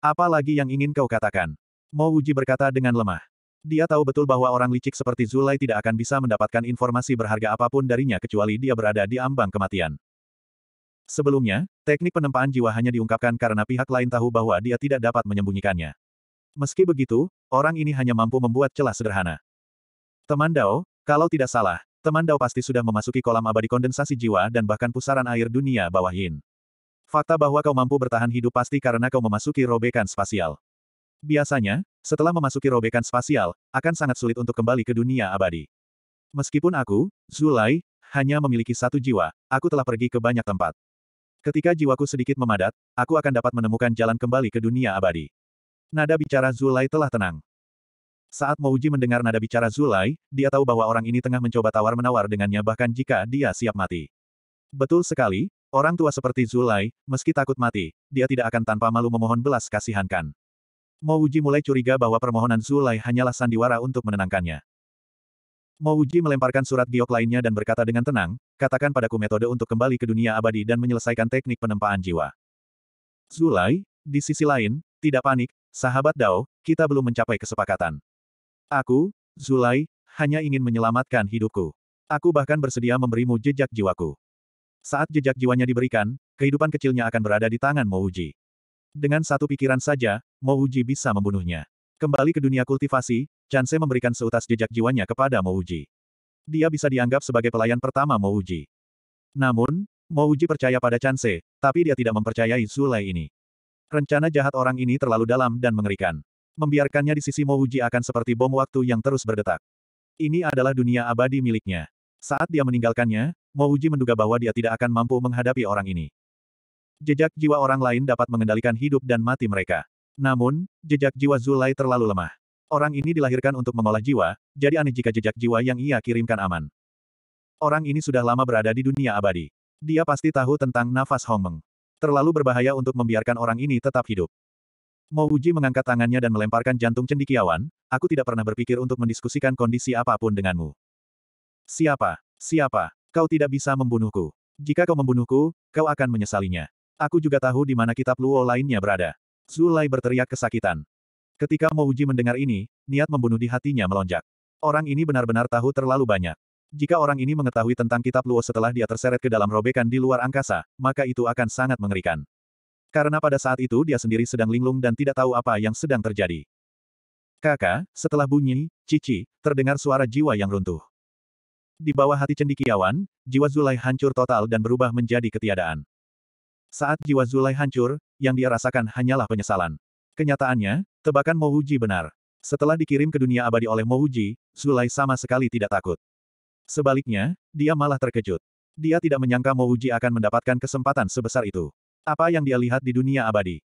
Apa lagi yang ingin kau katakan? Mo Wuji berkata dengan lemah. Dia tahu betul bahwa orang licik seperti Zulai tidak akan bisa mendapatkan informasi berharga apapun darinya kecuali dia berada di ambang kematian. Sebelumnya, teknik penempaan jiwa hanya diungkapkan karena pihak lain tahu bahwa dia tidak dapat menyembunyikannya. Meski begitu, orang ini hanya mampu membuat celah sederhana. Teman Dao, kalau tidak salah, teman Dao pasti sudah memasuki kolam abadi kondensasi jiwa dan bahkan pusaran air dunia bawah Yin. Fakta bahwa kau mampu bertahan hidup pasti karena kau memasuki robekan spasial. Biasanya, setelah memasuki robekan spasial, akan sangat sulit untuk kembali ke dunia abadi. Meskipun aku, Zulai, hanya memiliki satu jiwa, aku telah pergi ke banyak tempat. Ketika jiwaku sedikit memadat, aku akan dapat menemukan jalan kembali ke dunia abadi. Nada bicara Zulai telah tenang. Saat Mouji mendengar nada bicara Zulai, dia tahu bahwa orang ini tengah mencoba tawar-menawar dengannya bahkan jika dia siap mati. Betul sekali, Orang tua seperti Zulai, meski takut mati, dia tidak akan tanpa malu memohon belas kasihankan. Mouji mulai curiga bahwa permohonan Zulai hanyalah sandiwara untuk menenangkannya. Mouji melemparkan surat giok lainnya dan berkata dengan tenang, katakan padaku metode untuk kembali ke dunia abadi dan menyelesaikan teknik penempaan jiwa. Zulai, di sisi lain, tidak panik, sahabat Dao, kita belum mencapai kesepakatan. Aku, Zulai, hanya ingin menyelamatkan hidupku. Aku bahkan bersedia memberimu jejak jiwaku. Saat jejak jiwanya diberikan, kehidupan kecilnya akan berada di tangan Mouji. Dengan satu pikiran saja, Mouji bisa membunuhnya. Kembali ke dunia kultivasi, Chance memberikan seutas jejak jiwanya kepada Mouji. Dia bisa dianggap sebagai pelayan pertama Mouji. Namun, Mouji percaya pada Chance, tapi dia tidak mempercayai Zulai ini. Rencana jahat orang ini terlalu dalam dan mengerikan. Membiarkannya di sisi Mouji akan seperti bom waktu yang terus berdetak. Ini adalah dunia abadi miliknya. Saat dia meninggalkannya, Mo Uji menduga bahwa dia tidak akan mampu menghadapi orang ini. Jejak jiwa orang lain dapat mengendalikan hidup dan mati mereka. Namun, jejak jiwa Zulai terlalu lemah. Orang ini dilahirkan untuk mengolah jiwa, jadi aneh jika jejak jiwa yang ia kirimkan aman. Orang ini sudah lama berada di dunia abadi. Dia pasti tahu tentang nafas Hong Meng. Terlalu berbahaya untuk membiarkan orang ini tetap hidup. Mo Uji mengangkat tangannya dan melemparkan jantung cendikiawan, aku tidak pernah berpikir untuk mendiskusikan kondisi apapun denganmu. Siapa? Siapa? Kau tidak bisa membunuhku. Jika kau membunuhku, kau akan menyesalinya. Aku juga tahu di mana kitab Luo lainnya berada. Zulai berteriak kesakitan. Ketika Mouji mendengar ini, niat membunuh di hatinya melonjak. Orang ini benar-benar tahu terlalu banyak. Jika orang ini mengetahui tentang kitab Luo setelah dia terseret ke dalam robekan di luar angkasa, maka itu akan sangat mengerikan. Karena pada saat itu dia sendiri sedang linglung dan tidak tahu apa yang sedang terjadi. Kakak, setelah bunyi, cici, terdengar suara jiwa yang runtuh. Di bawah hati cendikiawan, jiwa Zulai hancur total dan berubah menjadi ketiadaan. Saat jiwa Zulai hancur, yang dia rasakan hanyalah penyesalan. Kenyataannya, tebakan Mouji benar. Setelah dikirim ke dunia abadi oleh Mouji, Zulai sama sekali tidak takut. Sebaliknya, dia malah terkejut. Dia tidak menyangka Mouji akan mendapatkan kesempatan sebesar itu. Apa yang dia lihat di dunia abadi?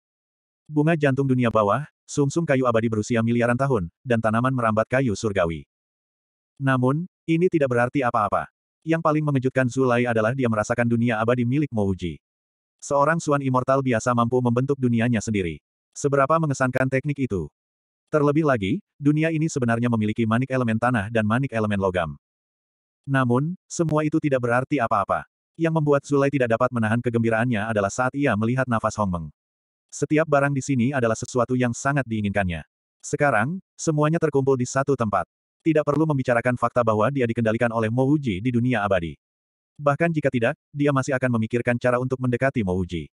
Bunga jantung dunia bawah, sumsum -sum kayu abadi berusia miliaran tahun, dan tanaman merambat kayu surgawi. Namun, ini tidak berarti apa-apa. Yang paling mengejutkan Zulai adalah dia merasakan dunia abadi milik Mouji. Seorang Suan Immortal biasa mampu membentuk dunianya sendiri. Seberapa mengesankan teknik itu. Terlebih lagi, dunia ini sebenarnya memiliki manik elemen tanah dan manik elemen logam. Namun, semua itu tidak berarti apa-apa. Yang membuat Zulai tidak dapat menahan kegembiraannya adalah saat ia melihat nafas Hongmeng. Setiap barang di sini adalah sesuatu yang sangat diinginkannya. Sekarang, semuanya terkumpul di satu tempat. Tidak perlu membicarakan fakta bahwa dia dikendalikan oleh Uji di dunia abadi. Bahkan jika tidak, dia masih akan memikirkan cara untuk mendekati Uji.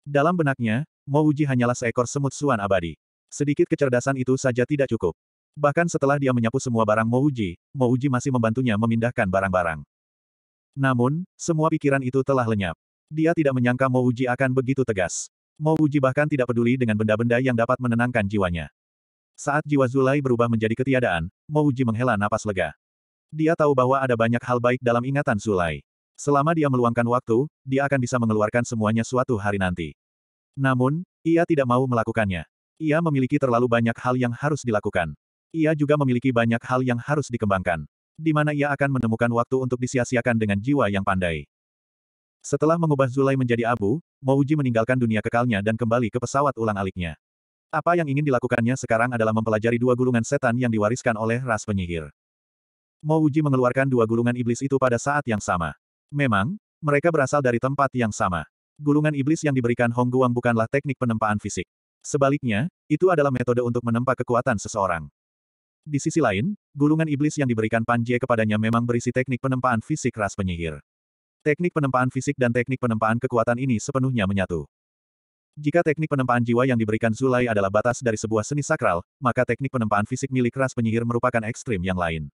Dalam benaknya, Uji hanyalah seekor semut suan abadi. Sedikit kecerdasan itu saja tidak cukup. Bahkan setelah dia menyapu semua barang Uji, Mouji, Uji masih membantunya memindahkan barang-barang. Namun, semua pikiran itu telah lenyap. Dia tidak menyangka Uji akan begitu tegas. Uji bahkan tidak peduli dengan benda-benda yang dapat menenangkan jiwanya. Saat jiwa Zulai berubah menjadi ketiadaan, Mouji menghela napas lega. Dia tahu bahwa ada banyak hal baik dalam ingatan Zulai. Selama dia meluangkan waktu, dia akan bisa mengeluarkan semuanya suatu hari nanti. Namun, ia tidak mau melakukannya. Ia memiliki terlalu banyak hal yang harus dilakukan. Ia juga memiliki banyak hal yang harus dikembangkan. Di mana ia akan menemukan waktu untuk disia-siakan dengan jiwa yang pandai. Setelah mengubah Zulai menjadi abu, Mouji meninggalkan dunia kekalnya dan kembali ke pesawat ulang aliknya. Apa yang ingin dilakukannya sekarang adalah mempelajari dua gulungan setan yang diwariskan oleh ras penyihir. Mo Uji mengeluarkan dua gulungan iblis itu pada saat yang sama. Memang, mereka berasal dari tempat yang sama. Gulungan iblis yang diberikan Hong Guang bukanlah teknik penempaan fisik. Sebaliknya, itu adalah metode untuk menempa kekuatan seseorang. Di sisi lain, gulungan iblis yang diberikan Panjie kepadanya memang berisi teknik penempaan fisik ras penyihir. Teknik penempaan fisik dan teknik penempaan kekuatan ini sepenuhnya menyatu. Jika teknik penempaan jiwa yang diberikan Zulai adalah batas dari sebuah seni sakral, maka teknik penempaan fisik milik ras penyihir merupakan ekstrim yang lain.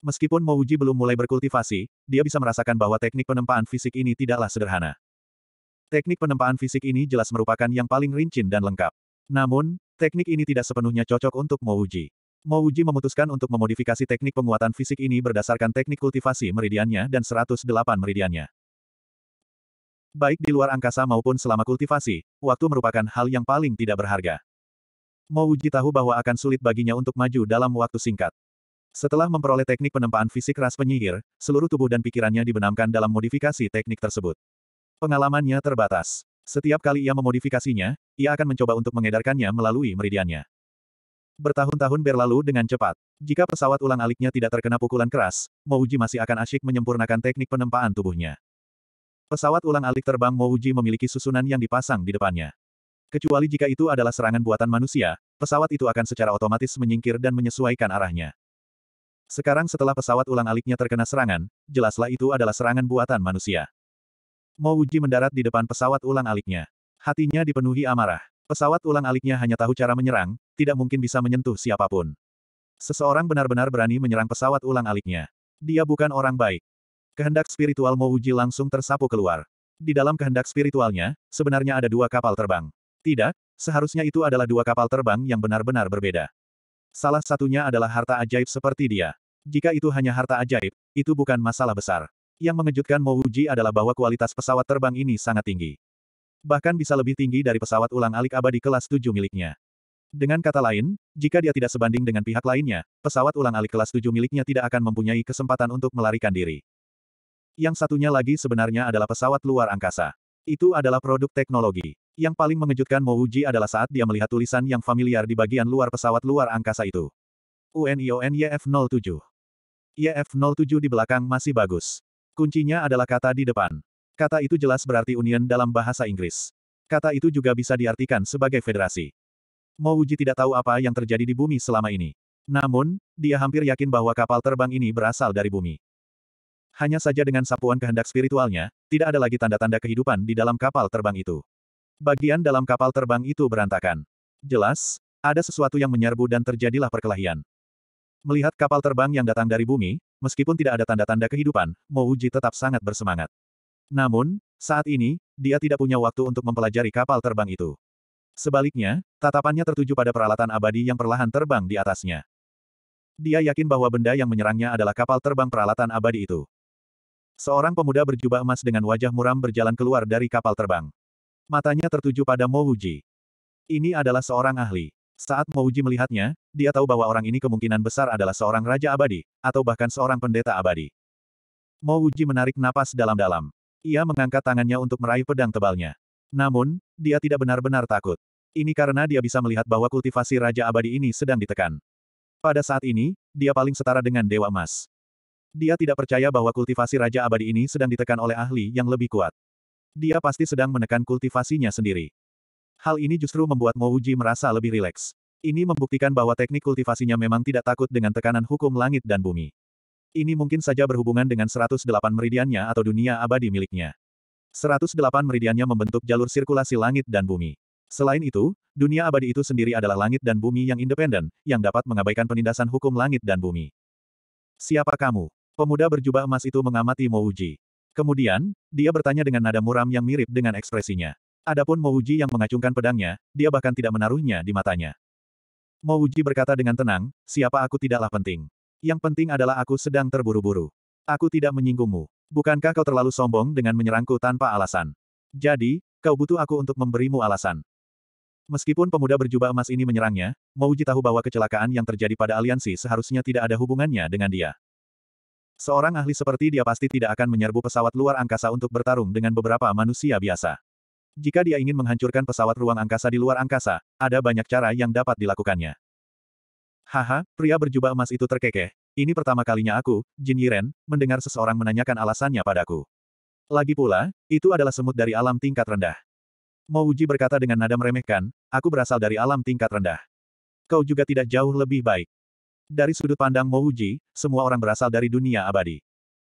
Meskipun Mouji belum mulai berkultivasi, dia bisa merasakan bahwa teknik penempaan fisik ini tidaklah sederhana. Teknik penempaan fisik ini jelas merupakan yang paling rincin dan lengkap. Namun, teknik ini tidak sepenuhnya cocok untuk Mouji. Mouji memutuskan untuk memodifikasi teknik penguatan fisik ini berdasarkan teknik kultivasi meridiannya dan 108 meridiannya. Baik di luar angkasa maupun selama kultivasi, waktu merupakan hal yang paling tidak berharga. Mouji tahu bahwa akan sulit baginya untuk maju dalam waktu singkat. Setelah memperoleh teknik penempaan fisik ras penyihir, seluruh tubuh dan pikirannya dibenamkan dalam modifikasi teknik tersebut. Pengalamannya terbatas. Setiap kali ia memodifikasinya, ia akan mencoba untuk mengedarkannya melalui meridiannya. Bertahun-tahun berlalu dengan cepat. Jika pesawat ulang aliknya tidak terkena pukulan keras, Mouji masih akan asyik menyempurnakan teknik penempaan tubuhnya. Pesawat ulang-alik terbang Mouji memiliki susunan yang dipasang di depannya. Kecuali jika itu adalah serangan buatan manusia, pesawat itu akan secara otomatis menyingkir dan menyesuaikan arahnya. Sekarang setelah pesawat ulang-aliknya terkena serangan, jelaslah itu adalah serangan buatan manusia. Mouji mendarat di depan pesawat ulang-aliknya. Hatinya dipenuhi amarah. Pesawat ulang-aliknya hanya tahu cara menyerang, tidak mungkin bisa menyentuh siapapun. Seseorang benar-benar berani menyerang pesawat ulang-aliknya. Dia bukan orang baik. Kehendak spiritual Mouji langsung tersapu keluar. Di dalam kehendak spiritualnya, sebenarnya ada dua kapal terbang. Tidak, seharusnya itu adalah dua kapal terbang yang benar-benar berbeda. Salah satunya adalah harta ajaib seperti dia. Jika itu hanya harta ajaib, itu bukan masalah besar. Yang mengejutkan Mouji adalah bahwa kualitas pesawat terbang ini sangat tinggi. Bahkan bisa lebih tinggi dari pesawat ulang-alik abadi kelas 7 miliknya. Dengan kata lain, jika dia tidak sebanding dengan pihak lainnya, pesawat ulang-alik kelas 7 miliknya tidak akan mempunyai kesempatan untuk melarikan diri. Yang satunya lagi sebenarnya adalah pesawat luar angkasa. Itu adalah produk teknologi. Yang paling mengejutkan Mouji adalah saat dia melihat tulisan yang familiar di bagian luar pesawat luar angkasa itu. UNION YF-07. YF-07 di belakang masih bagus. Kuncinya adalah kata di depan. Kata itu jelas berarti union dalam bahasa Inggris. Kata itu juga bisa diartikan sebagai federasi. Mouji tidak tahu apa yang terjadi di bumi selama ini. Namun, dia hampir yakin bahwa kapal terbang ini berasal dari bumi. Hanya saja dengan sapuan kehendak spiritualnya, tidak ada lagi tanda-tanda kehidupan di dalam kapal terbang itu. Bagian dalam kapal terbang itu berantakan. Jelas, ada sesuatu yang menyerbu dan terjadilah perkelahian. Melihat kapal terbang yang datang dari bumi, meskipun tidak ada tanda-tanda kehidupan, Mouji tetap sangat bersemangat. Namun, saat ini, dia tidak punya waktu untuk mempelajari kapal terbang itu. Sebaliknya, tatapannya tertuju pada peralatan abadi yang perlahan terbang di atasnya. Dia yakin bahwa benda yang menyerangnya adalah kapal terbang peralatan abadi itu. Seorang pemuda berjubah emas dengan wajah muram berjalan keluar dari kapal terbang. Matanya tertuju pada Mo Wuji. Ini adalah seorang ahli. Saat Mo Wuji melihatnya, dia tahu bahwa orang ini kemungkinan besar adalah seorang raja abadi, atau bahkan seorang pendeta abadi. Mo Wuji menarik napas dalam-dalam. Ia mengangkat tangannya untuk meraih pedang tebalnya. Namun, dia tidak benar-benar takut. Ini karena dia bisa melihat bahwa kultivasi Raja Abadi ini sedang ditekan. Pada saat ini, dia paling setara dengan Dewa Emas. Dia tidak percaya bahwa kultivasi Raja Abadi ini sedang ditekan oleh ahli yang lebih kuat. Dia pasti sedang menekan kultivasinya sendiri. Hal ini justru membuat Mouji merasa lebih rileks. Ini membuktikan bahwa teknik kultivasinya memang tidak takut dengan tekanan hukum langit dan bumi. Ini mungkin saja berhubungan dengan 108 meridiannya atau dunia abadi miliknya. 108 meridiannya membentuk jalur sirkulasi langit dan bumi. Selain itu, dunia abadi itu sendiri adalah langit dan bumi yang independen, yang dapat mengabaikan penindasan hukum langit dan bumi. Siapa kamu? Pemuda berjubah emas itu mengamati Mouji. Kemudian, dia bertanya dengan nada muram yang mirip dengan ekspresinya. Adapun Mouji yang mengacungkan pedangnya, dia bahkan tidak menaruhnya di matanya. Mouji berkata dengan tenang, siapa aku tidaklah penting. Yang penting adalah aku sedang terburu-buru. Aku tidak menyinggungmu. Bukankah kau terlalu sombong dengan menyerangku tanpa alasan? Jadi, kau butuh aku untuk memberimu alasan. Meskipun pemuda berjubah emas ini menyerangnya, Mouji tahu bahwa kecelakaan yang terjadi pada aliansi seharusnya tidak ada hubungannya dengan dia. Seorang ahli seperti dia pasti tidak akan menyerbu pesawat luar angkasa untuk bertarung dengan beberapa manusia biasa. Jika dia ingin menghancurkan pesawat ruang angkasa di luar angkasa, ada banyak cara yang dapat dilakukannya. Haha, pria berjubah emas itu terkekeh. Ini pertama kalinya aku, Jin Yiren, mendengar seseorang menanyakan alasannya padaku. Lagi pula, itu adalah semut dari alam tingkat rendah. Mouji berkata dengan nada meremehkan, aku berasal dari alam tingkat rendah. Kau juga tidak jauh lebih baik. Dari sudut pandang Mouji, semua orang berasal dari dunia abadi.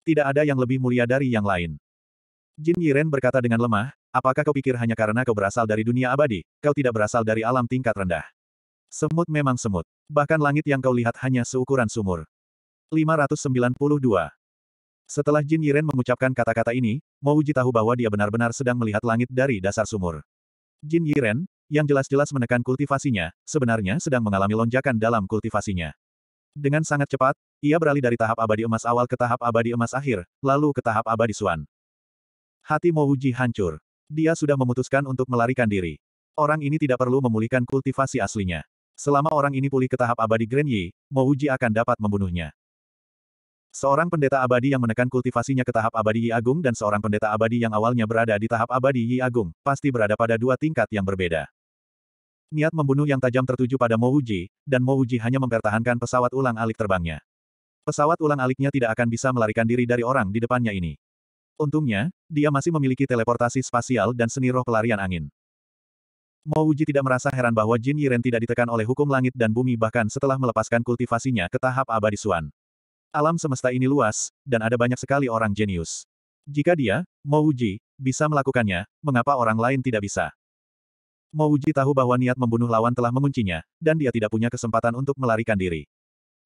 Tidak ada yang lebih mulia dari yang lain. Jin Yiren berkata dengan lemah, apakah kau pikir hanya karena kau berasal dari dunia abadi, kau tidak berasal dari alam tingkat rendah. Semut memang semut. Bahkan langit yang kau lihat hanya seukuran sumur. 592. Setelah Jin Yiren mengucapkan kata-kata ini, Mouji tahu bahwa dia benar-benar sedang melihat langit dari dasar sumur. Jin Yiren, yang jelas-jelas menekan kultivasinya, sebenarnya sedang mengalami lonjakan dalam kultivasinya. Dengan sangat cepat, ia beralih dari tahap abadi emas awal ke tahap abadi emas akhir, lalu ke tahap abadi suan. Hati Mouji hancur. Dia sudah memutuskan untuk melarikan diri. Orang ini tidak perlu memulihkan kultivasi aslinya. Selama orang ini pulih ke tahap abadi Grand Yi, Mouji akan dapat membunuhnya. Seorang pendeta abadi yang menekan kultivasinya ke tahap abadi Yi Agung dan seorang pendeta abadi yang awalnya berada di tahap abadi Yi Agung, pasti berada pada dua tingkat yang berbeda. Niat membunuh yang tajam tertuju pada Mo Mouji, dan Mo Mouji hanya mempertahankan pesawat ulang alik terbangnya. Pesawat ulang aliknya tidak akan bisa melarikan diri dari orang di depannya ini. Untungnya, dia masih memiliki teleportasi spasial dan seni roh pelarian angin. Mo Mouji tidak merasa heran bahwa Jin Yiren tidak ditekan oleh hukum langit dan bumi bahkan setelah melepaskan kultivasinya ke tahap abadi Suan. Alam semesta ini luas, dan ada banyak sekali orang jenius. Jika dia, Mo Mouji, bisa melakukannya, mengapa orang lain tidak bisa? Mouji tahu bahwa niat membunuh lawan telah menguncinya, dan dia tidak punya kesempatan untuk melarikan diri.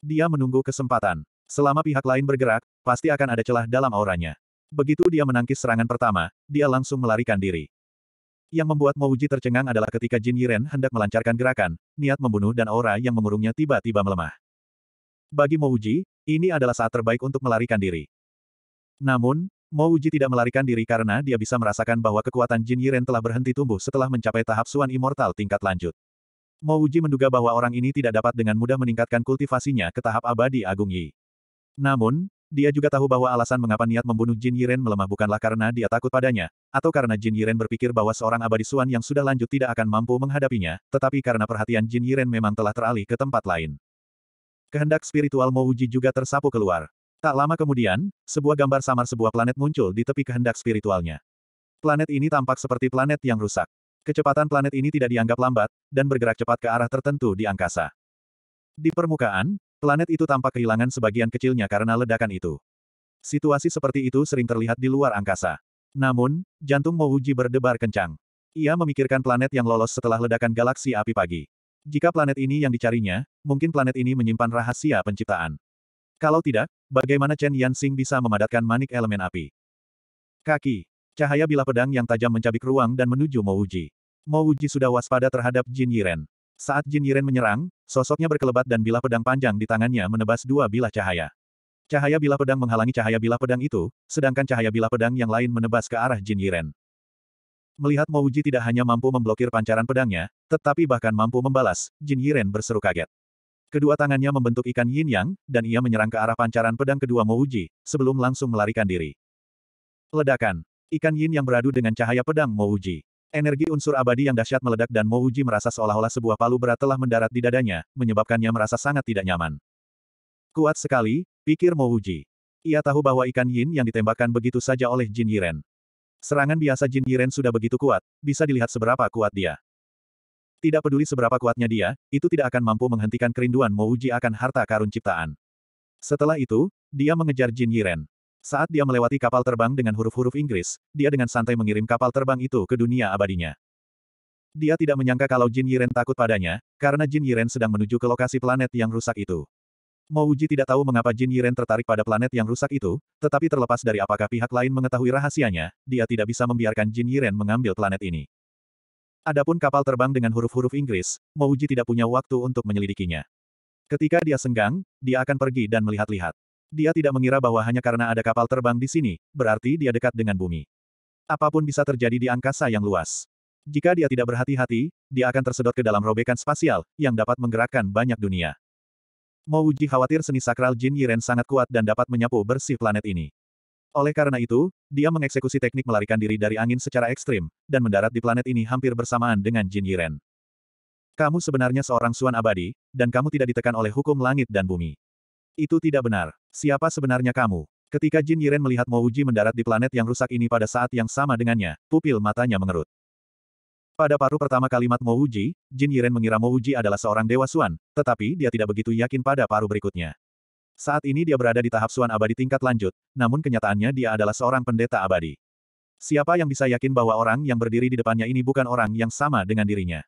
Dia menunggu kesempatan. Selama pihak lain bergerak, pasti akan ada celah dalam auranya. Begitu dia menangkis serangan pertama, dia langsung melarikan diri. Yang membuat Mouji tercengang adalah ketika Jin Yiren hendak melancarkan gerakan, niat membunuh dan aura yang mengurungnya tiba-tiba melemah. Bagi Mouji, ini adalah saat terbaik untuk melarikan diri. Namun, Mo Uji tidak melarikan diri karena dia bisa merasakan bahwa kekuatan Jin Yiren telah berhenti tumbuh setelah mencapai tahap Suan Immortal tingkat lanjut. Mo Uji menduga bahwa orang ini tidak dapat dengan mudah meningkatkan kultivasinya ke tahap abadi Agung Yi. Namun, dia juga tahu bahwa alasan mengapa niat membunuh Jin Yiren melemah bukanlah karena dia takut padanya, atau karena Jin Yiren berpikir bahwa seorang abadi Suan yang sudah lanjut tidak akan mampu menghadapinya, tetapi karena perhatian Jin Yiren memang telah teralih ke tempat lain. Kehendak spiritual Mo Uji juga tersapu keluar. Tak lama kemudian, sebuah gambar samar sebuah planet muncul di tepi kehendak spiritualnya. Planet ini tampak seperti planet yang rusak. Kecepatan planet ini tidak dianggap lambat, dan bergerak cepat ke arah tertentu di angkasa. Di permukaan, planet itu tampak kehilangan sebagian kecilnya karena ledakan itu. Situasi seperti itu sering terlihat di luar angkasa. Namun, jantung Mouji berdebar kencang. Ia memikirkan planet yang lolos setelah ledakan galaksi api pagi. Jika planet ini yang dicarinya, mungkin planet ini menyimpan rahasia penciptaan. Kalau tidak, bagaimana Chen Yanxing bisa memadatkan manik elemen api? Kaki. Cahaya bila pedang yang tajam mencabik ruang dan menuju Mo Mo Wuji sudah waspada terhadap Jin Yiren. Saat Jin Yiren menyerang, sosoknya berkelebat dan bila pedang panjang di tangannya menebas dua bilah cahaya. Cahaya bila pedang menghalangi cahaya bila pedang itu, sedangkan cahaya bila pedang yang lain menebas ke arah Jin Yiren. Melihat Mouji tidak hanya mampu memblokir pancaran pedangnya, tetapi bahkan mampu membalas, Jin Yiren berseru kaget. Kedua tangannya membentuk ikan yin yang, dan ia menyerang ke arah pancaran pedang kedua Mouji, sebelum langsung melarikan diri. Ledakan. Ikan yin yang beradu dengan cahaya pedang Mouji. Energi unsur abadi yang dahsyat meledak dan Mouji merasa seolah-olah sebuah palu berat telah mendarat di dadanya, menyebabkannya merasa sangat tidak nyaman. Kuat sekali, pikir Mouji. Ia tahu bahwa ikan yin yang ditembakkan begitu saja oleh Jin Yiren. Serangan biasa Jin Yiren sudah begitu kuat, bisa dilihat seberapa kuat dia. Tidak peduli seberapa kuatnya dia, itu tidak akan mampu menghentikan kerinduan Mouji akan harta karun ciptaan. Setelah itu, dia mengejar Jin Yiren. Saat dia melewati kapal terbang dengan huruf-huruf Inggris, dia dengan santai mengirim kapal terbang itu ke dunia abadinya. Dia tidak menyangka kalau Jin Yiren takut padanya, karena Jin Yiren sedang menuju ke lokasi planet yang rusak itu. Mouji tidak tahu mengapa Jin Yiren tertarik pada planet yang rusak itu, tetapi terlepas dari apakah pihak lain mengetahui rahasianya, dia tidak bisa membiarkan Jin Yiren mengambil planet ini. Adapun kapal terbang dengan huruf-huruf Inggris, Mouji tidak punya waktu untuk menyelidikinya. Ketika dia senggang, dia akan pergi dan melihat-lihat. Dia tidak mengira bahwa hanya karena ada kapal terbang di sini, berarti dia dekat dengan bumi. Apapun bisa terjadi di angkasa yang luas. Jika dia tidak berhati-hati, dia akan tersedot ke dalam robekan spasial, yang dapat menggerakkan banyak dunia. Mouji khawatir seni sakral Jin Yiren sangat kuat dan dapat menyapu bersih planet ini. Oleh karena itu, dia mengeksekusi teknik melarikan diri dari angin secara ekstrim, dan mendarat di planet ini hampir bersamaan dengan Jin Yiren. Kamu sebenarnya seorang suan abadi, dan kamu tidak ditekan oleh hukum langit dan bumi. Itu tidak benar. Siapa sebenarnya kamu? Ketika Jin Yiren melihat Mouji mendarat di planet yang rusak ini pada saat yang sama dengannya, pupil matanya mengerut. Pada paruh pertama kalimat Mouji, Jin Yiren mengira Mouji adalah seorang dewa Suan, tetapi dia tidak begitu yakin pada paruh berikutnya. Saat ini dia berada di tahap suan abadi tingkat lanjut, namun kenyataannya dia adalah seorang pendeta abadi. Siapa yang bisa yakin bahwa orang yang berdiri di depannya ini bukan orang yang sama dengan dirinya?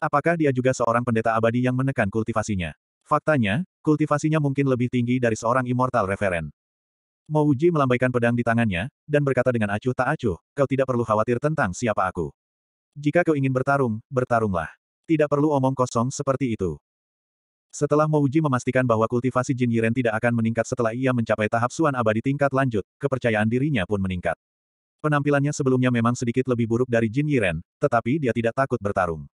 Apakah dia juga seorang pendeta abadi yang menekan kultivasinya? Faktanya, kultivasinya mungkin lebih tinggi dari seorang immortal referen. Mouji melambaikan pedang di tangannya, dan berkata dengan acuh tak acuh, kau tidak perlu khawatir tentang siapa aku. Jika kau ingin bertarung, bertarunglah. Tidak perlu omong kosong seperti itu. Setelah Mouji memastikan bahwa kultivasi Jin Yiren tidak akan meningkat setelah ia mencapai tahap Suan abadi tingkat lanjut, kepercayaan dirinya pun meningkat. Penampilannya sebelumnya memang sedikit lebih buruk dari Jin Yiren, tetapi dia tidak takut bertarung.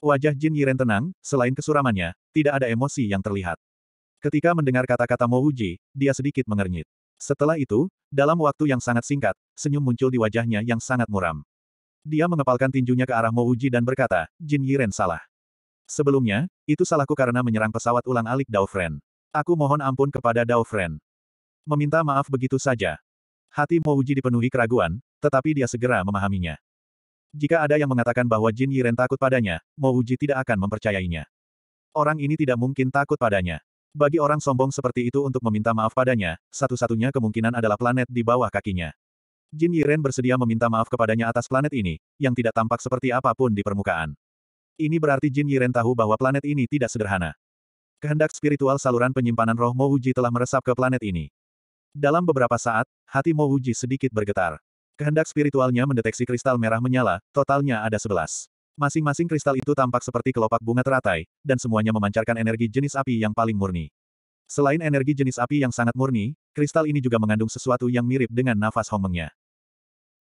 Wajah Jin Yiren tenang, selain kesuramannya, tidak ada emosi yang terlihat. Ketika mendengar kata-kata Mouji, dia sedikit mengernyit. Setelah itu, dalam waktu yang sangat singkat, senyum muncul di wajahnya yang sangat muram. Dia mengepalkan tinjunya ke arah Mouji dan berkata, Jin Yiren salah. Sebelumnya, itu salahku karena menyerang pesawat ulang-alik Daofren. Aku mohon ampun kepada Daofren. Meminta maaf begitu saja. Hati Mouji dipenuhi keraguan, tetapi dia segera memahaminya. Jika ada yang mengatakan bahwa Jin Yiren takut padanya, Mouji tidak akan mempercayainya. Orang ini tidak mungkin takut padanya. Bagi orang sombong seperti itu untuk meminta maaf padanya, satu-satunya kemungkinan adalah planet di bawah kakinya. Jin Yiren bersedia meminta maaf kepadanya atas planet ini, yang tidak tampak seperti apapun di permukaan. Ini berarti Jin Yiren tahu bahwa planet ini tidak sederhana. Kehendak spiritual saluran penyimpanan roh Mouji telah meresap ke planet ini. Dalam beberapa saat, hati Mouji sedikit bergetar. Kehendak spiritualnya mendeteksi kristal merah menyala, totalnya ada sebelas. Masing-masing kristal itu tampak seperti kelopak bunga teratai, dan semuanya memancarkan energi jenis api yang paling murni. Selain energi jenis api yang sangat murni, kristal ini juga mengandung sesuatu yang mirip dengan nafas Hongmengnya.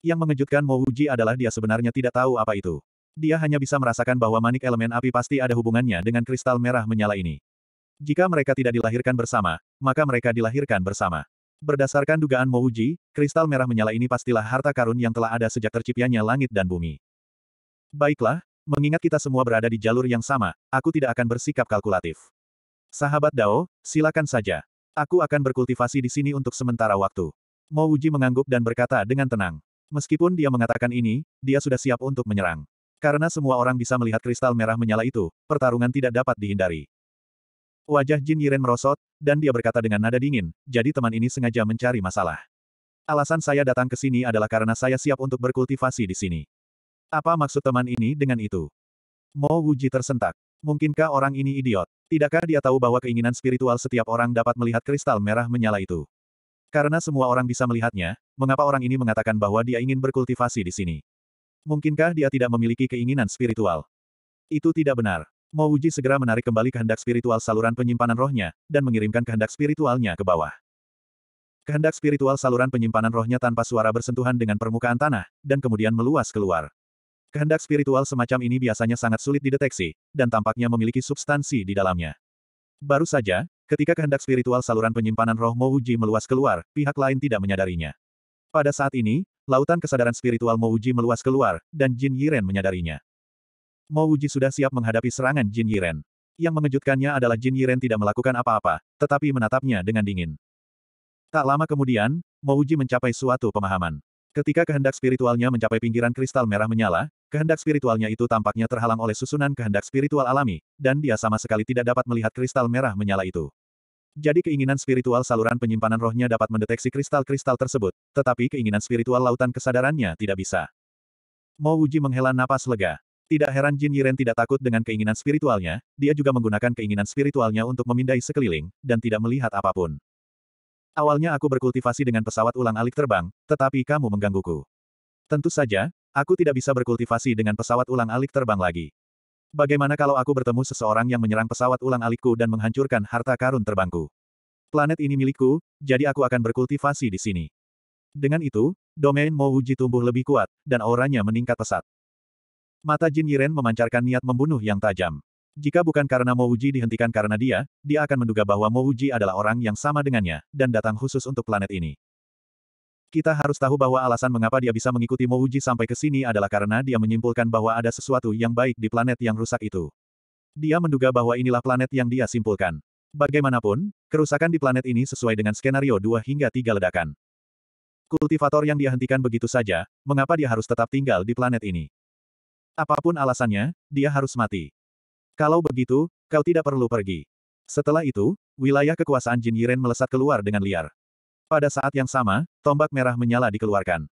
Yang mengejutkan Mouji adalah dia sebenarnya tidak tahu apa itu. Dia hanya bisa merasakan bahwa manik elemen api pasti ada hubungannya dengan kristal merah menyala ini. Jika mereka tidak dilahirkan bersama, maka mereka dilahirkan bersama. Berdasarkan dugaan Mouji, kristal merah menyala ini pastilah harta karun yang telah ada sejak terciptanya langit dan bumi. Baiklah, mengingat kita semua berada di jalur yang sama, aku tidak akan bersikap kalkulatif. Sahabat Dao, silakan saja. Aku akan berkultivasi di sini untuk sementara waktu. Mouji mengangguk dan berkata dengan tenang. Meskipun dia mengatakan ini, dia sudah siap untuk menyerang. Karena semua orang bisa melihat kristal merah menyala itu, pertarungan tidak dapat dihindari. Wajah Jin Yiren merosot, dan dia berkata dengan nada dingin, jadi teman ini sengaja mencari masalah. Alasan saya datang ke sini adalah karena saya siap untuk berkultivasi di sini. Apa maksud teman ini dengan itu? Mo Wuji tersentak. Mungkinkah orang ini idiot? Tidakkah dia tahu bahwa keinginan spiritual setiap orang dapat melihat kristal merah menyala itu? Karena semua orang bisa melihatnya, mengapa orang ini mengatakan bahwa dia ingin berkultivasi di sini? Mungkinkah dia tidak memiliki keinginan spiritual? Itu tidak benar. Mo Wuji segera menarik kembali kehendak spiritual saluran penyimpanan rohnya, dan mengirimkan kehendak spiritualnya ke bawah. Kehendak spiritual saluran penyimpanan rohnya tanpa suara bersentuhan dengan permukaan tanah, dan kemudian meluas keluar. Kehendak spiritual semacam ini biasanya sangat sulit dideteksi, dan tampaknya memiliki substansi di dalamnya. Baru saja, ketika kehendak spiritual saluran penyimpanan roh Mo Wuji meluas keluar, pihak lain tidak menyadarinya. Pada saat ini, lautan kesadaran spiritual Mouji meluas keluar, dan Jin Yiren menyadarinya. Mouji sudah siap menghadapi serangan Jin Yiren. Yang mengejutkannya adalah Jin Yiren tidak melakukan apa-apa, tetapi menatapnya dengan dingin. Tak lama kemudian, Mouji mencapai suatu pemahaman. Ketika kehendak spiritualnya mencapai pinggiran kristal merah menyala, kehendak spiritualnya itu tampaknya terhalang oleh susunan kehendak spiritual alami, dan dia sama sekali tidak dapat melihat kristal merah menyala itu. Jadi keinginan spiritual saluran penyimpanan rohnya dapat mendeteksi kristal-kristal tersebut, tetapi keinginan spiritual lautan kesadarannya tidak bisa. Mo Wuji menghela napas lega. Tidak heran Jin Yiren tidak takut dengan keinginan spiritualnya, dia juga menggunakan keinginan spiritualnya untuk memindai sekeliling, dan tidak melihat apapun. Awalnya aku berkultivasi dengan pesawat ulang alik terbang, tetapi kamu menggangguku. Tentu saja, aku tidak bisa berkultivasi dengan pesawat ulang alik terbang lagi. Bagaimana kalau aku bertemu seseorang yang menyerang pesawat ulang alikku dan menghancurkan harta karun terbangku? Planet ini milikku, jadi aku akan berkultivasi di sini. Dengan itu, domain Mo Wuji tumbuh lebih kuat, dan auranya meningkat pesat. Mata Jin Yiren memancarkan niat membunuh yang tajam. Jika bukan karena Mo Wuji dihentikan karena dia, dia akan menduga bahwa Mo Wuji adalah orang yang sama dengannya, dan datang khusus untuk planet ini. Kita harus tahu bahwa alasan mengapa dia bisa mengikuti Mouji sampai ke sini adalah karena dia menyimpulkan bahwa ada sesuatu yang baik di planet yang rusak itu. Dia menduga bahwa inilah planet yang dia simpulkan. Bagaimanapun, kerusakan di planet ini sesuai dengan skenario 2 hingga 3 ledakan. Kultivator yang dia begitu saja, mengapa dia harus tetap tinggal di planet ini? Apapun alasannya, dia harus mati. Kalau begitu, kau tidak perlu pergi. Setelah itu, wilayah kekuasaan Jin Yiren melesat keluar dengan liar. Pada saat yang sama, tombak merah menyala dikeluarkan.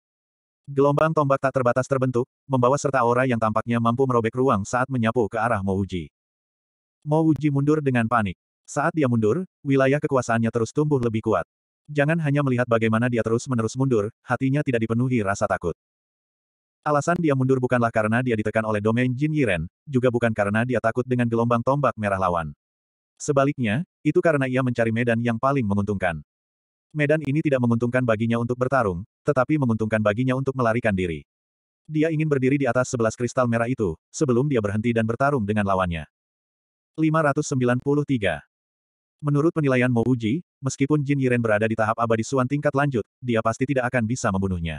Gelombang tombak tak terbatas terbentuk, membawa serta aura yang tampaknya mampu merobek ruang saat menyapu ke arah Mouji. Mouji mundur dengan panik. Saat dia mundur, wilayah kekuasaannya terus tumbuh lebih kuat. Jangan hanya melihat bagaimana dia terus-menerus mundur, hatinya tidak dipenuhi rasa takut. Alasan dia mundur bukanlah karena dia ditekan oleh domain Jin Yiren, juga bukan karena dia takut dengan gelombang tombak merah lawan. Sebaliknya, itu karena ia mencari medan yang paling menguntungkan. Medan ini tidak menguntungkan baginya untuk bertarung, tetapi menguntungkan baginya untuk melarikan diri. Dia ingin berdiri di atas sebelas kristal merah itu, sebelum dia berhenti dan bertarung dengan lawannya. 593. Menurut penilaian Mo Uji, meskipun Jin Yiren berada di tahap abadi suan tingkat lanjut, dia pasti tidak akan bisa membunuhnya.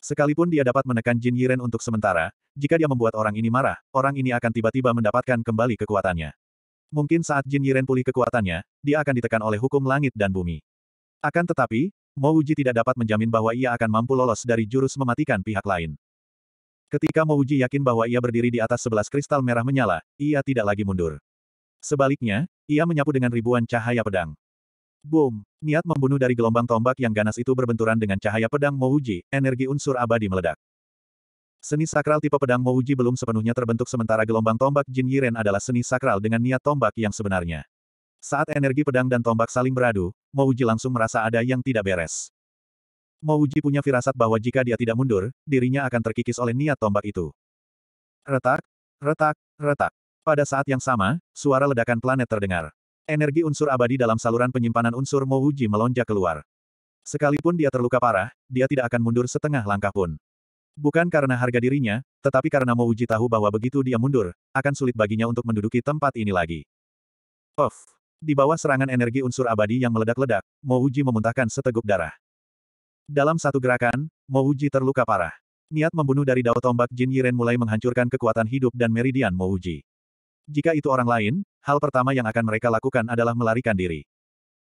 Sekalipun dia dapat menekan Jin Yiren untuk sementara, jika dia membuat orang ini marah, orang ini akan tiba-tiba mendapatkan kembali kekuatannya. Mungkin saat Jin Yiren pulih kekuatannya, dia akan ditekan oleh hukum langit dan bumi. Akan tetapi, Mo Uji tidak dapat menjamin bahwa ia akan mampu lolos dari jurus mematikan pihak lain. Ketika Mo Uji yakin bahwa ia berdiri di atas sebelas kristal merah menyala, ia tidak lagi mundur. Sebaliknya, ia menyapu dengan ribuan cahaya pedang. Boom! Niat membunuh dari gelombang tombak yang ganas itu berbenturan dengan cahaya pedang Mo Uji, energi unsur abadi meledak. Seni sakral tipe pedang Mo Uji belum sepenuhnya terbentuk sementara gelombang tombak Jin Yiren adalah seni sakral dengan niat tombak yang sebenarnya. Saat energi pedang dan tombak saling beradu, Mouji langsung merasa ada yang tidak beres. Mouji punya firasat bahwa jika dia tidak mundur, dirinya akan terkikis oleh niat tombak itu. Retak, retak, retak. Pada saat yang sama, suara ledakan planet terdengar. Energi unsur abadi dalam saluran penyimpanan unsur Mouji melonjak keluar. Sekalipun dia terluka parah, dia tidak akan mundur setengah langkah pun. Bukan karena harga dirinya, tetapi karena Mouji tahu bahwa begitu dia mundur, akan sulit baginya untuk menduduki tempat ini lagi. Off. Di bawah serangan energi unsur abadi yang meledak-ledak, Mouji memuntahkan seteguk darah. Dalam satu gerakan, Mouji terluka parah. Niat membunuh dari dao tombak Jin Yiren mulai menghancurkan kekuatan hidup dan meridian Mouji. Jika itu orang lain, hal pertama yang akan mereka lakukan adalah melarikan diri.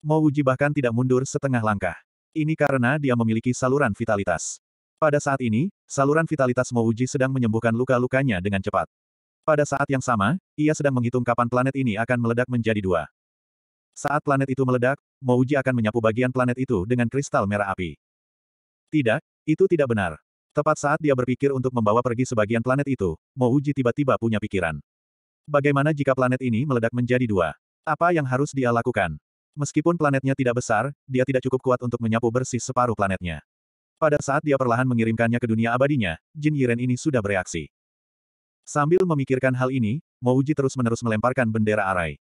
Mouji bahkan tidak mundur setengah langkah. Ini karena dia memiliki saluran vitalitas. Pada saat ini, saluran vitalitas Mouji sedang menyembuhkan luka-lukanya dengan cepat. Pada saat yang sama, ia sedang menghitung kapan planet ini akan meledak menjadi dua. Saat planet itu meledak, Mouji akan menyapu bagian planet itu dengan kristal merah api. Tidak, itu tidak benar. Tepat saat dia berpikir untuk membawa pergi sebagian planet itu, Mouji tiba-tiba punya pikiran. Bagaimana jika planet ini meledak menjadi dua? Apa yang harus dia lakukan? Meskipun planetnya tidak besar, dia tidak cukup kuat untuk menyapu bersih separuh planetnya. Pada saat dia perlahan mengirimkannya ke dunia abadinya, Jin Yiren ini sudah bereaksi. Sambil memikirkan hal ini, Mouji terus-menerus melemparkan bendera arai.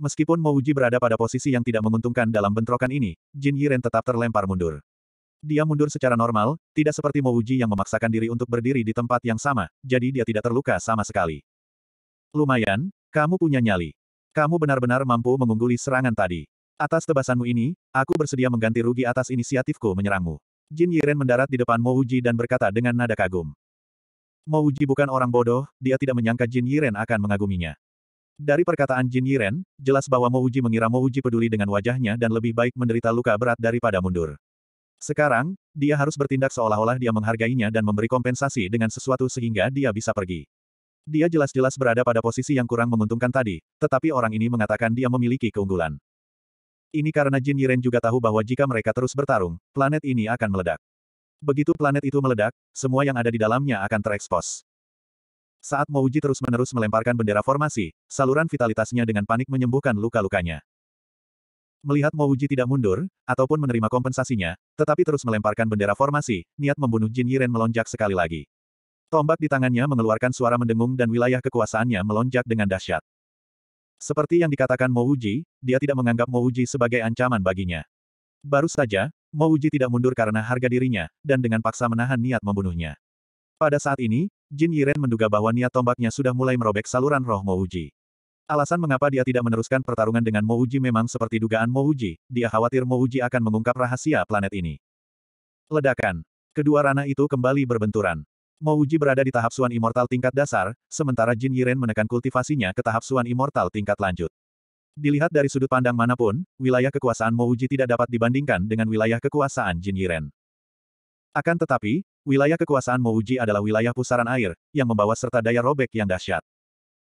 Meskipun Mouji berada pada posisi yang tidak menguntungkan dalam bentrokan ini, Jin Yiren tetap terlempar mundur. Dia mundur secara normal, tidak seperti Mouji yang memaksakan diri untuk berdiri di tempat yang sama, jadi dia tidak terluka sama sekali. Lumayan, kamu punya nyali. Kamu benar-benar mampu mengungguli serangan tadi. Atas tebasanmu ini, aku bersedia mengganti rugi atas inisiatifku menyerangmu. Jin Yiren mendarat di depan Mouji dan berkata dengan nada kagum. Mouji bukan orang bodoh, dia tidak menyangka Jin Yiren akan mengaguminya. Dari perkataan Jin Yiren, jelas bahwa Mo Uji mengira Mo Uji peduli dengan wajahnya dan lebih baik menderita luka berat daripada mundur. Sekarang, dia harus bertindak seolah-olah dia menghargainya dan memberi kompensasi dengan sesuatu sehingga dia bisa pergi. Dia jelas-jelas berada pada posisi yang kurang menguntungkan tadi, tetapi orang ini mengatakan dia memiliki keunggulan. Ini karena Jin Yiren juga tahu bahwa jika mereka terus bertarung, planet ini akan meledak. Begitu planet itu meledak, semua yang ada di dalamnya akan terekspos. Saat Mouji terus-menerus melemparkan bendera formasi, saluran vitalitasnya dengan panik menyembuhkan luka-lukanya. Melihat Mouji tidak mundur, ataupun menerima kompensasinya, tetapi terus melemparkan bendera formasi, niat membunuh Jin Yiren melonjak sekali lagi. Tombak di tangannya mengeluarkan suara mendengung dan wilayah kekuasaannya melonjak dengan dahsyat. Seperti yang dikatakan Mouji, dia tidak menganggap Mouji sebagai ancaman baginya. Baru saja, Mouji tidak mundur karena harga dirinya, dan dengan paksa menahan niat membunuhnya. Pada saat ini, Jin Yiren menduga bahwa niat tombaknya sudah mulai merobek saluran roh Mouji. Alasan mengapa dia tidak meneruskan pertarungan dengan Mouji memang seperti dugaan Mouji, dia khawatir Mouji akan mengungkap rahasia planet ini. Ledakan. Kedua rana itu kembali berbenturan. Mouji berada di tahap suan immortal tingkat dasar, sementara Jin Yiren menekan kultivasinya ke tahap suan immortal tingkat lanjut. Dilihat dari sudut pandang manapun, wilayah kekuasaan Mouji tidak dapat dibandingkan dengan wilayah kekuasaan Jin Yiren. Akan tetapi, Wilayah kekuasaan Mouji adalah wilayah pusaran air, yang membawa serta daya robek yang dahsyat.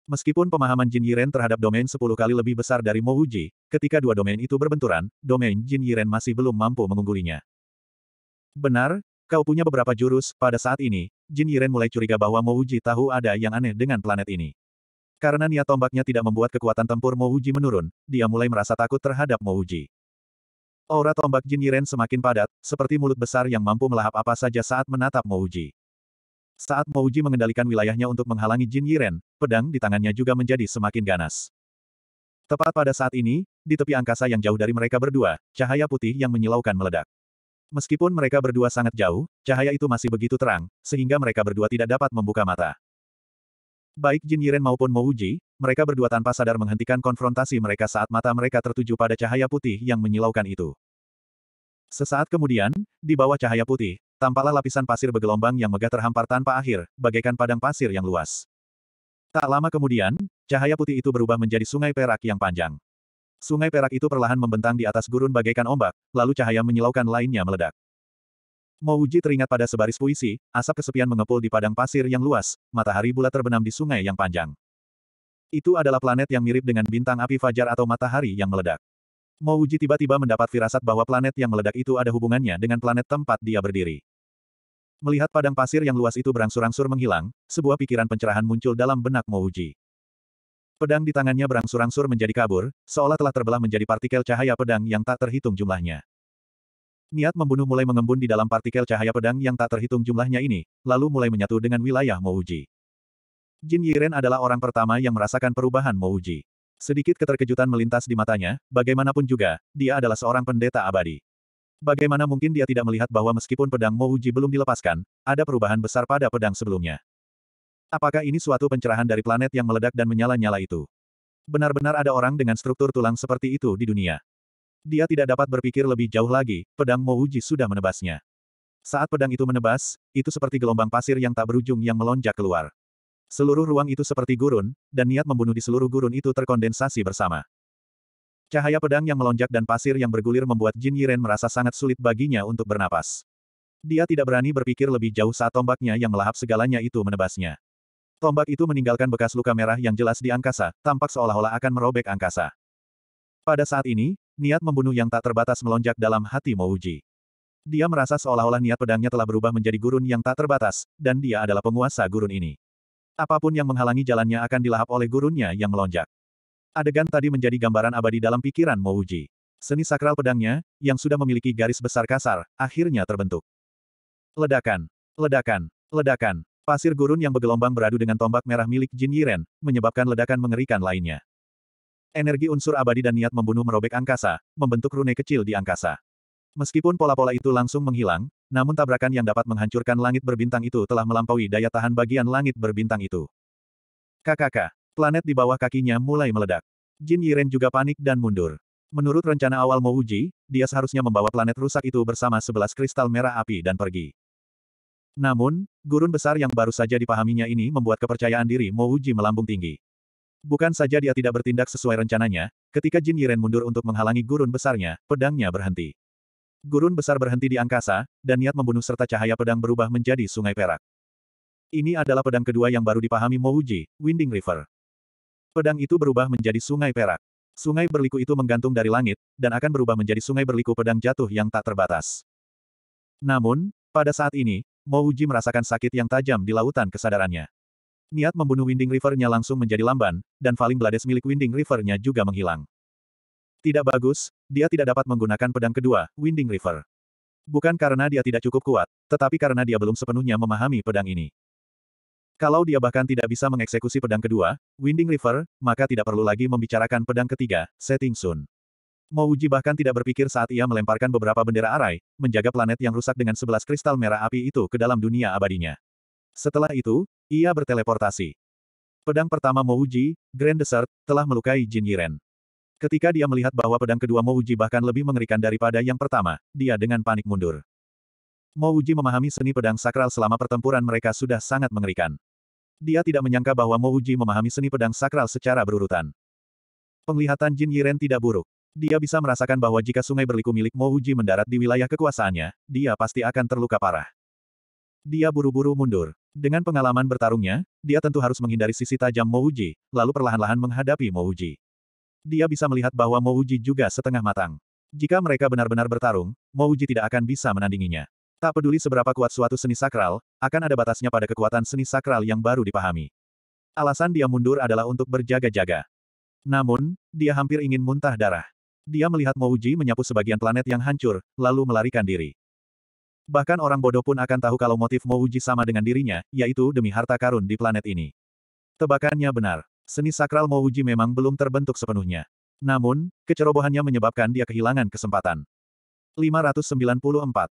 Meskipun pemahaman Jin Yiren terhadap domain 10 kali lebih besar dari Mouji, ketika dua domain itu berbenturan, domain Jin Yiren masih belum mampu mengunggulinya. Benar, kau punya beberapa jurus, pada saat ini, Jin Yiren mulai curiga bahwa Mouji tahu ada yang aneh dengan planet ini. Karena niat tombaknya tidak membuat kekuatan tempur Mouji menurun, dia mulai merasa takut terhadap Mouji. Aura tombak Jin Yiren semakin padat, seperti mulut besar yang mampu melahap apa saja saat menatap Mouji. Saat Mouji mengendalikan wilayahnya untuk menghalangi Jin Yiren, pedang di tangannya juga menjadi semakin ganas. Tepat pada saat ini, di tepi angkasa yang jauh dari mereka berdua, cahaya putih yang menyilaukan meledak. Meskipun mereka berdua sangat jauh, cahaya itu masih begitu terang, sehingga mereka berdua tidak dapat membuka mata. Baik Jin Yiren maupun Mouji, mereka berdua tanpa sadar menghentikan konfrontasi mereka saat mata mereka tertuju pada cahaya putih yang menyilaukan itu. Sesaat kemudian, di bawah cahaya putih, tampaklah lapisan pasir bergelombang yang megah terhampar tanpa akhir, bagaikan padang pasir yang luas. Tak lama kemudian, cahaya putih itu berubah menjadi sungai perak yang panjang. Sungai perak itu perlahan membentang di atas gurun bagaikan ombak, lalu cahaya menyilaukan lainnya meledak. Mouji teringat pada sebaris puisi, asap kesepian mengepul di padang pasir yang luas, matahari bulat terbenam di sungai yang panjang. Itu adalah planet yang mirip dengan bintang api fajar atau matahari yang meledak. Mouji tiba-tiba mendapat firasat bahwa planet yang meledak itu ada hubungannya dengan planet tempat dia berdiri. Melihat padang pasir yang luas itu berangsur-angsur menghilang, sebuah pikiran pencerahan muncul dalam benak Mouji. Pedang di tangannya berangsur-angsur menjadi kabur, seolah telah terbelah menjadi partikel cahaya pedang yang tak terhitung jumlahnya. Niat membunuh mulai mengembun di dalam partikel cahaya pedang yang tak terhitung jumlahnya ini, lalu mulai menyatu dengan wilayah Mouji. Jin Yiren adalah orang pertama yang merasakan perubahan Mouji. Sedikit keterkejutan melintas di matanya, bagaimanapun juga, dia adalah seorang pendeta abadi. Bagaimana mungkin dia tidak melihat bahwa meskipun pedang Mouji belum dilepaskan, ada perubahan besar pada pedang sebelumnya. Apakah ini suatu pencerahan dari planet yang meledak dan menyala-nyala itu? Benar-benar ada orang dengan struktur tulang seperti itu di dunia. Dia tidak dapat berpikir lebih jauh lagi, pedang Mouji sudah menebasnya. Saat pedang itu menebas, itu seperti gelombang pasir yang tak berujung yang melonjak keluar. Seluruh ruang itu seperti gurun, dan niat membunuh di seluruh gurun itu terkondensasi bersama. Cahaya pedang yang melonjak dan pasir yang bergulir membuat Jin Yiren merasa sangat sulit baginya untuk bernapas. Dia tidak berani berpikir lebih jauh saat tombaknya yang melahap segalanya itu menebasnya. Tombak itu meninggalkan bekas luka merah yang jelas di angkasa, tampak seolah-olah akan merobek angkasa. Pada saat ini, niat membunuh yang tak terbatas melonjak dalam hati Mouji. Dia merasa seolah-olah niat pedangnya telah berubah menjadi gurun yang tak terbatas, dan dia adalah penguasa gurun ini. Apapun yang menghalangi jalannya akan dilahap oleh gurunnya yang melonjak. Adegan tadi menjadi gambaran abadi dalam pikiran Mouji. Seni sakral pedangnya, yang sudah memiliki garis besar kasar, akhirnya terbentuk. Ledakan, ledakan, ledakan. Pasir gurun yang bergelombang beradu dengan tombak merah milik Jin Yiren, menyebabkan ledakan mengerikan lainnya. Energi unsur abadi dan niat membunuh merobek angkasa, membentuk rune kecil di angkasa. Meskipun pola-pola itu langsung menghilang, namun tabrakan yang dapat menghancurkan langit berbintang itu telah melampaui daya tahan bagian langit berbintang itu. KKK, planet di bawah kakinya mulai meledak. Jin Yiren juga panik dan mundur. Menurut rencana awal Mo Uji, dia seharusnya membawa planet rusak itu bersama sebelas kristal merah api dan pergi. Namun, gurun besar yang baru saja dipahaminya ini membuat kepercayaan diri Mo Uji melambung tinggi. Bukan saja dia tidak bertindak sesuai rencananya, ketika Jin Yiren mundur untuk menghalangi gurun besarnya, pedangnya berhenti. Gurun besar berhenti di angkasa, dan niat membunuh serta cahaya pedang berubah menjadi sungai perak. Ini adalah pedang kedua yang baru dipahami Mouji, Winding River. Pedang itu berubah menjadi sungai perak. Sungai berliku itu menggantung dari langit, dan akan berubah menjadi sungai berliku pedang jatuh yang tak terbatas. Namun, pada saat ini, Mouji merasakan sakit yang tajam di lautan kesadarannya. Niat membunuh Winding River-nya langsung menjadi lamban, dan Falling Blades milik Winding River-nya juga menghilang. Tidak bagus, dia tidak dapat menggunakan pedang kedua, Winding River. Bukan karena dia tidak cukup kuat, tetapi karena dia belum sepenuhnya memahami pedang ini. Kalau dia bahkan tidak bisa mengeksekusi pedang kedua, Winding River, maka tidak perlu lagi membicarakan pedang ketiga, Setting Sun. Mouji bahkan tidak berpikir saat ia melemparkan beberapa bendera arai, menjaga planet yang rusak dengan sebelas kristal merah api itu ke dalam dunia abadinya. Setelah itu, ia berteleportasi. Pedang pertama Mouji, Grand Desert, telah melukai Jin Yiren. Ketika dia melihat bahwa pedang kedua Mouji bahkan lebih mengerikan daripada yang pertama, dia dengan panik mundur. Mouji memahami seni pedang sakral selama pertempuran mereka sudah sangat mengerikan. Dia tidak menyangka bahwa Mouji memahami seni pedang sakral secara berurutan. Penglihatan Jin Yiren tidak buruk. Dia bisa merasakan bahwa jika sungai berliku milik Mouji mendarat di wilayah kekuasaannya, dia pasti akan terluka parah. Dia buru-buru mundur. Dengan pengalaman bertarungnya, dia tentu harus menghindari sisi tajam Mouji, lalu perlahan-lahan menghadapi Mouji. Dia bisa melihat bahwa Mouji juga setengah matang. Jika mereka benar-benar bertarung, Mouji tidak akan bisa menandinginya. Tak peduli seberapa kuat suatu seni sakral, akan ada batasnya pada kekuatan seni sakral yang baru dipahami. Alasan dia mundur adalah untuk berjaga-jaga. Namun, dia hampir ingin muntah darah. Dia melihat Mouji menyapu sebagian planet yang hancur, lalu melarikan diri. Bahkan orang bodoh pun akan tahu kalau motif Mouji sama dengan dirinya, yaitu demi harta karun di planet ini. Tebakannya benar. Seni sakral Mouji memang belum terbentuk sepenuhnya. Namun, kecerobohannya menyebabkan dia kehilangan kesempatan. 594.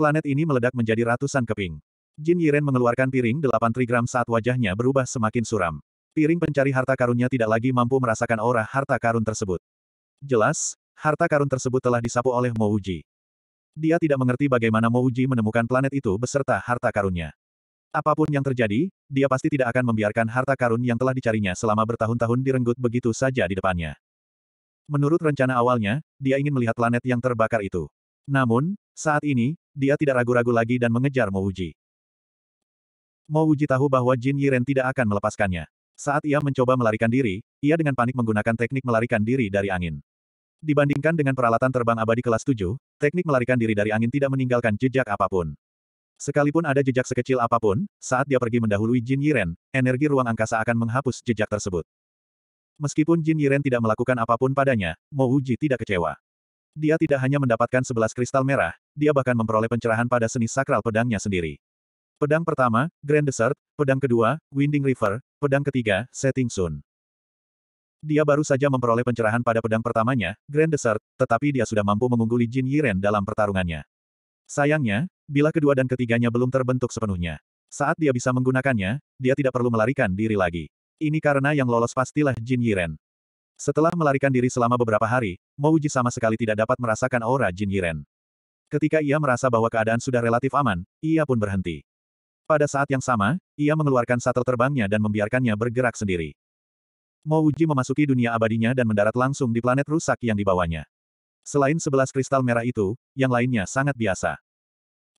Planet ini meledak menjadi ratusan keping. Jin Yiren mengeluarkan piring delapan trigram saat wajahnya berubah semakin suram. Piring pencari harta karunnya tidak lagi mampu merasakan aura harta karun tersebut. Jelas, harta karun tersebut telah disapu oleh Mouji. Dia tidak mengerti bagaimana Mouji menemukan planet itu beserta harta karunnya. Apapun yang terjadi, dia pasti tidak akan membiarkan harta karun yang telah dicarinya selama bertahun-tahun direnggut begitu saja di depannya. Menurut rencana awalnya, dia ingin melihat planet yang terbakar itu. Namun, saat ini, dia tidak ragu-ragu lagi dan mengejar Mouji. Mouji tahu bahwa Jin Yiren tidak akan melepaskannya. Saat ia mencoba melarikan diri, ia dengan panik menggunakan teknik melarikan diri dari angin. Dibandingkan dengan peralatan terbang abadi kelas 7, teknik melarikan diri dari angin tidak meninggalkan jejak apapun. Sekalipun ada jejak sekecil apapun, saat dia pergi mendahului Jin Yiren, energi ruang angkasa akan menghapus jejak tersebut. Meskipun Jin Yiren tidak melakukan apapun padanya, Mo Uji tidak kecewa. Dia tidak hanya mendapatkan sebelas kristal merah, dia bahkan memperoleh pencerahan pada seni sakral pedangnya sendiri. Pedang pertama, Grand Desert, pedang kedua, Winding River, pedang ketiga, Setting Sun. Dia baru saja memperoleh pencerahan pada pedang pertamanya, Grand Desert, tetapi dia sudah mampu mengungguli Jin Yiren dalam pertarungannya. Sayangnya, bila kedua dan ketiganya belum terbentuk sepenuhnya. Saat dia bisa menggunakannya, dia tidak perlu melarikan diri lagi. Ini karena yang lolos pastilah Jin Yiren. Setelah melarikan diri selama beberapa hari, Mouji sama sekali tidak dapat merasakan aura Jin Yiren. Ketika ia merasa bahwa keadaan sudah relatif aman, ia pun berhenti. Pada saat yang sama, ia mengeluarkan satel terbangnya dan membiarkannya bergerak sendiri. Mouji memasuki dunia abadinya dan mendarat langsung di planet rusak yang dibawanya. Selain sebelas kristal merah itu, yang lainnya sangat biasa.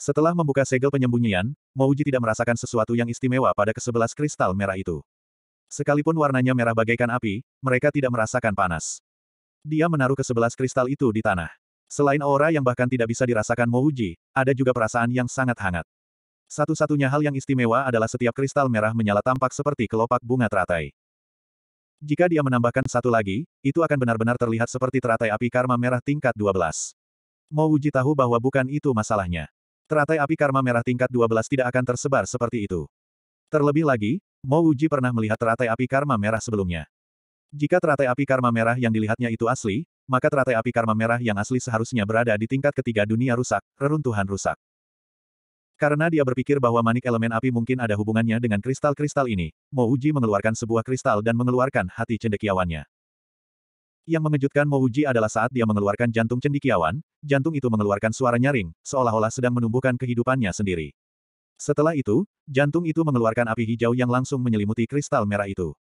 Setelah membuka segel penyembunyian, Mouji tidak merasakan sesuatu yang istimewa pada kesebelas kristal merah itu. Sekalipun warnanya merah bagaikan api, mereka tidak merasakan panas. Dia menaruh kesebelas kristal itu di tanah. Selain aura yang bahkan tidak bisa dirasakan Mouji, ada juga perasaan yang sangat hangat. Satu-satunya hal yang istimewa adalah setiap kristal merah menyala tampak seperti kelopak bunga teratai. Jika dia menambahkan satu lagi, itu akan benar-benar terlihat seperti teratai api karma merah tingkat 12. Mouji tahu bahwa bukan itu masalahnya teratai api karma merah tingkat 12 tidak akan tersebar seperti itu. Terlebih lagi, Mo Uji pernah melihat teratai api karma merah sebelumnya. Jika teratai api karma merah yang dilihatnya itu asli, maka teratai api karma merah yang asli seharusnya berada di tingkat ketiga dunia rusak, reruntuhan rusak. Karena dia berpikir bahwa manik elemen api mungkin ada hubungannya dengan kristal-kristal ini, Mo Uji mengeluarkan sebuah kristal dan mengeluarkan hati cendekiawannya. Yang mengejutkan Mouji adalah saat dia mengeluarkan jantung cendikiawan, jantung itu mengeluarkan suara nyaring, seolah-olah sedang menumbuhkan kehidupannya sendiri. Setelah itu, jantung itu mengeluarkan api hijau yang langsung menyelimuti kristal merah itu.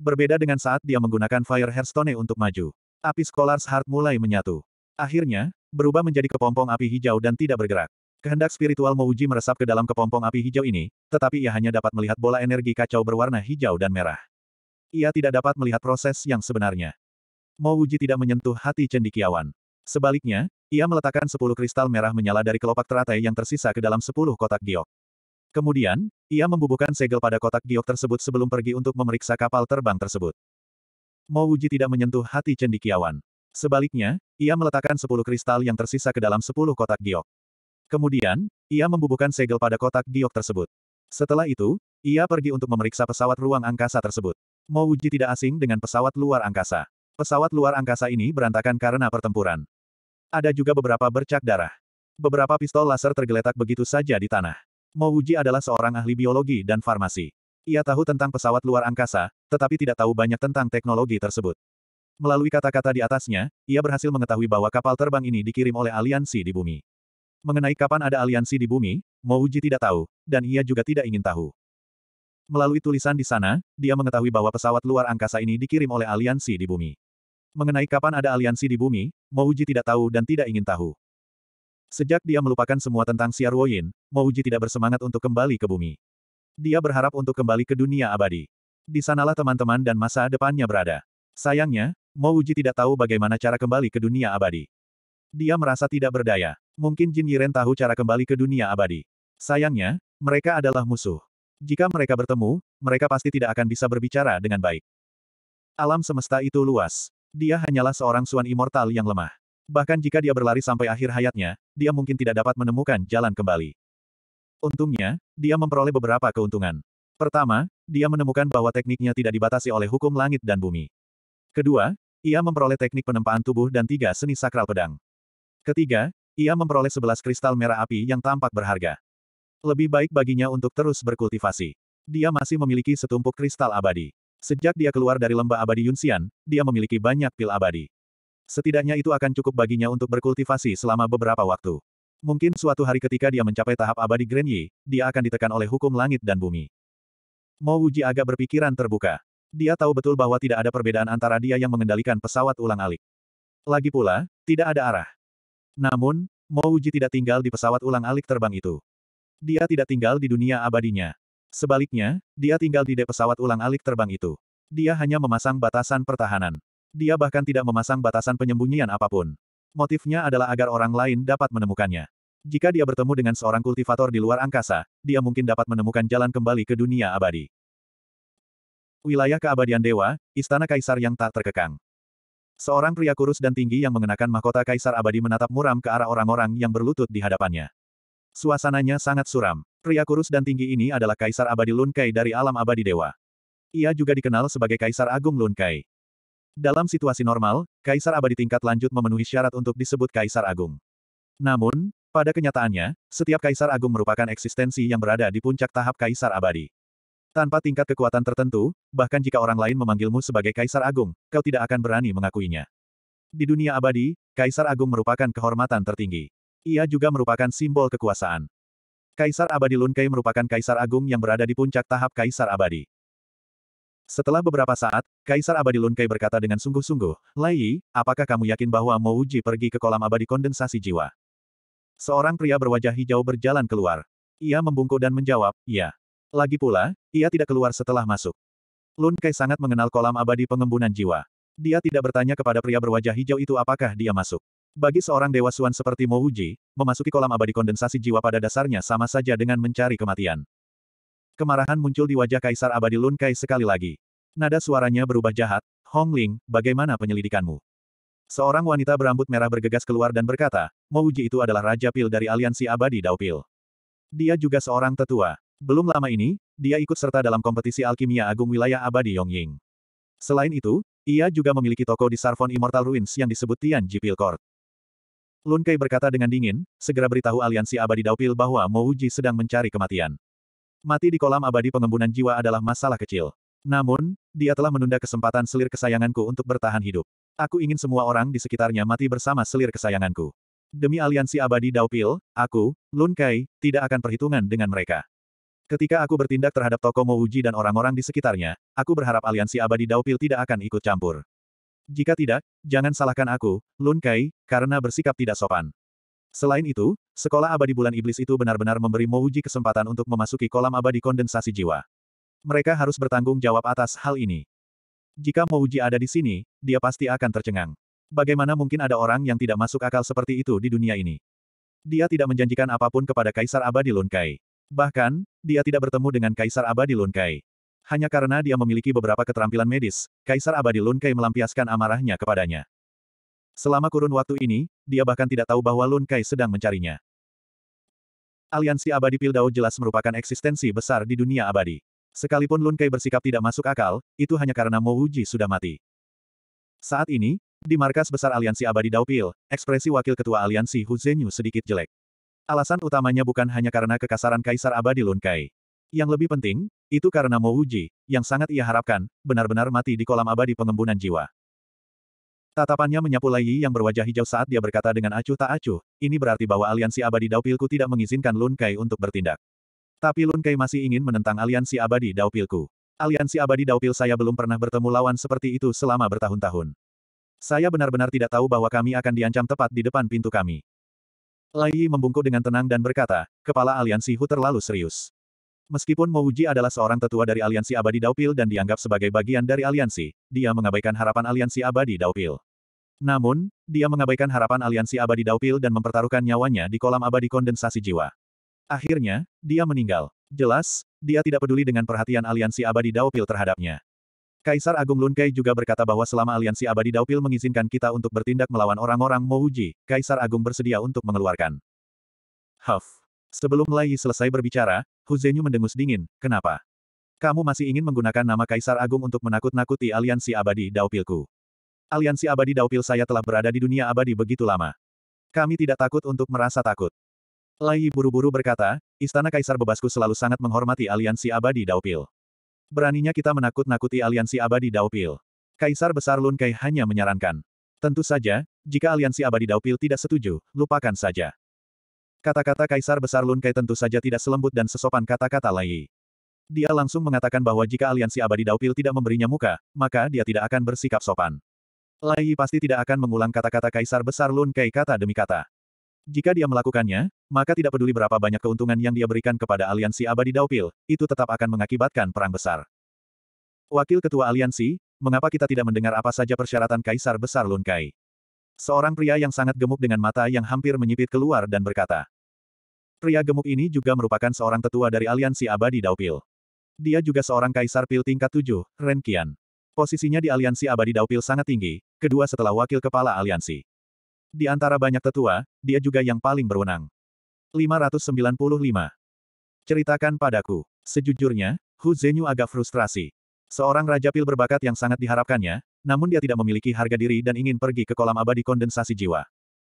Berbeda dengan saat dia menggunakan Fire Hearthstone untuk maju. Api Scholars Heart mulai menyatu. Akhirnya, berubah menjadi kepompong api hijau dan tidak bergerak. Kehendak spiritual Mouji meresap ke dalam kepompong api hijau ini, tetapi ia hanya dapat melihat bola energi kacau berwarna hijau dan merah. Ia tidak dapat melihat proses yang sebenarnya. Mo Wuji tidak menyentuh hati cendikiawan. Sebaliknya, ia meletakkan sepuluh kristal merah menyala dari kelopak teratai yang tersisa ke dalam sepuluh kotak giok. Kemudian, ia membubuhkan segel pada kotak giok tersebut sebelum pergi untuk memeriksa kapal terbang tersebut. Mo Wuji tidak menyentuh hati cendikiawan. Sebaliknya, ia meletakkan sepuluh kristal yang tersisa ke dalam sepuluh kotak giok. Kemudian, ia membubuhkan segel pada kotak giok tersebut. Setelah itu, ia pergi untuk memeriksa pesawat ruang angkasa tersebut. Mo Wuji tidak asing dengan pesawat luar angkasa. Pesawat luar angkasa ini berantakan karena pertempuran. Ada juga beberapa bercak darah. Beberapa pistol laser tergeletak begitu saja di tanah. Mouji adalah seorang ahli biologi dan farmasi. Ia tahu tentang pesawat luar angkasa, tetapi tidak tahu banyak tentang teknologi tersebut. Melalui kata-kata di atasnya, ia berhasil mengetahui bahwa kapal terbang ini dikirim oleh aliansi di bumi. Mengenai kapan ada aliansi di bumi, Mouji tidak tahu, dan ia juga tidak ingin tahu. Melalui tulisan di sana, dia mengetahui bahwa pesawat luar angkasa ini dikirim oleh aliansi di bumi. Mengenai kapan ada aliansi di bumi, Mouji tidak tahu dan tidak ingin tahu. Sejak dia melupakan semua tentang Siar Woyin, Mouji tidak bersemangat untuk kembali ke bumi. Dia berharap untuk kembali ke dunia abadi. Di sanalah teman-teman dan masa depannya berada. Sayangnya, Mouji tidak tahu bagaimana cara kembali ke dunia abadi. Dia merasa tidak berdaya. Mungkin Jin Yiren tahu cara kembali ke dunia abadi. Sayangnya, mereka adalah musuh. Jika mereka bertemu, mereka pasti tidak akan bisa berbicara dengan baik. Alam semesta itu luas. Dia hanyalah seorang suan immortal yang lemah. Bahkan jika dia berlari sampai akhir hayatnya, dia mungkin tidak dapat menemukan jalan kembali. Untungnya, dia memperoleh beberapa keuntungan. Pertama, dia menemukan bahwa tekniknya tidak dibatasi oleh hukum langit dan bumi. Kedua, ia memperoleh teknik penempaan tubuh dan tiga seni sakral pedang. Ketiga, ia memperoleh sebelas kristal merah api yang tampak berharga. Lebih baik baginya untuk terus berkultivasi. Dia masih memiliki setumpuk kristal abadi. Sejak dia keluar dari lembah abadi Yunxian, dia memiliki banyak pil abadi. Setidaknya itu akan cukup baginya untuk berkultivasi selama beberapa waktu. Mungkin suatu hari ketika dia mencapai tahap abadi Grand Yi, dia akan ditekan oleh hukum langit dan bumi. Mo Wuji agak berpikiran terbuka. Dia tahu betul bahwa tidak ada perbedaan antara dia yang mengendalikan pesawat ulang-alik. Lagi pula, tidak ada arah. Namun, Mo Wuji tidak tinggal di pesawat ulang-alik terbang itu. Dia tidak tinggal di dunia abadinya. Sebaliknya, dia tinggal di dek pesawat ulang-alik terbang itu. Dia hanya memasang batasan pertahanan. Dia bahkan tidak memasang batasan penyembunyian apapun. Motifnya adalah agar orang lain dapat menemukannya. Jika dia bertemu dengan seorang kultivator di luar angkasa, dia mungkin dapat menemukan jalan kembali ke dunia abadi. Wilayah keabadian dewa, istana kaisar yang tak terkekang. Seorang pria kurus dan tinggi yang mengenakan mahkota kaisar abadi menatap muram ke arah orang-orang yang berlutut di hadapannya. Suasananya sangat suram. Pria kurus dan tinggi ini adalah Kaisar Abadi Lunkai dari alam abadi dewa. Ia juga dikenal sebagai Kaisar Agung Lunkai. Dalam situasi normal, Kaisar Abadi tingkat lanjut memenuhi syarat untuk disebut Kaisar Agung. Namun, pada kenyataannya, setiap Kaisar Agung merupakan eksistensi yang berada di puncak tahap Kaisar Abadi. Tanpa tingkat kekuatan tertentu, bahkan jika orang lain memanggilmu sebagai Kaisar Agung, kau tidak akan berani mengakuinya. Di dunia abadi, Kaisar Agung merupakan kehormatan tertinggi. Ia juga merupakan simbol kekuasaan. Kaisar Abadi Lunkei merupakan kaisar agung yang berada di puncak tahap kaisar abadi. Setelah beberapa saat, Kaisar Abadi Lunkei berkata dengan sungguh-sungguh, Lai apakah kamu yakin bahwa Mouji pergi ke kolam abadi kondensasi jiwa? Seorang pria berwajah hijau berjalan keluar. Ia membungkuk dan menjawab, ya. Lagi pula, ia tidak keluar setelah masuk. Lunkei sangat mengenal kolam abadi pengembunan jiwa. Dia tidak bertanya kepada pria berwajah hijau itu apakah dia masuk. Bagi seorang dewa suan seperti Wuji, memasuki kolam abadi kondensasi jiwa pada dasarnya sama saja dengan mencari kematian. Kemarahan muncul di wajah Kaisar Abadi Lun Kai sekali lagi. Nada suaranya berubah jahat, Hong Ling, bagaimana penyelidikanmu? Seorang wanita berambut merah bergegas keluar dan berkata, Mo Wuji itu adalah Raja Pil dari Aliansi Abadi Dao Pil. Dia juga seorang tetua. Belum lama ini, dia ikut serta dalam kompetisi alkimia agung wilayah Abadi Yongying. Selain itu, ia juga memiliki toko di Sarvon Immortal Ruins yang disebut Tian Jipil Court. Lun Kei berkata dengan dingin, segera beritahu aliansi abadi Daupil bahwa Mo Uji sedang mencari kematian. Mati di kolam abadi pengembunan jiwa adalah masalah kecil. Namun, dia telah menunda kesempatan selir kesayanganku untuk bertahan hidup. Aku ingin semua orang di sekitarnya mati bersama selir kesayanganku. Demi aliansi abadi Daupil, aku, Lun Kai, tidak akan perhitungan dengan mereka. Ketika aku bertindak terhadap toko Mo Uji dan orang-orang di sekitarnya, aku berharap aliansi abadi Daupil tidak akan ikut campur. Jika tidak, jangan salahkan aku, Lun Kai, karena bersikap tidak sopan. Selain itu, sekolah abadi bulan iblis itu benar-benar memberi Mouji kesempatan untuk memasuki kolam abadi kondensasi jiwa. Mereka harus bertanggung jawab atas hal ini. Jika Mouji ada di sini, dia pasti akan tercengang. Bagaimana mungkin ada orang yang tidak masuk akal seperti itu di dunia ini? Dia tidak menjanjikan apapun kepada Kaisar Abadi Lunkai. Bahkan, dia tidak bertemu dengan Kaisar Abadi Lunkai. Hanya karena dia memiliki beberapa keterampilan medis, Kaisar Abadi Lun Kai melampiaskan amarahnya kepadanya. Selama kurun waktu ini, dia bahkan tidak tahu bahwa Lun Kai sedang mencarinya. Aliansi Abadi Pildao jelas merupakan eksistensi besar di dunia abadi. Sekalipun Lun Kai bersikap tidak masuk akal, itu hanya karena Mo Wuji sudah mati. Saat ini, di markas besar Aliansi Abadi Daupil, ekspresi Wakil Ketua Aliansi Hu Zhenyu sedikit jelek. Alasan utamanya bukan hanya karena kekasaran Kaisar Abadi Lun Kai. Yang lebih penting, itu karena Uji, yang sangat ia harapkan, benar-benar mati di kolam abadi pengembunan jiwa. Tatapannya menyapu Lai Yi yang berwajah hijau saat dia berkata dengan acuh tak acuh, ini berarti bahwa aliansi abadi Daupilku tidak mengizinkan Lun Kai untuk bertindak. Tapi Lun Kai masih ingin menentang aliansi abadi Daupilku. Aliansi abadi Daupil saya belum pernah bertemu lawan seperti itu selama bertahun-tahun. Saya benar-benar tidak tahu bahwa kami akan diancam tepat di depan pintu kami. Lai Yi membungkuk dengan tenang dan berkata, kepala aliansi Hu terlalu serius. Meskipun Mouji adalah seorang tetua dari Aliansi Abadi Daupil dan dianggap sebagai bagian dari aliansi, dia mengabaikan harapan Aliansi Abadi Daupil. Namun, dia mengabaikan harapan Aliansi Abadi Daupil dan mempertaruhkan nyawanya di kolam abadi kondensasi jiwa. Akhirnya, dia meninggal. Jelas, dia tidak peduli dengan perhatian Aliansi Abadi Daupil terhadapnya. Kaisar Agung Lunkei juga berkata bahwa selama Aliansi Abadi Daupil mengizinkan kita untuk bertindak melawan orang-orang Mouji, Kaisar Agung bersedia untuk mengeluarkan. Huff. Sebelum Lai selesai berbicara, Huzenyu mendengus dingin, kenapa? Kamu masih ingin menggunakan nama Kaisar Agung untuk menakut-nakuti aliansi abadi Daupilku. Aliansi abadi Daupil saya telah berada di dunia abadi begitu lama. Kami tidak takut untuk merasa takut. Lai buru-buru berkata, Istana Kaisar Bebasku selalu sangat menghormati aliansi abadi Daupil. Beraninya kita menakut-nakuti aliansi abadi Daupil. Kaisar Besar Lun hanya menyarankan. Tentu saja, jika aliansi abadi Daupil tidak setuju, lupakan saja. Kata-kata Kaisar Besar Lun tentu saja tidak selembut dan sesopan kata-kata Lai. Dia langsung mengatakan bahwa jika aliansi abadi Daupil tidak memberinya muka, maka dia tidak akan bersikap sopan. Lai pasti tidak akan mengulang kata-kata Kaisar Besar Lun kata demi kata. Jika dia melakukannya, maka tidak peduli berapa banyak keuntungan yang dia berikan kepada aliansi abadi Daupil, itu tetap akan mengakibatkan perang besar. Wakil Ketua Aliansi, mengapa kita tidak mendengar apa saja persyaratan Kaisar Besar Lunkai? Seorang pria yang sangat gemuk dengan mata yang hampir menyipit keluar dan berkata, Pria gemuk ini juga merupakan seorang tetua dari aliansi abadi Daupil. Dia juga seorang kaisar pil tingkat 7, Ren Posisinya di aliansi abadi Daupil sangat tinggi, kedua setelah wakil kepala aliansi. Di antara banyak tetua, dia juga yang paling berwenang. 595. Ceritakan padaku. Sejujurnya, Hu Zenyu agak frustrasi. Seorang Raja Pil berbakat yang sangat diharapkannya, namun dia tidak memiliki harga diri dan ingin pergi ke kolam abadi kondensasi jiwa.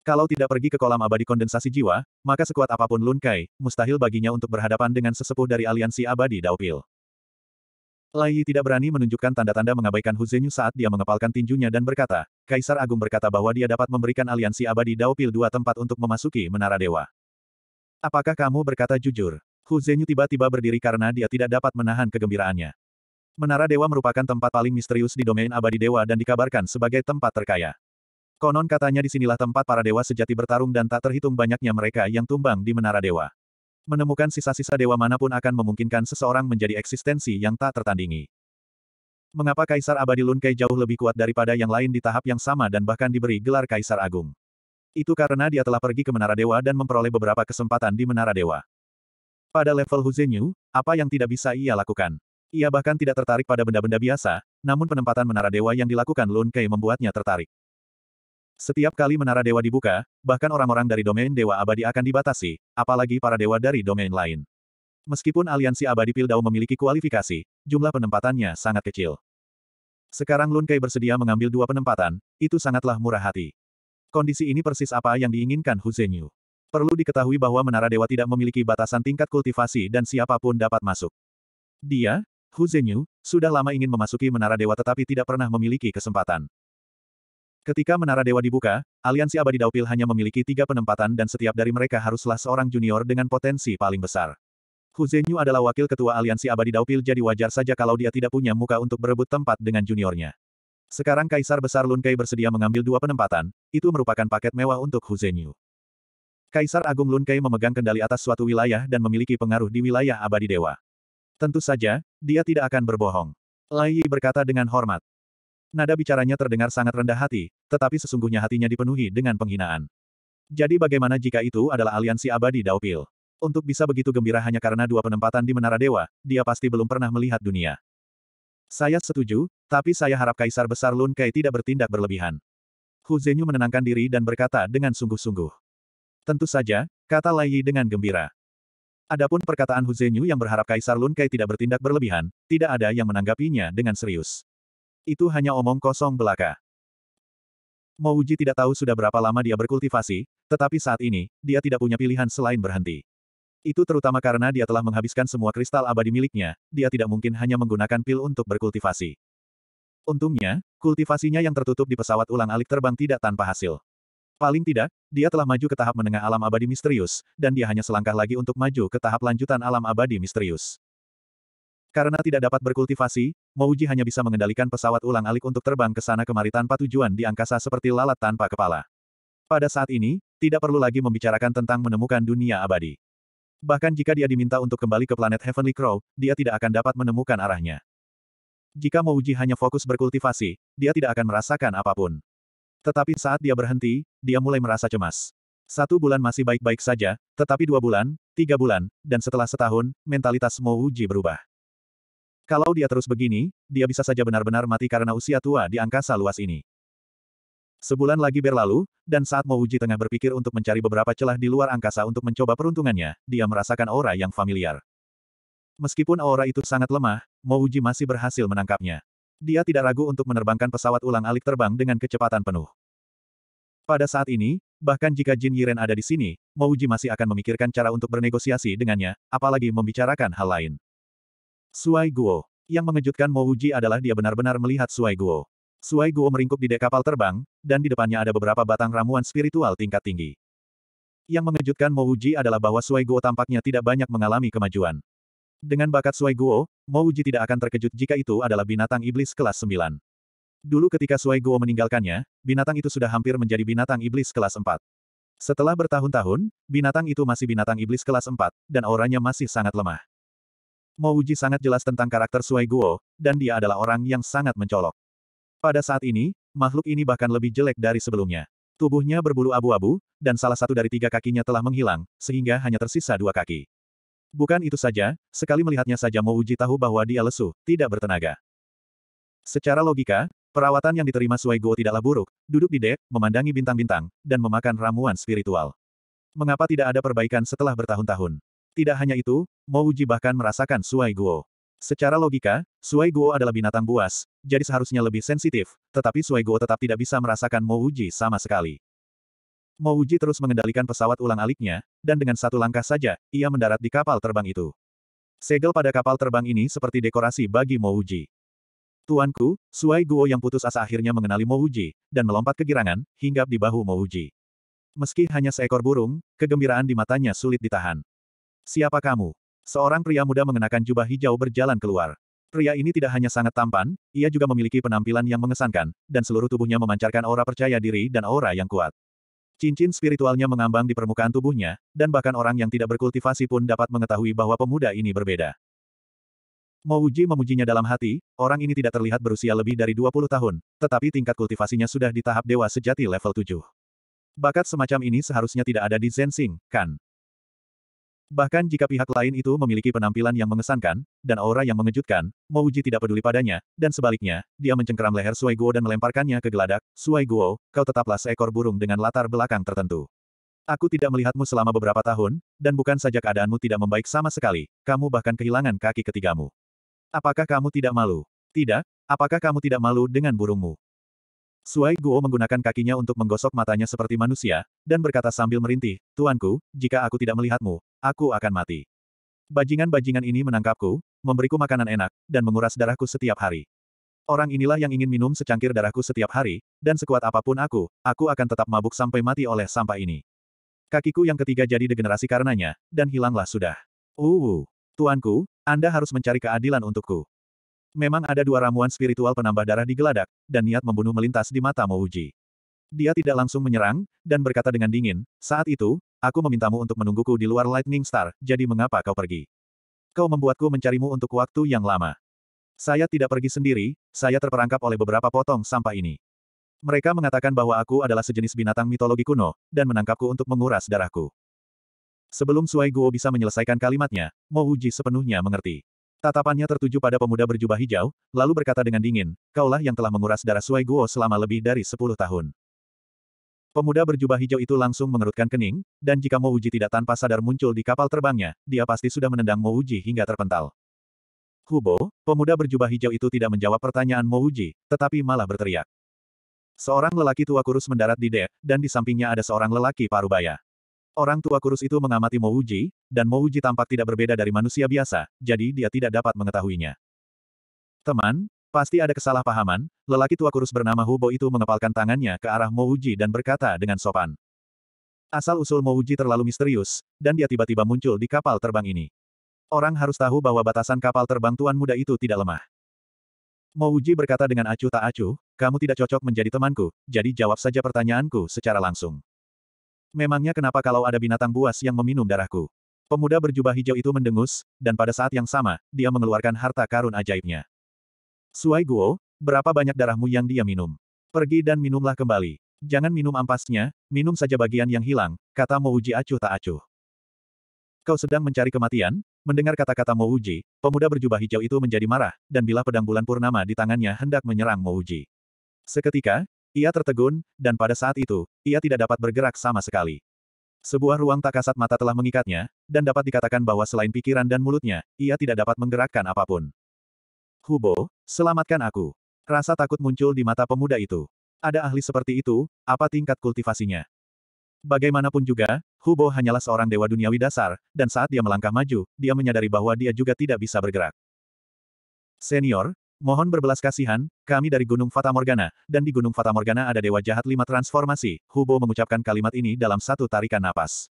Kalau tidak pergi ke kolam abadi kondensasi jiwa, maka sekuat apapun Lun Kai, mustahil baginya untuk berhadapan dengan sesepuh dari aliansi abadi Daupil. Lai Yi tidak berani menunjukkan tanda-tanda mengabaikan Hu Zhenyu saat dia mengepalkan tinjunya dan berkata, Kaisar Agung berkata bahwa dia dapat memberikan aliansi abadi Daupil dua tempat untuk memasuki Menara Dewa. Apakah kamu berkata jujur? Hu Zhenyu tiba-tiba berdiri karena dia tidak dapat menahan kegembiraannya. Menara Dewa merupakan tempat paling misterius di domain abadi dewa dan dikabarkan sebagai tempat terkaya. Konon katanya disinilah tempat para dewa sejati bertarung dan tak terhitung banyaknya mereka yang tumbang di menara dewa. Menemukan sisa-sisa dewa manapun akan memungkinkan seseorang menjadi eksistensi yang tak tertandingi. Mengapa Kaisar Abadi Lunkai jauh lebih kuat daripada yang lain di tahap yang sama dan bahkan diberi gelar Kaisar Agung? Itu karena dia telah pergi ke Menara Dewa dan memperoleh beberapa kesempatan di Menara Dewa. Pada level Huzenyu, apa yang tidak bisa ia lakukan? Ia bahkan tidak tertarik pada benda-benda biasa, namun penempatan Menara Dewa yang dilakukan Lunkei membuatnya tertarik. Setiap kali menara dewa dibuka, bahkan orang-orang dari domain dewa abadi akan dibatasi, apalagi para dewa dari domain lain. Meskipun aliansi abadi Pildau memiliki kualifikasi, jumlah penempatannya sangat kecil. Sekarang Lun Kai bersedia mengambil dua penempatan, itu sangatlah murah hati. Kondisi ini persis apa yang diinginkan Hu Zhenyu. Perlu diketahui bahwa menara dewa tidak memiliki batasan tingkat kultivasi dan siapapun dapat masuk. Dia, Hu Zhenyu, sudah lama ingin memasuki menara dewa tetapi tidak pernah memiliki kesempatan. Ketika menara dewa dibuka, aliansi abadi Daupil hanya memiliki tiga penempatan dan setiap dari mereka haruslah seorang junior dengan potensi paling besar. Hu Zhenyu adalah wakil ketua aliansi abadi Daupil jadi wajar saja kalau dia tidak punya muka untuk berebut tempat dengan juniornya. Sekarang Kaisar Besar Lun Kai bersedia mengambil dua penempatan, itu merupakan paket mewah untuk Hu Zhenyu. Kaisar Agung Lun Kai memegang kendali atas suatu wilayah dan memiliki pengaruh di wilayah abadi dewa. Tentu saja, dia tidak akan berbohong. Lai Yi berkata dengan hormat. Nada bicaranya terdengar sangat rendah hati, tetapi sesungguhnya hatinya dipenuhi dengan penghinaan. Jadi bagaimana jika itu adalah aliansi abadi Daupil? Untuk bisa begitu gembira hanya karena dua penempatan di Menara Dewa, dia pasti belum pernah melihat dunia. Saya setuju, tapi saya harap Kaisar Besar Lun Kai tidak bertindak berlebihan. Hu Zhenyu menenangkan diri dan berkata dengan sungguh-sungguh. Tentu saja, kata Lai Yi dengan gembira. Adapun perkataan Hu Zhenyu yang berharap Kaisar Lun Kai tidak bertindak berlebihan, tidak ada yang menanggapinya dengan serius. Itu hanya omong kosong belaka. Mouji tidak tahu sudah berapa lama dia berkultivasi, tetapi saat ini, dia tidak punya pilihan selain berhenti. Itu terutama karena dia telah menghabiskan semua kristal abadi miliknya, dia tidak mungkin hanya menggunakan pil untuk berkultivasi. Untungnya, kultivasinya yang tertutup di pesawat ulang alik terbang tidak tanpa hasil. Paling tidak, dia telah maju ke tahap menengah alam abadi misterius, dan dia hanya selangkah lagi untuk maju ke tahap lanjutan alam abadi misterius. Karena tidak dapat berkultivasi, Mouji hanya bisa mengendalikan pesawat ulang-alik untuk terbang ke sana kemari tanpa tujuan di angkasa seperti lalat tanpa kepala. Pada saat ini, tidak perlu lagi membicarakan tentang menemukan dunia abadi. Bahkan jika dia diminta untuk kembali ke planet Heavenly Crow, dia tidak akan dapat menemukan arahnya. Jika Mouji hanya fokus berkultivasi, dia tidak akan merasakan apapun. Tetapi saat dia berhenti, dia mulai merasa cemas. Satu bulan masih baik-baik saja, tetapi dua bulan, tiga bulan, dan setelah setahun, mentalitas Mouji berubah. Kalau dia terus begini, dia bisa saja benar-benar mati karena usia tua di angkasa luas ini. Sebulan lagi berlalu, dan saat Mo Uji tengah berpikir untuk mencari beberapa celah di luar angkasa untuk mencoba peruntungannya, dia merasakan aura yang familiar. Meskipun aura itu sangat lemah, Mo Uji masih berhasil menangkapnya. Dia tidak ragu untuk menerbangkan pesawat ulang alik terbang dengan kecepatan penuh. Pada saat ini, bahkan jika Jin Yiren ada di sini, Mouji masih akan memikirkan cara untuk bernegosiasi dengannya, apalagi membicarakan hal lain. Suai Guo. Yang mengejutkan Wuji adalah dia benar-benar melihat Suai Guo. Suai Guo meringkuk di dek kapal terbang, dan di depannya ada beberapa batang ramuan spiritual tingkat tinggi. Yang mengejutkan Wuji adalah bahwa Suai Guo tampaknya tidak banyak mengalami kemajuan. Dengan bakat Suai Guo, Wuji tidak akan terkejut jika itu adalah binatang iblis kelas 9. Dulu ketika Suai Guo meninggalkannya, binatang itu sudah hampir menjadi binatang iblis kelas 4. Setelah bertahun-tahun, binatang itu masih binatang iblis kelas 4, dan auranya masih sangat lemah. Mouji sangat jelas tentang karakter Sui Guo, dan dia adalah orang yang sangat mencolok. Pada saat ini, makhluk ini bahkan lebih jelek dari sebelumnya. Tubuhnya berbulu abu-abu, dan salah satu dari tiga kakinya telah menghilang, sehingga hanya tersisa dua kaki. Bukan itu saja, sekali melihatnya saja Mouji tahu bahwa dia lesu, tidak bertenaga. Secara logika, Perawatan yang diterima Sui Guo tidaklah buruk, duduk di dek, memandangi bintang-bintang, dan memakan ramuan spiritual. Mengapa tidak ada perbaikan setelah bertahun-tahun? Tidak hanya itu, Mouji bahkan merasakan Suai Guo. Secara logika, Suai Guo adalah binatang buas, jadi seharusnya lebih sensitif, tetapi Suai Guo tetap tidak bisa merasakan Mouji sama sekali. Mouji terus mengendalikan pesawat ulang-aliknya, dan dengan satu langkah saja, ia mendarat di kapal terbang itu. Segel pada kapal terbang ini seperti dekorasi bagi Mouji. Tuanku, Suai Guo yang putus asa akhirnya mengenali Mouji, dan melompat kegirangan, hinggap di bahu Mouji. Meski hanya seekor burung, kegembiraan di matanya sulit ditahan. Siapa kamu? Seorang pria muda mengenakan jubah hijau berjalan keluar. Pria ini tidak hanya sangat tampan, ia juga memiliki penampilan yang mengesankan, dan seluruh tubuhnya memancarkan aura percaya diri dan aura yang kuat. Cincin spiritualnya mengambang di permukaan tubuhnya, dan bahkan orang yang tidak berkultivasi pun dapat mengetahui bahwa pemuda ini berbeda. Mouji memujinya dalam hati, orang ini tidak terlihat berusia lebih dari 20 tahun, tetapi tingkat kultivasinya sudah di tahap dewa sejati level 7. Bakat semacam ini seharusnya tidak ada di Zensing, kan? Bahkan jika pihak lain itu memiliki penampilan yang mengesankan, dan aura yang mengejutkan, Mouji tidak peduli padanya, dan sebaliknya, dia mencengkeram leher Sui Guo dan melemparkannya ke geladak, Sui Guo, kau tetaplah seekor burung dengan latar belakang tertentu. Aku tidak melihatmu selama beberapa tahun, dan bukan saja keadaanmu tidak membaik sama sekali, kamu bahkan kehilangan kaki ketigamu. Apakah kamu tidak malu? Tidak, apakah kamu tidak malu dengan burungmu? Suai Guo menggunakan kakinya untuk menggosok matanya seperti manusia, dan berkata sambil merintih, Tuanku, jika aku tidak melihatmu, Aku akan mati. Bajingan-bajingan ini menangkapku, memberiku makanan enak, dan menguras darahku setiap hari. Orang inilah yang ingin minum secangkir darahku setiap hari, dan sekuat apapun aku, aku akan tetap mabuk sampai mati oleh sampah ini. Kakiku yang ketiga jadi degenerasi karenanya, dan hilanglah sudah. Uh, tuanku, Anda harus mencari keadilan untukku. Memang ada dua ramuan spiritual penambah darah di geladak, dan niat membunuh melintas di mata Mouji. Dia tidak langsung menyerang, dan berkata dengan dingin, saat itu, Aku memintamu untuk menungguku di luar Lightning Star, jadi mengapa kau pergi? Kau membuatku mencarimu untuk waktu yang lama. Saya tidak pergi sendiri, saya terperangkap oleh beberapa potong sampah ini. Mereka mengatakan bahwa aku adalah sejenis binatang mitologi kuno, dan menangkapku untuk menguras darahku. Sebelum Suai Guo bisa menyelesaikan kalimatnya, Mo Uji sepenuhnya mengerti. Tatapannya tertuju pada pemuda berjubah hijau, lalu berkata dengan dingin, kaulah yang telah menguras darah Suai Guo selama lebih dari 10 tahun. Pemuda berjubah hijau itu langsung mengerutkan kening, dan jika Mouji tidak tanpa sadar muncul di kapal terbangnya, dia pasti sudah menendang Mouji hingga terpental. Hubo, pemuda berjubah hijau itu tidak menjawab pertanyaan Mouji, tetapi malah berteriak. Seorang lelaki tua kurus mendarat di dek, dan di sampingnya ada seorang lelaki parubaya. Orang tua kurus itu mengamati Mouji, dan Mouji tampak tidak berbeda dari manusia biasa, jadi dia tidak dapat mengetahuinya. Teman, Pasti ada kesalahpahaman, lelaki tua kurus bernama Hubo itu mengepalkan tangannya ke arah Mouji dan berkata dengan sopan. Asal-usul Mouji terlalu misterius, dan dia tiba-tiba muncul di kapal terbang ini. Orang harus tahu bahwa batasan kapal terbang tuan muda itu tidak lemah. Mouji berkata dengan acuh tak acuh, kamu tidak cocok menjadi temanku, jadi jawab saja pertanyaanku secara langsung. Memangnya kenapa kalau ada binatang buas yang meminum darahku? Pemuda berjubah hijau itu mendengus, dan pada saat yang sama, dia mengeluarkan harta karun ajaibnya. Suai Guo, berapa banyak darahmu yang dia minum? Pergi dan minumlah kembali. Jangan minum ampasnya, minum saja bagian yang hilang, kata Mouji acuh tak acuh. Kau sedang mencari kematian? Mendengar kata-kata Mouji, pemuda berjubah hijau itu menjadi marah, dan bila pedang bulan purnama di tangannya hendak menyerang Mouji. Seketika, ia tertegun, dan pada saat itu, ia tidak dapat bergerak sama sekali. Sebuah ruang tak kasat mata telah mengikatnya, dan dapat dikatakan bahwa selain pikiran dan mulutnya, ia tidak dapat menggerakkan apapun. Hubo, selamatkan aku. Rasa takut muncul di mata pemuda itu. Ada ahli seperti itu, apa tingkat kultivasinya? Bagaimanapun juga, Hubo hanyalah seorang dewa duniawi dasar, dan saat dia melangkah maju, dia menyadari bahwa dia juga tidak bisa bergerak. Senior, mohon berbelas kasihan, kami dari Gunung Fatamorgana, dan di Gunung Fatamorgana ada dewa jahat lima transformasi, Hubo mengucapkan kalimat ini dalam satu tarikan napas.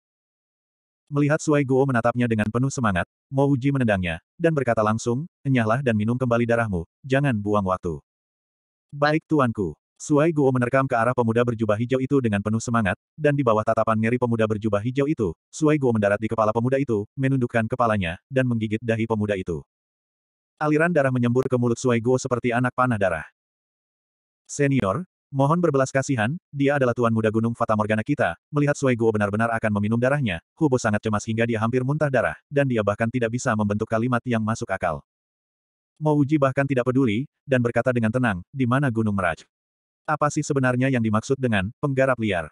Melihat Suai Guo menatapnya dengan penuh semangat, Mo Uji menendangnya, dan berkata langsung, enyahlah dan minum kembali darahmu, jangan buang waktu. Baik tuanku. Suai Guo menerkam ke arah pemuda berjubah hijau itu dengan penuh semangat, dan di bawah tatapan ngeri pemuda berjubah hijau itu, Suai Guo mendarat di kepala pemuda itu, menundukkan kepalanya, dan menggigit dahi pemuda itu. Aliran darah menyembur ke mulut Suai Guo seperti anak panah darah. Senior, Mohon berbelas kasihan, dia adalah tuan muda gunung Fata Morgana kita. Melihat Sui Guo benar-benar akan meminum darahnya, Hubo sangat cemas hingga dia hampir muntah darah, dan dia bahkan tidak bisa membentuk kalimat yang masuk akal. Uji bahkan tidak peduli, dan berkata dengan tenang, di mana Gunung Meraj? Apa sih sebenarnya yang dimaksud dengan penggarap liar?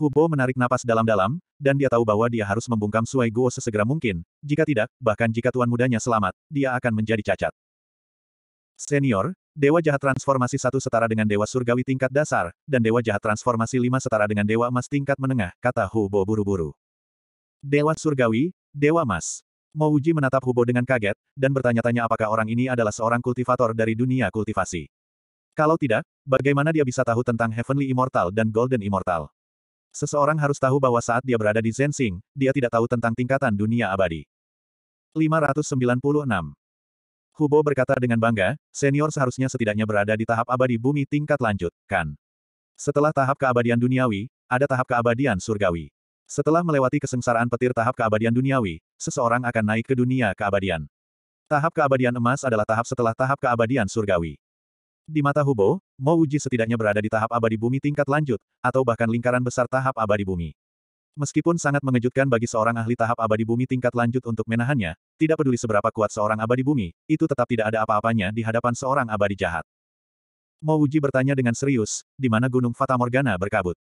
Hubo menarik napas dalam-dalam, dan dia tahu bahwa dia harus membungkam Sui Guo sesegera mungkin. Jika tidak, bahkan jika tuan mudanya selamat, dia akan menjadi cacat. Senior, Dewa Jahat Transformasi satu setara dengan Dewa Surgawi tingkat dasar, dan Dewa Jahat Transformasi lima setara dengan Dewa Emas tingkat menengah, kata Hubo buru-buru. Dewa Surgawi, Dewa Emas. Mouji menatap Hubo dengan kaget, dan bertanya-tanya apakah orang ini adalah seorang kultivator dari dunia kultivasi. Kalau tidak, bagaimana dia bisa tahu tentang Heavenly Immortal dan Golden Immortal? Seseorang harus tahu bahwa saat dia berada di Zensing, dia tidak tahu tentang tingkatan dunia abadi. 596 Hubo berkata dengan bangga, senior seharusnya setidaknya berada di tahap abadi bumi tingkat lanjut, kan? Setelah tahap keabadian duniawi, ada tahap keabadian surgawi. Setelah melewati kesengsaraan petir tahap keabadian duniawi, seseorang akan naik ke dunia keabadian. Tahap keabadian emas adalah tahap setelah tahap keabadian surgawi. Di mata Hubo, Mo Uji setidaknya berada di tahap abadi bumi tingkat lanjut, atau bahkan lingkaran besar tahap abadi bumi. Meskipun sangat mengejutkan bagi seorang ahli tahap abadi bumi tingkat lanjut untuk menahannya, tidak peduli seberapa kuat seorang abadi bumi, itu tetap tidak ada apa-apanya di hadapan seorang abadi jahat. Mouji bertanya dengan serius, di mana Gunung Fata Morgana berkabut.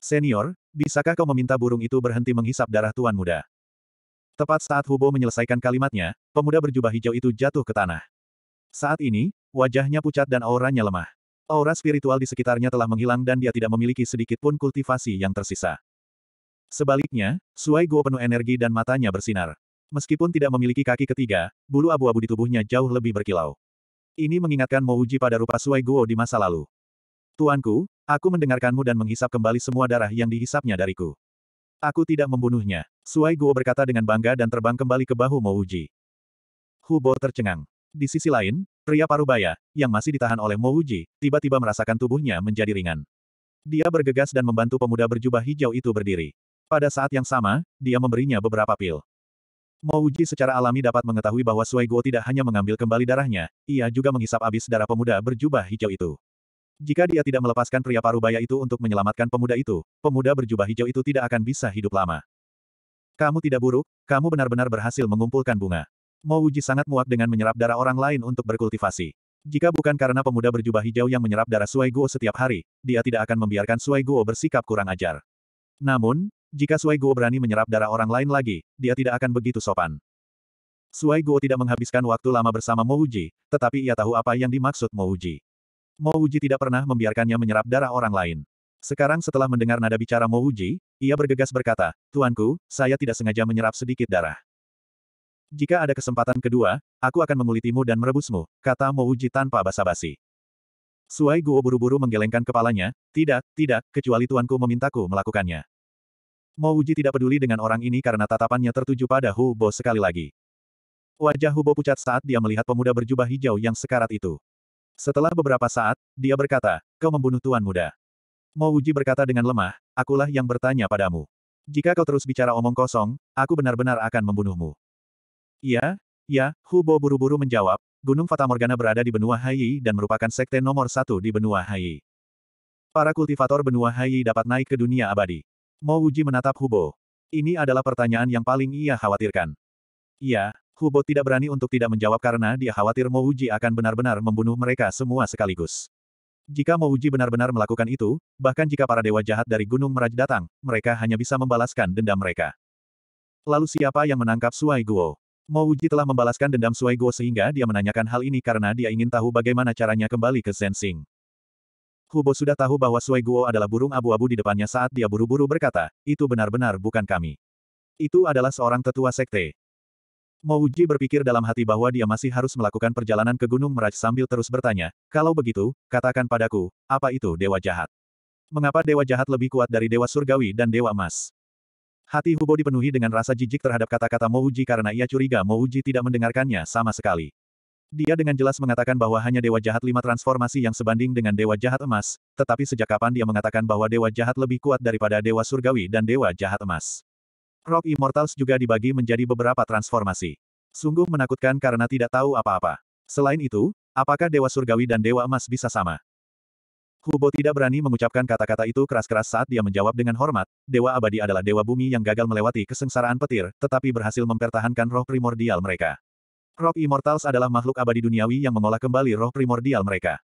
Senior, bisakah kau meminta burung itu berhenti menghisap darah tuan muda? Tepat saat Hubo menyelesaikan kalimatnya, pemuda berjubah hijau itu jatuh ke tanah. Saat ini, wajahnya pucat dan auranya lemah. Aura spiritual di sekitarnya telah menghilang dan dia tidak memiliki sedikit pun kultivasi yang tersisa. Sebaliknya, Suai Guo penuh energi dan matanya bersinar. Meskipun tidak memiliki kaki ketiga, bulu abu-abu di tubuhnya jauh lebih berkilau. Ini mengingatkan Mo Uji pada rupa Suai Guo di masa lalu. Tuanku, aku mendengarkanmu dan menghisap kembali semua darah yang dihisapnya dariku. Aku tidak membunuhnya. Suai Guo berkata dengan bangga dan terbang kembali ke bahu Mo Uji. Hubo tercengang. Di sisi lain, pria parubaya, yang masih ditahan oleh Mo Uji tiba-tiba merasakan tubuhnya menjadi ringan. Dia bergegas dan membantu pemuda berjubah hijau itu berdiri. Pada saat yang sama, dia memberinya beberapa pil. Mouji secara alami dapat mengetahui bahwa Sui Guo tidak hanya mengambil kembali darahnya, ia juga menghisap abis darah pemuda berjubah hijau itu. Jika dia tidak melepaskan pria parubaya itu untuk menyelamatkan pemuda itu, pemuda berjubah hijau itu tidak akan bisa hidup lama. Kamu tidak buruk, kamu benar-benar berhasil mengumpulkan bunga. Mouji sangat muak dengan menyerap darah orang lain untuk berkultivasi. Jika bukan karena pemuda berjubah hijau yang menyerap darah Sui Guo setiap hari, dia tidak akan membiarkan Sui Guo bersikap kurang ajar. Namun, jika Sui Guo berani menyerap darah orang lain lagi, dia tidak akan begitu sopan. Sui Guo tidak menghabiskan waktu lama bersama Mo Uji, tetapi ia tahu apa yang dimaksud Mo Uji. Mo Uji tidak pernah membiarkannya menyerap darah orang lain. Sekarang setelah mendengar nada bicara Mo Uji, ia bergegas berkata, Tuanku, saya tidak sengaja menyerap sedikit darah. Jika ada kesempatan kedua, aku akan mengulitimu dan merebusmu, kata Mo Uji tanpa basa-basi. Suai Guo buru-buru menggelengkan kepalanya, tidak, tidak, kecuali tuanku memintaku melakukannya. Mo Uji tidak peduli dengan orang ini karena tatapannya tertuju pada Hu Bo sekali lagi. Wajah Hu Bo pucat saat dia melihat pemuda berjubah hijau yang sekarat itu. Setelah beberapa saat, dia berkata, kau membunuh tuan muda. Mo Uji berkata dengan lemah, akulah yang bertanya padamu. Jika kau terus bicara omong kosong, aku benar-benar akan membunuhmu. "Ya, ya, Hu Bo buru-buru menjawab, Gunung Fatamorgana berada di benua Haii dan merupakan sekte nomor satu di benua Haii. Para kultivator benua Haii dapat naik ke dunia abadi. Mo Wuji menatap Hubo. Ini adalah pertanyaan yang paling ia khawatirkan. Iya, Hubo tidak berani untuk tidak menjawab karena dia khawatir Mo Wuji akan benar-benar membunuh mereka semua sekaligus. Jika Mo Wuji benar-benar melakukan itu, bahkan jika para dewa jahat dari Gunung Meraj datang, mereka hanya bisa membalaskan dendam mereka. Lalu siapa yang menangkap Suai Guo? Mo Wuji telah membalaskan dendam Suai Guo sehingga dia menanyakan hal ini karena dia ingin tahu bagaimana caranya kembali ke Zensing. Hubo sudah tahu bahwa Sui Guo adalah burung abu-abu di depannya saat dia buru-buru berkata, itu benar-benar bukan kami. Itu adalah seorang tetua sekte. Mouji berpikir dalam hati bahwa dia masih harus melakukan perjalanan ke Gunung Meraj sambil terus bertanya, kalau begitu, katakan padaku, apa itu dewa jahat? Mengapa dewa jahat lebih kuat dari dewa surgawi dan dewa emas? Hati Hubo dipenuhi dengan rasa jijik terhadap kata-kata Mouji karena ia curiga Mouji tidak mendengarkannya sama sekali. Dia dengan jelas mengatakan bahwa hanya Dewa Jahat lima transformasi yang sebanding dengan Dewa Jahat Emas, tetapi sejak kapan dia mengatakan bahwa Dewa Jahat lebih kuat daripada Dewa Surgawi dan Dewa Jahat Emas? Rock Immortals juga dibagi menjadi beberapa transformasi. Sungguh menakutkan karena tidak tahu apa-apa. Selain itu, apakah Dewa Surgawi dan Dewa Emas bisa sama? Hubo tidak berani mengucapkan kata-kata itu keras-keras saat dia menjawab dengan hormat, Dewa Abadi adalah Dewa Bumi yang gagal melewati kesengsaraan petir, tetapi berhasil mempertahankan roh primordial mereka. Rock Immortals adalah makhluk abadi duniawi yang mengolah kembali roh primordial mereka.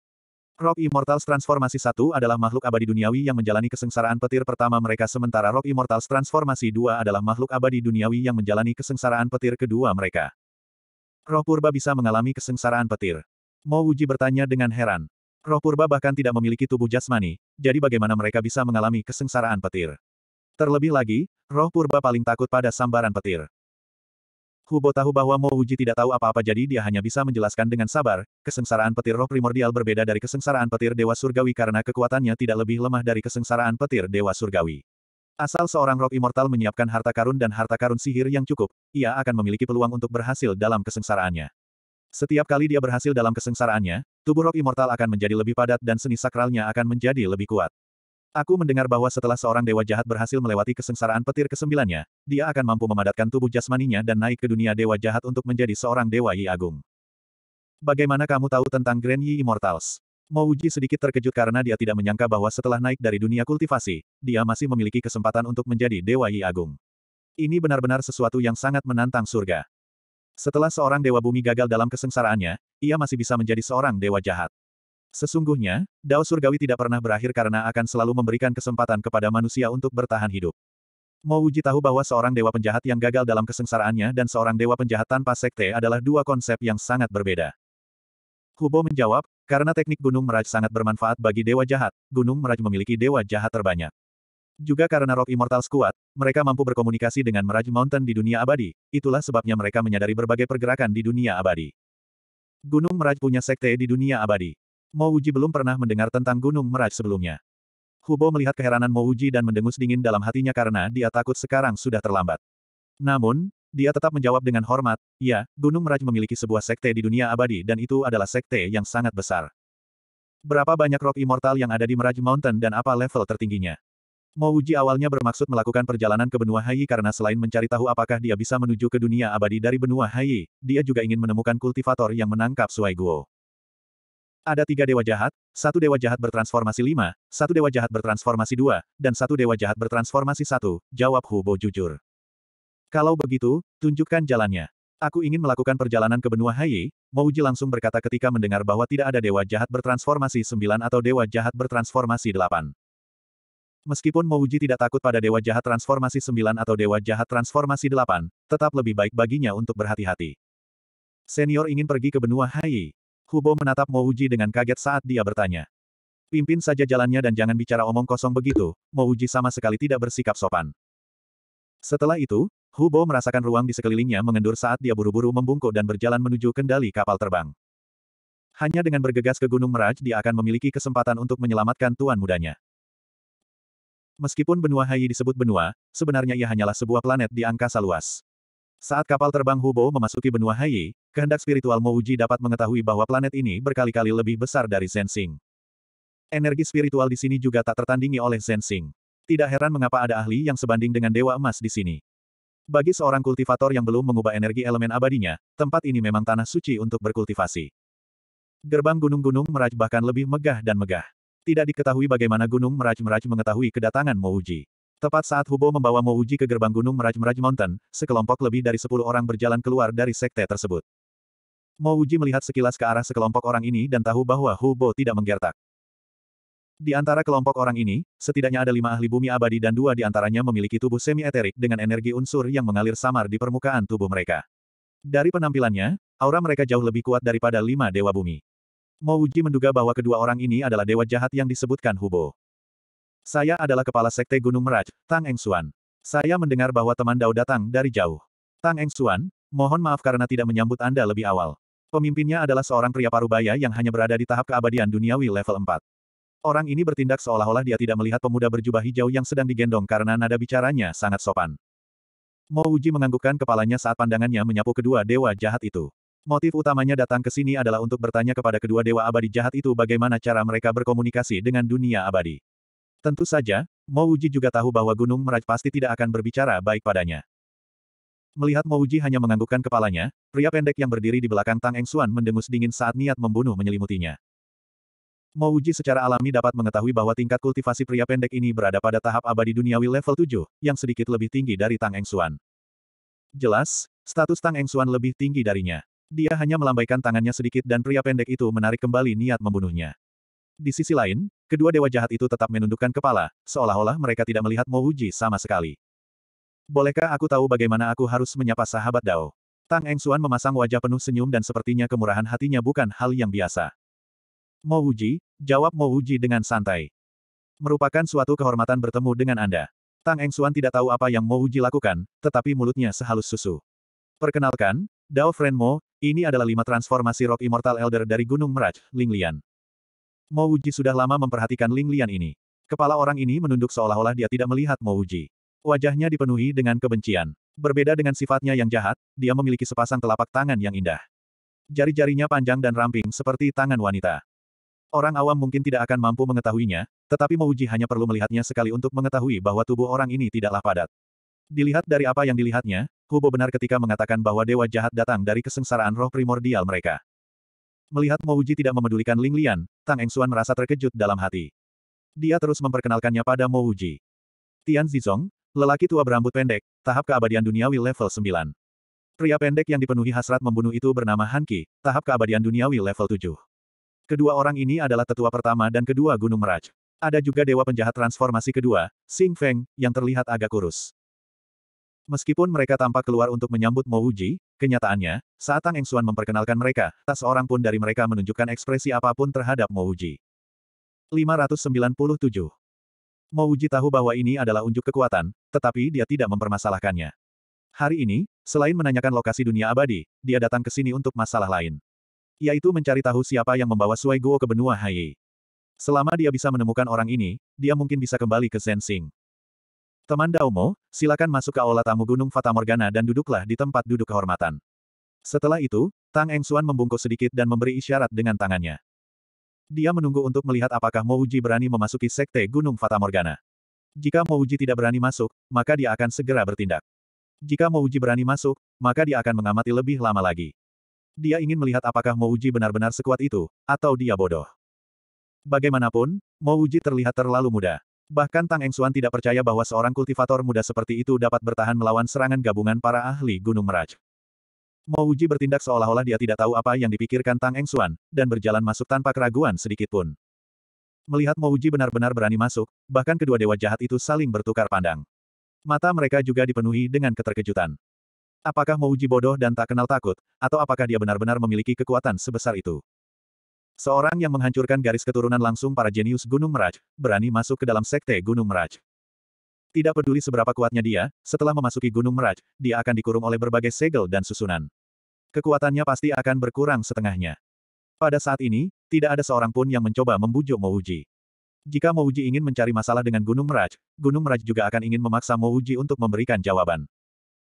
Rock Immortals Transformasi 1 adalah makhluk abadi duniawi yang menjalani kesengsaraan petir pertama mereka sementara Rock Immortals Transformasi 2 adalah makhluk abadi duniawi yang menjalani kesengsaraan petir kedua mereka. Roh Purba bisa mengalami kesengsaraan petir. Mo Wuji bertanya dengan heran. Roh Purba bahkan tidak memiliki tubuh jasmani, jadi bagaimana mereka bisa mengalami kesengsaraan petir? Terlebih lagi, roh purba paling takut pada sambaran petir. Hubo tahu bahwa Mo Wuji tidak tahu apa-apa jadi dia hanya bisa menjelaskan dengan sabar, kesengsaraan petir roh primordial berbeda dari kesengsaraan petir dewa surgawi karena kekuatannya tidak lebih lemah dari kesengsaraan petir dewa surgawi. Asal seorang roh immortal menyiapkan harta karun dan harta karun sihir yang cukup, ia akan memiliki peluang untuk berhasil dalam kesengsaraannya. Setiap kali dia berhasil dalam kesengsaraannya, tubuh roh immortal akan menjadi lebih padat dan seni sakralnya akan menjadi lebih kuat. Aku mendengar bahwa setelah seorang dewa jahat berhasil melewati kesengsaraan petir kesembilannya, dia akan mampu memadatkan tubuh jasmaninya dan naik ke dunia dewa jahat untuk menjadi seorang dewa Yi Agung. Bagaimana kamu tahu tentang Grand Yi Immortals? Mouji sedikit terkejut karena dia tidak menyangka bahwa setelah naik dari dunia kultivasi, dia masih memiliki kesempatan untuk menjadi dewa Yi Agung. Ini benar-benar sesuatu yang sangat menantang surga. Setelah seorang dewa bumi gagal dalam kesengsaraannya, ia masih bisa menjadi seorang dewa jahat. Sesungguhnya, Dao Surgawi tidak pernah berakhir karena akan selalu memberikan kesempatan kepada manusia untuk bertahan hidup. Mo Uji tahu bahwa seorang dewa penjahat yang gagal dalam kesengsaraannya dan seorang dewa penjahat tanpa sekte adalah dua konsep yang sangat berbeda. Hubo menjawab, karena teknik Gunung Meraj sangat bermanfaat bagi dewa jahat, Gunung Meraj memiliki dewa jahat terbanyak. Juga karena Rock Immortals kuat, mereka mampu berkomunikasi dengan Meraj Mountain di dunia abadi, itulah sebabnya mereka menyadari berbagai pergerakan di dunia abadi. Gunung Meraj punya sekte di dunia abadi. Mo Uji belum pernah mendengar tentang Gunung Meraj sebelumnya. Hubo melihat keheranan Mo Uji dan mendengus dingin dalam hatinya karena dia takut sekarang sudah terlambat. Namun, dia tetap menjawab dengan hormat, ya, Gunung Meraj memiliki sebuah sekte di dunia abadi dan itu adalah sekte yang sangat besar. Berapa banyak rock immortal yang ada di Meraj Mountain dan apa level tertingginya? Mo Uji awalnya bermaksud melakukan perjalanan ke benua Hai karena selain mencari tahu apakah dia bisa menuju ke dunia abadi dari benua Hai, dia juga ingin menemukan kultivator yang menangkap Suai Guo. Ada tiga dewa jahat, satu dewa jahat bertransformasi lima, satu dewa jahat bertransformasi dua, dan satu dewa jahat bertransformasi satu, jawab Hubo jujur. Kalau begitu, tunjukkan jalannya. Aku ingin melakukan perjalanan ke benua Hai, Mouji langsung berkata ketika mendengar bahwa tidak ada dewa jahat bertransformasi sembilan atau dewa jahat bertransformasi delapan. Meskipun Mouji tidak takut pada dewa jahat transformasi sembilan atau dewa jahat transformasi delapan, tetap lebih baik baginya untuk berhati-hati. Senior ingin pergi ke benua Hai, Hubo menatap Mo Uji dengan kaget saat dia bertanya. Pimpin saja jalannya dan jangan bicara omong kosong begitu, Mo Uji sama sekali tidak bersikap sopan. Setelah itu, Hubo merasakan ruang di sekelilingnya mengendur saat dia buru-buru membungkuk dan berjalan menuju kendali kapal terbang. Hanya dengan bergegas ke Gunung Meraj dia akan memiliki kesempatan untuk menyelamatkan tuan mudanya. Meskipun benua Hai disebut benua, sebenarnya ia hanyalah sebuah planet di angkasa luas. Saat kapal terbang Hubo memasuki benua Hai, kehendak spiritual Mouji dapat mengetahui bahwa planet ini berkali-kali lebih besar dari Zensing. Energi spiritual di sini juga tak tertandingi oleh Zensing. Tidak heran mengapa ada ahli yang sebanding dengan Dewa Emas di sini. Bagi seorang kultivator yang belum mengubah energi elemen abadinya, tempat ini memang tanah suci untuk berkultivasi. Gerbang gunung-gunung Meraj bahkan lebih megah dan megah. Tidak diketahui bagaimana gunung Meraj-Meraj mengetahui kedatangan Mouji. Tepat saat Hubo membawa Mouji ke gerbang gunung Meraj-Meraj Mountain, sekelompok lebih dari sepuluh orang berjalan keluar dari sekte tersebut. Mo Uji melihat sekilas ke arah sekelompok orang ini dan tahu bahwa Hubo tidak menggertak. Di antara kelompok orang ini, setidaknya ada lima ahli bumi abadi dan dua di antaranya memiliki tubuh semi-eterik dengan energi unsur yang mengalir samar di permukaan tubuh mereka. Dari penampilannya, aura mereka jauh lebih kuat daripada lima dewa bumi. Mo Uji menduga bahwa kedua orang ini adalah dewa jahat yang disebutkan Hubo. Saya adalah kepala sekte Gunung Meraj, Tang Eng Suan. Saya mendengar bahwa teman Dao datang dari jauh. Tang Eng Suan, mohon maaf karena tidak menyambut Anda lebih awal. Pemimpinnya adalah seorang pria parubaya yang hanya berada di tahap keabadian duniawi level 4. Orang ini bertindak seolah-olah dia tidak melihat pemuda berjubah hijau yang sedang digendong karena nada bicaranya sangat sopan. Mo Uji menganggukkan kepalanya saat pandangannya menyapu kedua dewa jahat itu. Motif utamanya datang ke sini adalah untuk bertanya kepada kedua dewa abadi jahat itu bagaimana cara mereka berkomunikasi dengan dunia abadi. Tentu saja, Mo Uji juga tahu bahwa Gunung Meraj pasti tidak akan berbicara baik padanya. Melihat Mouji hanya menganggukkan kepalanya, pria pendek yang berdiri di belakang Tang Eng Xuan mendengus dingin saat niat membunuh menyelimutinya. Mouji secara alami dapat mengetahui bahwa tingkat kultivasi pria pendek ini berada pada tahap abadi duniawi level 7, yang sedikit lebih tinggi dari Tang Eng Xuan. Jelas, status Tang Eng Xuan lebih tinggi darinya. Dia hanya melambaikan tangannya sedikit dan pria pendek itu menarik kembali niat membunuhnya. Di sisi lain, kedua dewa jahat itu tetap menundukkan kepala, seolah-olah mereka tidak melihat Mouji sama sekali. Bolehkah aku tahu bagaimana aku harus menyapa sahabat Dao? Tang Eng Suan memasang wajah penuh senyum dan sepertinya kemurahan hatinya bukan hal yang biasa. Mo Wuji, jawab Mo Wuji dengan santai. Merupakan suatu kehormatan bertemu dengan Anda. Tang Eng Suan tidak tahu apa yang Mo Wuji lakukan, tetapi mulutnya sehalus susu. Perkenalkan, Dao Friend Mo, ini adalah lima transformasi Rock Immortal Elder dari Gunung Meraj, Linglian. Lian. Mo Wuji sudah lama memperhatikan Linglian ini. Kepala orang ini menunduk seolah-olah dia tidak melihat Mo Wuji. Wajahnya dipenuhi dengan kebencian. Berbeda dengan sifatnya yang jahat, dia memiliki sepasang telapak tangan yang indah. Jari-jarinya panjang dan ramping seperti tangan wanita. Orang awam mungkin tidak akan mampu mengetahuinya, tetapi Mouji hanya perlu melihatnya sekali untuk mengetahui bahwa tubuh orang ini tidaklah padat. Dilihat dari apa yang dilihatnya, Hubo benar ketika mengatakan bahwa dewa jahat datang dari kesengsaraan roh primordial mereka. Melihat Mouji tidak memedulikan Ling Lian, Tang Xuan merasa terkejut dalam hati. Dia terus memperkenalkannya pada Mouji. Tian Zizong, Lelaki tua berambut pendek, tahap keabadian duniawi level 9. Pria pendek yang dipenuhi hasrat membunuh itu bernama Hanki, tahap keabadian duniawi level 7. Kedua orang ini adalah tetua pertama dan kedua Gunung Meraj. Ada juga dewa penjahat transformasi kedua, Sing Feng, yang terlihat agak kurus. Meskipun mereka tampak keluar untuk menyambut Mo Uji, kenyataannya, saat Tang Engsuan memperkenalkan mereka, tak seorang pun dari mereka menunjukkan ekspresi apapun terhadap Mo Mouji. 597 uji tahu bahwa ini adalah unjuk kekuatan, tetapi dia tidak mempermasalahkannya. Hari ini, selain menanyakan lokasi dunia abadi, dia datang ke sini untuk masalah lain. Yaitu mencari tahu siapa yang membawa Sui Guo ke benua Haiyi. Selama dia bisa menemukan orang ini, dia mungkin bisa kembali ke Zensing. Teman Mo, silakan masuk ke aula tamu Gunung Fata Morgana dan duduklah di tempat duduk kehormatan. Setelah itu, Tang Engsuan membungkuk sedikit dan memberi isyarat dengan tangannya. Dia menunggu untuk melihat apakah Mouji berani memasuki Sekte Gunung Fata Morgana. Jika Mouji tidak berani masuk, maka dia akan segera bertindak. Jika Mouji berani masuk, maka dia akan mengamati lebih lama lagi. Dia ingin melihat apakah Mouji benar-benar sekuat itu, atau dia bodoh. Bagaimanapun, Mouji terlihat terlalu muda. Bahkan Tang Engsuan tidak percaya bahwa seorang kultivator muda seperti itu dapat bertahan melawan serangan gabungan para ahli Gunung Meraj. Mo Uji bertindak seolah-olah dia tidak tahu apa yang dipikirkan Tang Eng Xuan, dan berjalan masuk tanpa keraguan sedikitpun. Melihat Mo Uji benar-benar berani masuk, bahkan kedua dewa jahat itu saling bertukar pandang. Mata mereka juga dipenuhi dengan keterkejutan. Apakah Mo Uji bodoh dan tak kenal takut, atau apakah dia benar-benar memiliki kekuatan sebesar itu? Seorang yang menghancurkan garis keturunan langsung para jenius Gunung Meraj, berani masuk ke dalam sekte Gunung Meraj. Tidak peduli seberapa kuatnya dia, setelah memasuki Gunung Meraj, dia akan dikurung oleh berbagai segel dan susunan. Kekuatannya pasti akan berkurang setengahnya. Pada saat ini, tidak ada seorang pun yang mencoba membujuk Mouji. Jika Mouji ingin mencari masalah dengan Gunung Meraj, Gunung Meraj juga akan ingin memaksa Mouji untuk memberikan jawaban.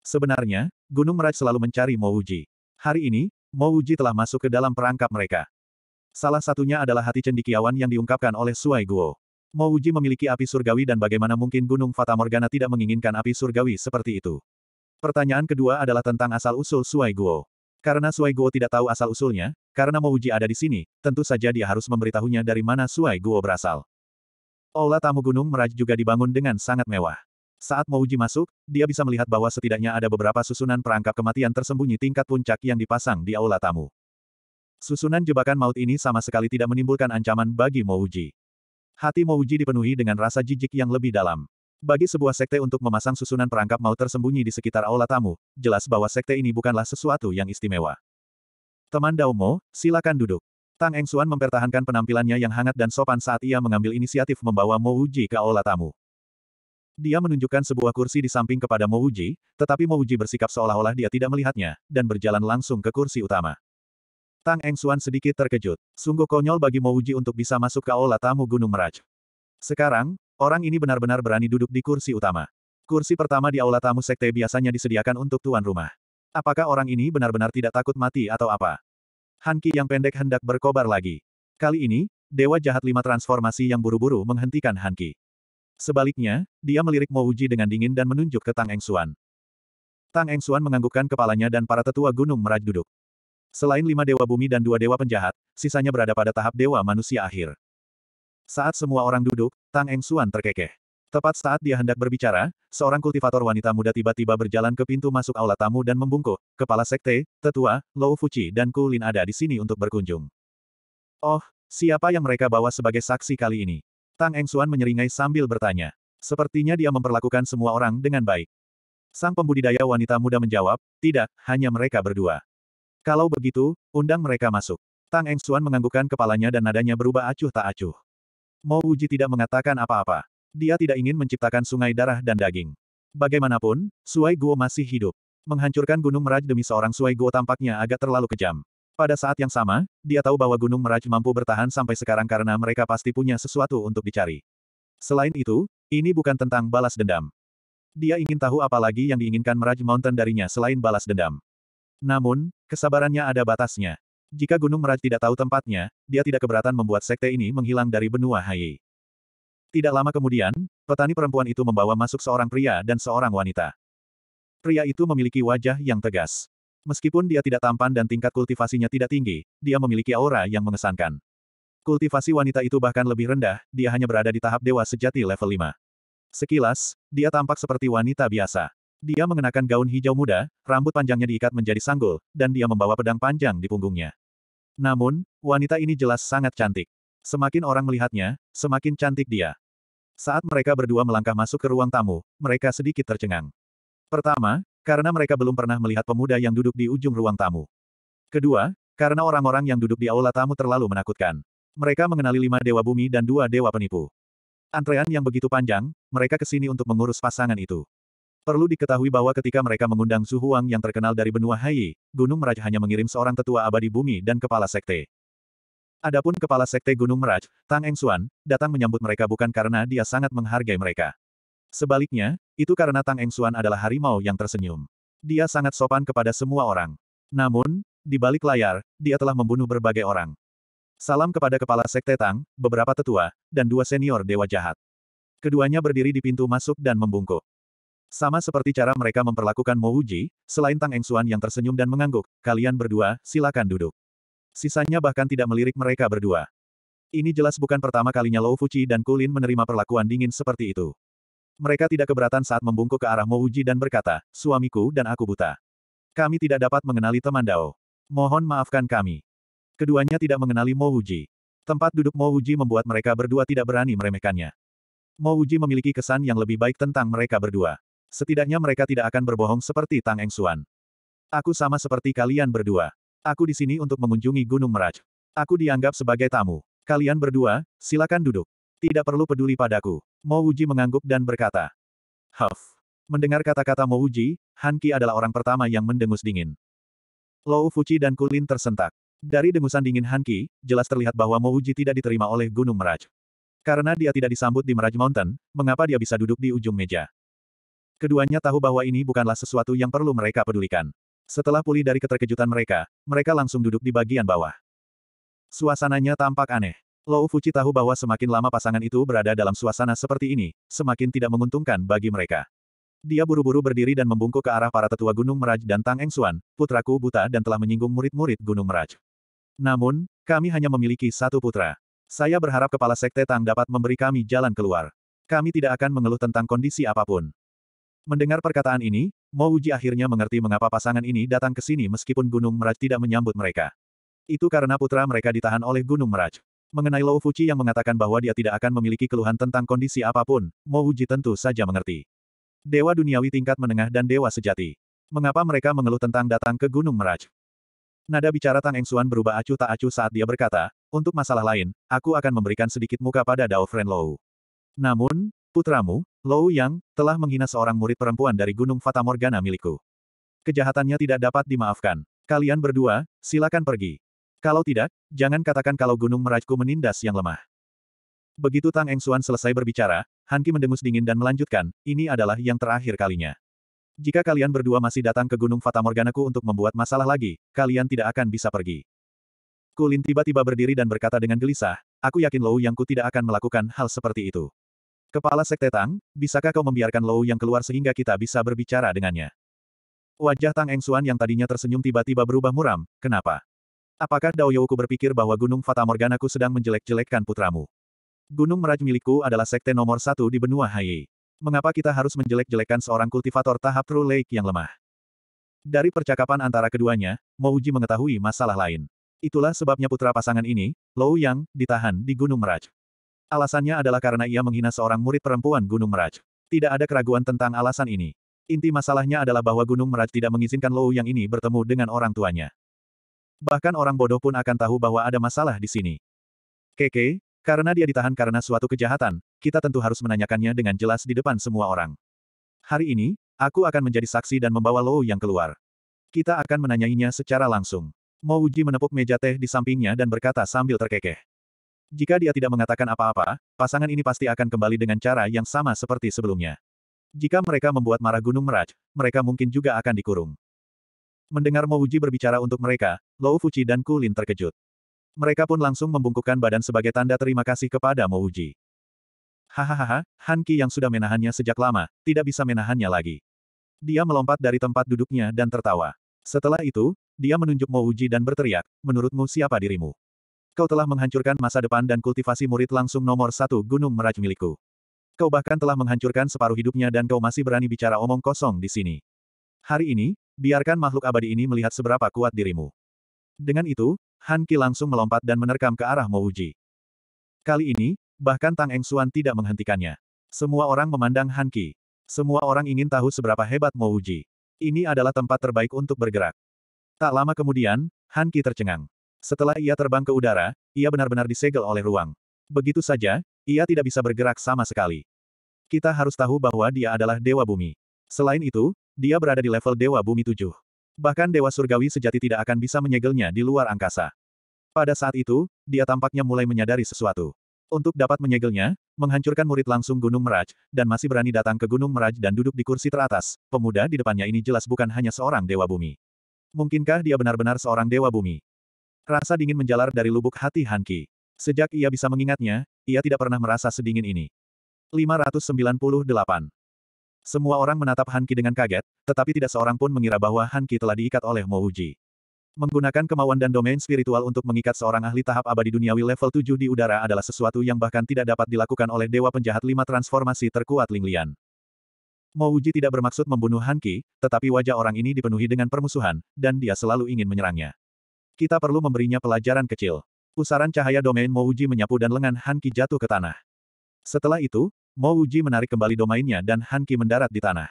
Sebenarnya, Gunung Meraj selalu mencari Mouji. Hari ini, Mouji telah masuk ke dalam perangkap mereka. Salah satunya adalah hati cendikiawan yang diungkapkan oleh Suai Guo. Mouji memiliki api surgawi dan bagaimana mungkin Gunung Fatamorgana tidak menginginkan api surgawi seperti itu. Pertanyaan kedua adalah tentang asal-usul Suai Guo. Karena Suai Guo tidak tahu asal-usulnya, karena Mo Uji ada di sini, tentu saja dia harus memberitahunya dari mana Suai Guo berasal. Aula tamu Gunung Meraj juga dibangun dengan sangat mewah. Saat Mo Uji masuk, dia bisa melihat bahwa setidaknya ada beberapa susunan perangkap kematian tersembunyi tingkat puncak yang dipasang di aula tamu. Susunan jebakan maut ini sama sekali tidak menimbulkan ancaman bagi Mo Uji. Hati Mo Uji dipenuhi dengan rasa jijik yang lebih dalam. Bagi sebuah sekte untuk memasang susunan perangkap maut tersembunyi di sekitar aula tamu, jelas bahwa sekte ini bukanlah sesuatu yang istimewa. Teman Dao Mo, silakan duduk. Tang Eng Xuan mempertahankan penampilannya yang hangat dan sopan saat ia mengambil inisiatif membawa Mo Uji ke aula tamu. Dia menunjukkan sebuah kursi di samping kepada Mo Uji, tetapi Mo Uji bersikap seolah-olah dia tidak melihatnya, dan berjalan langsung ke kursi utama. Tang Eng Xuan sedikit terkejut. Sungguh konyol bagi Mo Uji untuk bisa masuk ke aula tamu Gunung Meraj. Sekarang, Orang ini benar-benar berani duduk di kursi utama. Kursi pertama di aula tamu sekte biasanya disediakan untuk tuan rumah. Apakah orang ini benar-benar tidak takut mati atau apa? Hanki yang pendek hendak berkobar lagi. Kali ini, Dewa Jahat Lima Transformasi yang buru-buru menghentikan Hanki. Sebaliknya, dia melirik Uji dengan dingin dan menunjuk ke Tang Eng Suan. Tang Eng Suan menganggukkan kepalanya dan para tetua gunung meraj duduk. Selain lima dewa bumi dan dua dewa penjahat, sisanya berada pada tahap dewa manusia akhir. Saat semua orang duduk, Tang Eng Suan terkekeh. Tepat saat dia hendak berbicara, seorang kultivator wanita muda tiba-tiba berjalan ke pintu masuk aula tamu dan membungkuk, kepala sekte, tetua, Lou Fuchi dan Ku Lin ada di sini untuk berkunjung. Oh, siapa yang mereka bawa sebagai saksi kali ini? Tang Eng Suan menyeringai sambil bertanya. Sepertinya dia memperlakukan semua orang dengan baik. Sang pembudidaya wanita muda menjawab, tidak, hanya mereka berdua. Kalau begitu, undang mereka masuk. Tang Eng Suan menganggukkan kepalanya dan nadanya berubah acuh tak acuh. Mo Uji tidak mengatakan apa-apa. Dia tidak ingin menciptakan sungai darah dan daging. Bagaimanapun, Suai Guo masih hidup. Menghancurkan Gunung Meraj demi seorang Suai Guo tampaknya agak terlalu kejam. Pada saat yang sama, dia tahu bahwa Gunung Meraj mampu bertahan sampai sekarang karena mereka pasti punya sesuatu untuk dicari. Selain itu, ini bukan tentang balas dendam. Dia ingin tahu apa lagi yang diinginkan Meraj Mountain darinya selain balas dendam. Namun, kesabarannya ada batasnya. Jika Gunung Meraj tidak tahu tempatnya, dia tidak keberatan membuat sekte ini menghilang dari benua Hai. Tidak lama kemudian, petani perempuan itu membawa masuk seorang pria dan seorang wanita. Pria itu memiliki wajah yang tegas. Meskipun dia tidak tampan dan tingkat kultivasinya tidak tinggi, dia memiliki aura yang mengesankan. Kultivasi wanita itu bahkan lebih rendah, dia hanya berada di tahap dewa sejati level 5. Sekilas, dia tampak seperti wanita biasa. Dia mengenakan gaun hijau muda, rambut panjangnya diikat menjadi sanggul, dan dia membawa pedang panjang di punggungnya. Namun, wanita ini jelas sangat cantik. Semakin orang melihatnya, semakin cantik dia. Saat mereka berdua melangkah masuk ke ruang tamu, mereka sedikit tercengang. Pertama, karena mereka belum pernah melihat pemuda yang duduk di ujung ruang tamu. Kedua, karena orang-orang yang duduk di aula tamu terlalu menakutkan. Mereka mengenali lima dewa bumi dan dua dewa penipu. Antrean yang begitu panjang, mereka kesini untuk mengurus pasangan itu. Perlu diketahui bahwa ketika mereka mengundang Su Huang yang terkenal dari benua Hai, Gunung Meraj hanya mengirim seorang tetua abadi bumi dan kepala sekte. Adapun kepala sekte Gunung Meraj, Tang Eng Xuan, datang menyambut mereka bukan karena dia sangat menghargai mereka. Sebaliknya, itu karena Tang Eng Xuan adalah harimau yang tersenyum. Dia sangat sopan kepada semua orang. Namun, di balik layar, dia telah membunuh berbagai orang. Salam kepada kepala sekte Tang, beberapa tetua, dan dua senior dewa jahat. Keduanya berdiri di pintu masuk dan membungkuk. Sama seperti cara mereka memperlakukan Mo Uji, selain Tang Engsuan yang tersenyum dan mengangguk, kalian berdua, silakan duduk. Sisanya bahkan tidak melirik mereka berdua. Ini jelas bukan pertama kalinya Lou Fuji dan Kulin menerima perlakuan dingin seperti itu. Mereka tidak keberatan saat membungkuk ke arah Mo Uji dan berkata, suamiku dan aku buta. Kami tidak dapat mengenali teman Dao. Mohon maafkan kami. Keduanya tidak mengenali Mo Uji. Tempat duduk Mo Uji membuat mereka berdua tidak berani meremehkannya. Mo Uji memiliki kesan yang lebih baik tentang mereka berdua. Setidaknya mereka tidak akan berbohong seperti Tang Eng Suan. Aku sama seperti kalian berdua. Aku di sini untuk mengunjungi Gunung Meraj. Aku dianggap sebagai tamu. Kalian berdua, silakan duduk. Tidak perlu peduli padaku. Mo Uji mengangguk dan berkata. Huff. Mendengar kata-kata Mo Uji, Han Qi adalah orang pertama yang mendengus dingin. Lou Fuji dan Kulin tersentak. Dari dengusan dingin Han Qi, jelas terlihat bahwa Mo Uji tidak diterima oleh Gunung Meraj. Karena dia tidak disambut di Meraj Mountain, mengapa dia bisa duduk di ujung meja? Keduanya tahu bahwa ini bukanlah sesuatu yang perlu mereka pedulikan. Setelah pulih dari keterkejutan mereka, mereka langsung duduk di bagian bawah. Suasananya tampak aneh. Lou Fuji tahu bahwa semakin lama pasangan itu berada dalam suasana seperti ini, semakin tidak menguntungkan bagi mereka. Dia buru-buru berdiri dan membungkuk ke arah para tetua Gunung Meraj dan Tang Eng Suan, putraku buta dan telah menyinggung murid-murid Gunung Meraj. Namun, kami hanya memiliki satu putra. Saya berharap kepala sekte Tang dapat memberi kami jalan keluar. Kami tidak akan mengeluh tentang kondisi apapun. Mendengar perkataan ini, Mo Uji akhirnya mengerti mengapa pasangan ini datang ke sini meskipun Gunung Meraj tidak menyambut mereka. Itu karena putra mereka ditahan oleh Gunung Meraj. Mengenai Lou Fuji yang mengatakan bahwa dia tidak akan memiliki keluhan tentang kondisi apapun, Mo Uji tentu saja mengerti. Dewa duniawi tingkat menengah dan dewa sejati. Mengapa mereka mengeluh tentang datang ke Gunung Meraj? Nada bicara Tang Engsuan berubah acuh tak acuh saat dia berkata, untuk masalah lain, aku akan memberikan sedikit muka pada Dao Friend Lou. Namun, putramu, Lou Yang, telah menghina seorang murid perempuan dari Gunung Fatamorgana milikku. Kejahatannya tidak dapat dimaafkan. Kalian berdua, silakan pergi. Kalau tidak, jangan katakan kalau gunung merajku menindas yang lemah. Begitu Tang Eng Suan selesai berbicara, Ki mendengus dingin dan melanjutkan, ini adalah yang terakhir kalinya. Jika kalian berdua masih datang ke Gunung Fatamorganaku untuk membuat masalah lagi, kalian tidak akan bisa pergi. Kulin tiba-tiba berdiri dan berkata dengan gelisah, aku yakin Lou Yang ku tidak akan melakukan hal seperti itu. Kepala Sekte Tang, bisakah kau membiarkan Lou yang keluar sehingga kita bisa berbicara dengannya? Wajah Tang Eng Engsuan yang tadinya tersenyum tiba-tiba berubah muram, kenapa? Apakah Dao Yoku berpikir bahwa Gunung Fata ku sedang menjelek-jelekkan putramu? Gunung Meraj milikku adalah sekte nomor satu di benua Haiyi. Mengapa kita harus menjelek-jelekkan seorang kultivator tahap True Lake yang lemah? Dari percakapan antara keduanya, Mouji mengetahui masalah lain. Itulah sebabnya putra pasangan ini, Lou Yang, ditahan di Gunung Meraj. Alasannya adalah karena ia menghina seorang murid perempuan Gunung Meraj. Tidak ada keraguan tentang alasan ini. Inti masalahnya adalah bahwa Gunung Meraj tidak mengizinkan Lou Yang ini bertemu dengan orang tuanya. Bahkan orang bodoh pun akan tahu bahwa ada masalah di sini. Keke, karena dia ditahan karena suatu kejahatan, kita tentu harus menanyakannya dengan jelas di depan semua orang. Hari ini, aku akan menjadi saksi dan membawa Lou Yang keluar. Kita akan menanyainya secara langsung. Mouji menepuk meja teh di sampingnya dan berkata sambil terkekeh. Jika dia tidak mengatakan apa-apa, pasangan ini pasti akan kembali dengan cara yang sama seperti sebelumnya. Jika mereka membuat marah Gunung Meraj, mereka mungkin juga akan dikurung. Mendengar Mo Uji berbicara untuk mereka, Lou Fuji dan Kulin terkejut. Mereka pun langsung membungkukkan badan sebagai tanda terima kasih kepada Mo Uji. Hahaha, Han Qi yang sudah menahannya sejak lama, tidak bisa menahannya lagi. Dia melompat dari tempat duduknya dan tertawa. Setelah itu, dia menunjuk Mo Uji dan berteriak, menurutmu siapa dirimu? Kau telah menghancurkan masa depan dan kultivasi murid langsung nomor satu Gunung Meraj milikku. Kau bahkan telah menghancurkan separuh hidupnya dan kau masih berani bicara omong kosong di sini. Hari ini, biarkan makhluk abadi ini melihat seberapa kuat dirimu. Dengan itu, Han Qi langsung melompat dan menerkam ke arah Mouji. Kali ini, bahkan Tang Eng Xuan tidak menghentikannya. Semua orang memandang Han Qi. Semua orang ingin tahu seberapa hebat Mouji. Ini adalah tempat terbaik untuk bergerak. Tak lama kemudian, Han Qi tercengang. Setelah ia terbang ke udara, ia benar-benar disegel oleh ruang. Begitu saja, ia tidak bisa bergerak sama sekali. Kita harus tahu bahwa dia adalah Dewa Bumi. Selain itu, dia berada di level Dewa Bumi 7. Bahkan Dewa Surgawi sejati tidak akan bisa menyegelnya di luar angkasa. Pada saat itu, dia tampaknya mulai menyadari sesuatu. Untuk dapat menyegelnya, menghancurkan murid langsung Gunung Meraj, dan masih berani datang ke Gunung Meraj dan duduk di kursi teratas, pemuda di depannya ini jelas bukan hanya seorang Dewa Bumi. Mungkinkah dia benar-benar seorang Dewa Bumi? Rasa dingin menjalar dari lubuk hati Han Ki. Sejak ia bisa mengingatnya, ia tidak pernah merasa sedingin ini. 598. Semua orang menatap Han Ki dengan kaget, tetapi tidak seorang pun mengira bahwa Han Ki telah diikat oleh Mo Uji. Menggunakan kemauan dan domain spiritual untuk mengikat seorang ahli tahap abadi duniawi level 7 di udara adalah sesuatu yang bahkan tidak dapat dilakukan oleh Dewa Penjahat Lima Transformasi Terkuat Ling Lian. Mo Uji tidak bermaksud membunuh Han Ki, tetapi wajah orang ini dipenuhi dengan permusuhan, dan dia selalu ingin menyerangnya. Kita perlu memberinya pelajaran kecil. Pusaran cahaya domain Mouji menyapu dan lengan Han Hanki jatuh ke tanah. Setelah itu, Mouji menarik kembali domainnya dan Han Hanki mendarat di tanah.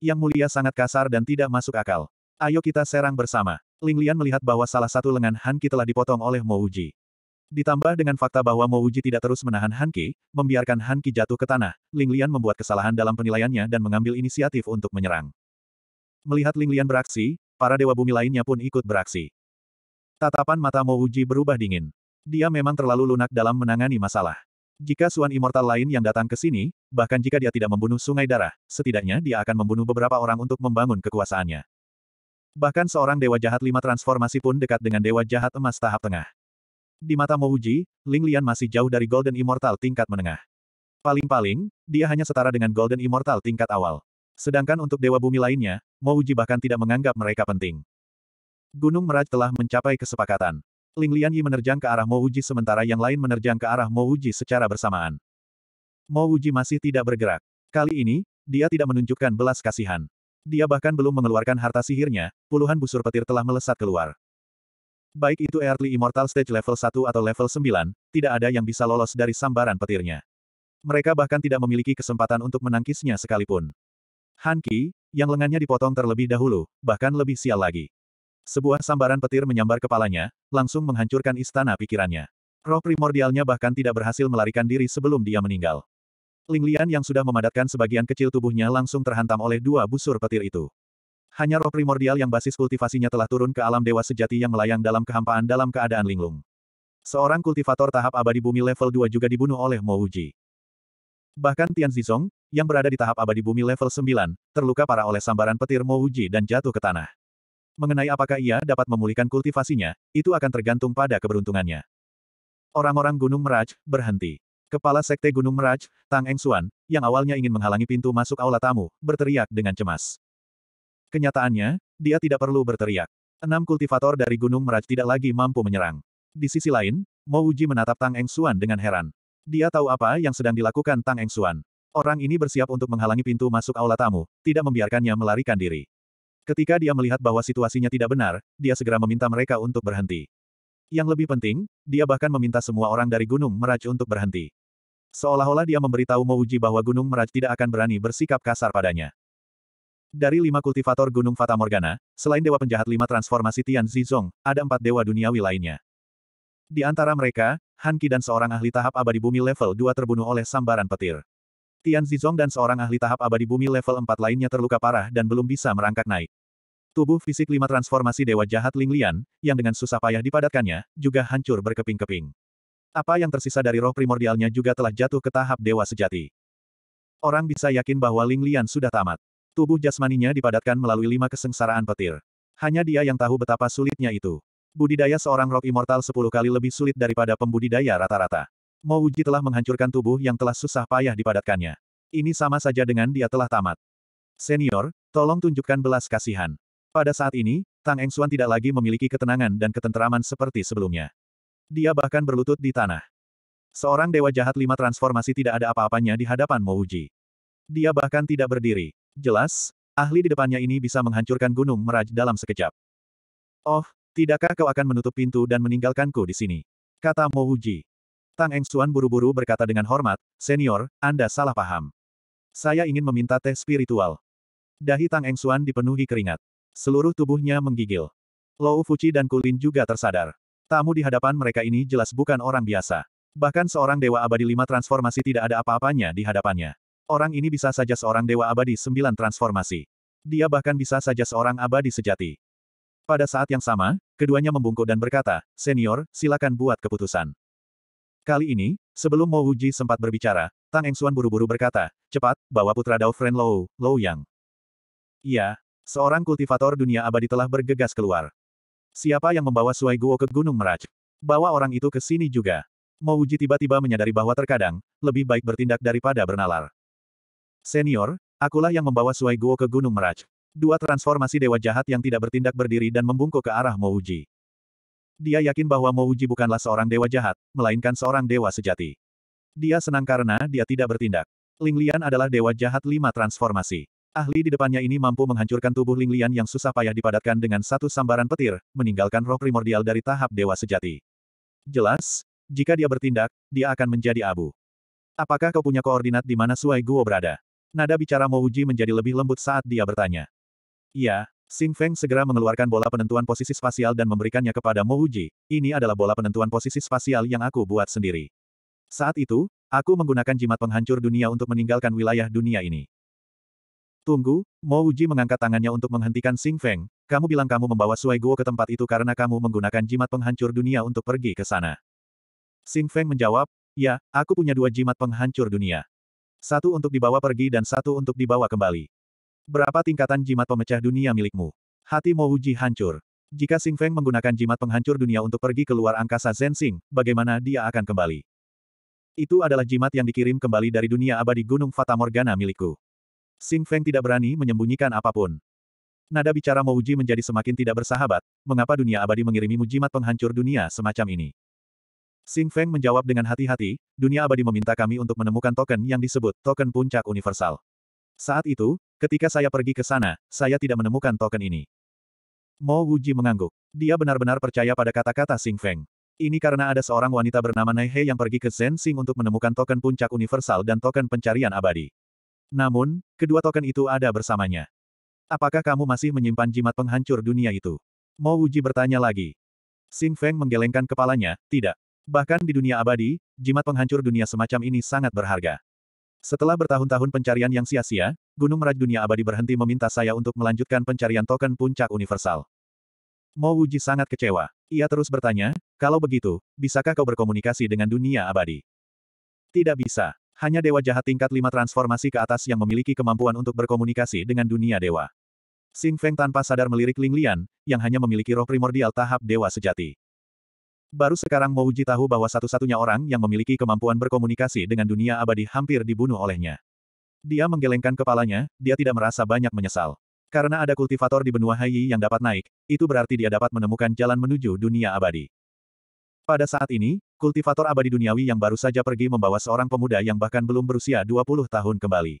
Yang mulia sangat kasar dan tidak masuk akal. Ayo kita serang bersama. Ling Lian melihat bahwa salah satu lengan Han Hanki telah dipotong oleh Mouji. Ditambah dengan fakta bahwa Mouji tidak terus menahan Han Hanki, membiarkan Han Hanki jatuh ke tanah, Ling Lian membuat kesalahan dalam penilaiannya dan mengambil inisiatif untuk menyerang. Melihat Ling Lian beraksi, para dewa bumi lainnya pun ikut beraksi. Tatapan mata Mo Uji berubah dingin. Dia memang terlalu lunak dalam menangani masalah. Jika Suan Immortal lain yang datang ke sini, bahkan jika dia tidak membunuh sungai darah, setidaknya dia akan membunuh beberapa orang untuk membangun kekuasaannya. Bahkan seorang Dewa Jahat lima transformasi pun dekat dengan Dewa Jahat Emas tahap tengah. Di mata Mo Uji, Ling Lian masih jauh dari Golden Immortal tingkat menengah. Paling-paling, dia hanya setara dengan Golden Immortal tingkat awal. Sedangkan untuk Dewa Bumi lainnya, Mo Uji bahkan tidak menganggap mereka penting. Gunung Meraj telah mencapai kesepakatan. Ling Lian Yi menerjang ke arah Mo Uji sementara yang lain menerjang ke arah Mo Uji secara bersamaan. Mo Uji masih tidak bergerak. Kali ini, dia tidak menunjukkan belas kasihan. Dia bahkan belum mengeluarkan harta sihirnya, puluhan busur petir telah melesat keluar. Baik itu Earthly Immortal Stage level 1 atau level 9, tidak ada yang bisa lolos dari sambaran petirnya. Mereka bahkan tidak memiliki kesempatan untuk menangkisnya sekalipun. Han Qi, yang lengannya dipotong terlebih dahulu, bahkan lebih sial lagi. Sebuah sambaran petir menyambar kepalanya, langsung menghancurkan istana pikirannya. Roh primordialnya bahkan tidak berhasil melarikan diri sebelum dia meninggal. Linglian yang sudah memadatkan sebagian kecil tubuhnya langsung terhantam oleh dua busur petir itu. Hanya roh primordial yang basis kultivasinya telah turun ke alam dewa sejati yang melayang dalam kehampaan dalam keadaan linglung. Seorang kultivator tahap abadi bumi level 2 juga dibunuh oleh Mo Uji. Bahkan Tian Zizong, yang berada di tahap abadi bumi level 9, terluka parah oleh sambaran petir Mo Uji dan jatuh ke tanah. Mengenai apakah ia dapat memulihkan kultivasinya, itu akan tergantung pada keberuntungannya. Orang-orang Gunung Meraj, berhenti. Kepala Sekte Gunung Meraj, Tang Eng Xuan, yang awalnya ingin menghalangi pintu masuk aula tamu, berteriak dengan cemas. Kenyataannya, dia tidak perlu berteriak. Enam kultivator dari Gunung Meraj tidak lagi mampu menyerang. Di sisi lain, Mo Uji menatap Tang Eng Xuan dengan heran. Dia tahu apa yang sedang dilakukan Tang Eng Xuan. Orang ini bersiap untuk menghalangi pintu masuk aula tamu, tidak membiarkannya melarikan diri. Ketika dia melihat bahwa situasinya tidak benar, dia segera meminta mereka untuk berhenti. Yang lebih penting, dia bahkan meminta semua orang dari Gunung Meraj untuk berhenti. Seolah-olah dia memberitahu Mouji bahwa Gunung Meraj tidak akan berani bersikap kasar padanya. Dari lima kultivator Gunung Fata Morgana, selain Dewa Penjahat Lima Transformasi Tian Zizong, ada empat Dewa Duniawi lainnya. Di antara mereka, Han Qi dan seorang ahli tahap abadi bumi level 2 terbunuh oleh sambaran petir. Tian Zizong dan seorang ahli tahap abadi bumi level 4 lainnya terluka parah dan belum bisa merangkak naik. Tubuh fisik lima transformasi dewa jahat Ling Lian, yang dengan susah payah dipadatkannya, juga hancur berkeping-keping. Apa yang tersisa dari roh primordialnya juga telah jatuh ke tahap dewa sejati. Orang bisa yakin bahwa Ling Lian sudah tamat. Tubuh jasmaninya dipadatkan melalui lima kesengsaraan petir. Hanya dia yang tahu betapa sulitnya itu. Budidaya seorang roh immortal sepuluh kali lebih sulit daripada pembudidaya rata-rata. Mouji telah menghancurkan tubuh yang telah susah payah dipadatkannya. Ini sama saja dengan dia telah tamat. Senior, tolong tunjukkan belas kasihan. Pada saat ini, Tang Engsuan tidak lagi memiliki ketenangan dan ketenteraman seperti sebelumnya. Dia bahkan berlutut di tanah. Seorang dewa jahat lima transformasi tidak ada apa-apanya di hadapan Mouji. Dia bahkan tidak berdiri. Jelas, ahli di depannya ini bisa menghancurkan gunung Meraj dalam sekejap. Oh, tidakkah kau akan menutup pintu dan meninggalkanku di sini? Kata Mouji. Tang Engsuan buru-buru berkata dengan hormat, Senior, Anda salah paham. Saya ingin meminta teh spiritual. Dahi Tang Engsuan dipenuhi keringat. Seluruh tubuhnya menggigil. Lou Fuchi dan Kulin juga tersadar. Tamu di hadapan mereka ini jelas bukan orang biasa. Bahkan seorang Dewa Abadi lima transformasi tidak ada apa-apanya di hadapannya. Orang ini bisa saja seorang Dewa Abadi sembilan transformasi. Dia bahkan bisa saja seorang abadi sejati. Pada saat yang sama, keduanya membungkuk dan berkata, Senior, silakan buat keputusan. Kali ini, sebelum Mo Wuji sempat berbicara, Tang Engsuan buru-buru berkata, cepat, bawa putra Dao Friend Lou, Lou Yang. Iya, Seorang kultivator dunia abadi telah bergegas keluar. Siapa yang membawa Suai Guo ke Gunung Meraj? Bawa orang itu ke sini juga. Mouji tiba-tiba menyadari bahwa terkadang, lebih baik bertindak daripada bernalar. Senior, akulah yang membawa Suai Guo ke Gunung Meraj. Dua transformasi dewa jahat yang tidak bertindak berdiri dan membungkuk ke arah Mouji. Dia yakin bahwa Mouji bukanlah seorang dewa jahat, melainkan seorang dewa sejati. Dia senang karena dia tidak bertindak. Ling Lian adalah dewa jahat lima transformasi. Ahli di depannya ini mampu menghancurkan tubuh Ling Lian yang susah payah dipadatkan dengan satu sambaran petir, meninggalkan roh primordial dari tahap dewa sejati. Jelas, jika dia bertindak, dia akan menjadi abu. Apakah kau punya koordinat di mana Suai Guo berada? Nada bicara Mo Mouji menjadi lebih lembut saat dia bertanya. Ya, Sing Feng segera mengeluarkan bola penentuan posisi spasial dan memberikannya kepada Mo Mouji. Ini adalah bola penentuan posisi spasial yang aku buat sendiri. Saat itu, aku menggunakan jimat penghancur dunia untuk meninggalkan wilayah dunia ini. Tunggu, Mo Uji mengangkat tangannya untuk menghentikan Sing Feng, kamu bilang kamu membawa Sui Guo ke tempat itu karena kamu menggunakan jimat penghancur dunia untuk pergi ke sana. Sing Feng menjawab, ya, aku punya dua jimat penghancur dunia. Satu untuk dibawa pergi dan satu untuk dibawa kembali. Berapa tingkatan jimat pemecah dunia milikmu? Hati Mo Uji hancur. Jika Sing Feng menggunakan jimat penghancur dunia untuk pergi ke luar angkasa Zensing, bagaimana dia akan kembali? Itu adalah jimat yang dikirim kembali dari dunia abadi Gunung Fata Morgana milikku. Sing Feng tidak berani menyembunyikan apapun. Nada bicara Mouji menjadi semakin tidak bersahabat, mengapa dunia abadi mengirimi mujimat penghancur dunia semacam ini? Sing Feng menjawab dengan hati-hati, dunia abadi meminta kami untuk menemukan token yang disebut token puncak universal. Saat itu, ketika saya pergi ke sana, saya tidak menemukan token ini. Mo Wuji mengangguk. Dia benar-benar percaya pada kata-kata Sing Feng. Ini karena ada seorang wanita bernama Nai He yang pergi ke Zen Xing untuk menemukan token puncak universal dan token pencarian abadi. Namun, kedua token itu ada bersamanya. Apakah kamu masih menyimpan jimat penghancur dunia itu? Mo Wuji bertanya lagi. Sing Feng menggelengkan kepalanya, tidak. Bahkan di dunia abadi, jimat penghancur dunia semacam ini sangat berharga. Setelah bertahun-tahun pencarian yang sia-sia, Gunung Meraj Dunia Abadi berhenti meminta saya untuk melanjutkan pencarian token puncak universal. Mo Wuji sangat kecewa. Ia terus bertanya, kalau begitu, bisakah kau berkomunikasi dengan dunia abadi? Tidak bisa. Hanya dewa jahat tingkat lima transformasi ke atas yang memiliki kemampuan untuk berkomunikasi dengan dunia dewa. Xing Feng tanpa sadar melirik Ling Lian, yang hanya memiliki roh primordial tahap dewa sejati. Baru sekarang Mo Uji tahu bahwa satu-satunya orang yang memiliki kemampuan berkomunikasi dengan dunia abadi hampir dibunuh olehnya. Dia menggelengkan kepalanya, dia tidak merasa banyak menyesal. Karena ada kultivator di benua Haiyi yang dapat naik, itu berarti dia dapat menemukan jalan menuju dunia abadi. Pada saat ini, kultivator abadi duniawi yang baru saja pergi membawa seorang pemuda yang bahkan belum berusia 20 tahun kembali.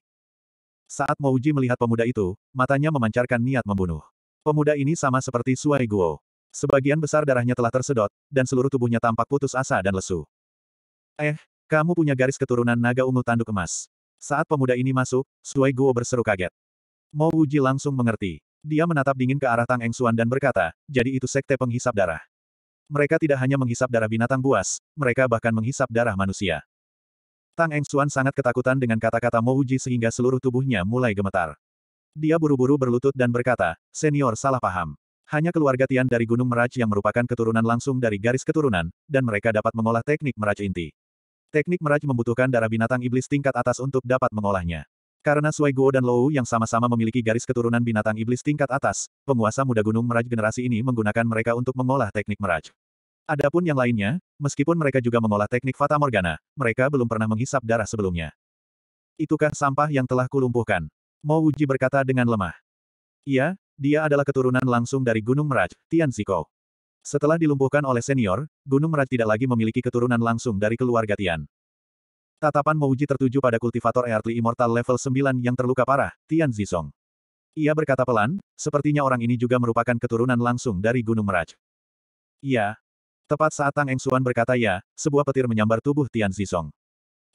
Saat Mouji melihat pemuda itu, matanya memancarkan niat membunuh. Pemuda ini sama seperti Suai Guo. Sebagian besar darahnya telah tersedot, dan seluruh tubuhnya tampak putus asa dan lesu. Eh, kamu punya garis keturunan naga ungu tanduk emas. Saat pemuda ini masuk, Suai Guo berseru kaget. Mo langsung mengerti. Dia menatap dingin ke arah Tang Engsuan dan berkata, jadi itu sekte penghisap darah. Mereka tidak hanya menghisap darah binatang buas, mereka bahkan menghisap darah manusia. Tang Eng Xuan sangat ketakutan dengan kata-kata Mo Uji sehingga seluruh tubuhnya mulai gemetar. Dia buru-buru berlutut dan berkata, senior salah paham. Hanya keluarga Tian dari Gunung Meraj yang merupakan keturunan langsung dari garis keturunan, dan mereka dapat mengolah teknik meraj inti. Teknik meraj membutuhkan darah binatang iblis tingkat atas untuk dapat mengolahnya. Karena Sui Guo dan Lou yang sama-sama memiliki garis keturunan binatang iblis tingkat atas, penguasa muda gunung meraj generasi ini menggunakan mereka untuk mengolah teknik meraj. Adapun yang lainnya, meskipun mereka juga mengolah teknik Fata Morgana, mereka belum pernah menghisap darah sebelumnya. Itukah sampah yang telah kulumpuhkan? Mo Wuji berkata dengan lemah. Iya, dia adalah keturunan langsung dari Gunung Meraj, Tian Ziko. Setelah dilumpuhkan oleh senior, Gunung Meraj tidak lagi memiliki keturunan langsung dari keluarga Tian. Tatapan Mouji tertuju pada kultivator Earthly Immortal level 9 yang terluka parah, Tian Zizong. Ia berkata pelan, sepertinya orang ini juga merupakan keturunan langsung dari Gunung Meraj. Ya, Tepat saat Tang Engsuan berkata ya, sebuah petir menyambar tubuh Tian Zizong.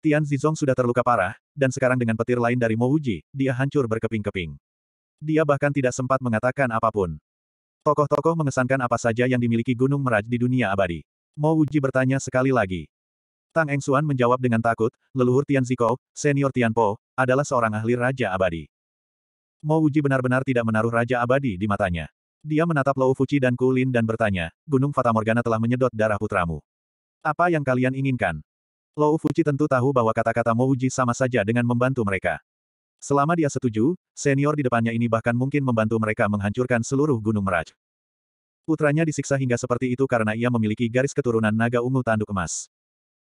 Tian Zizong sudah terluka parah, dan sekarang dengan petir lain dari Mouji, dia hancur berkeping-keping. Dia bahkan tidak sempat mengatakan apapun. Tokoh-tokoh mengesankan apa saja yang dimiliki Gunung Meraj di dunia abadi. Mouji bertanya sekali lagi. Tang Eng Xuan menjawab dengan takut, leluhur Tian Ziko, senior Tian Po, adalah seorang ahli Raja Abadi. Mo Wujie benar-benar tidak menaruh Raja Abadi di matanya. Dia menatap Lou Fuci dan Kulin dan bertanya, Gunung Fatamorgana telah menyedot darah putramu. Apa yang kalian inginkan? Lou Fuci tentu tahu bahwa kata-kata Mo Wujie sama saja dengan membantu mereka. Selama dia setuju, senior di depannya ini bahkan mungkin membantu mereka menghancurkan seluruh Gunung Meraj. Putranya disiksa hingga seperti itu karena ia memiliki garis keturunan naga ungu tanduk emas.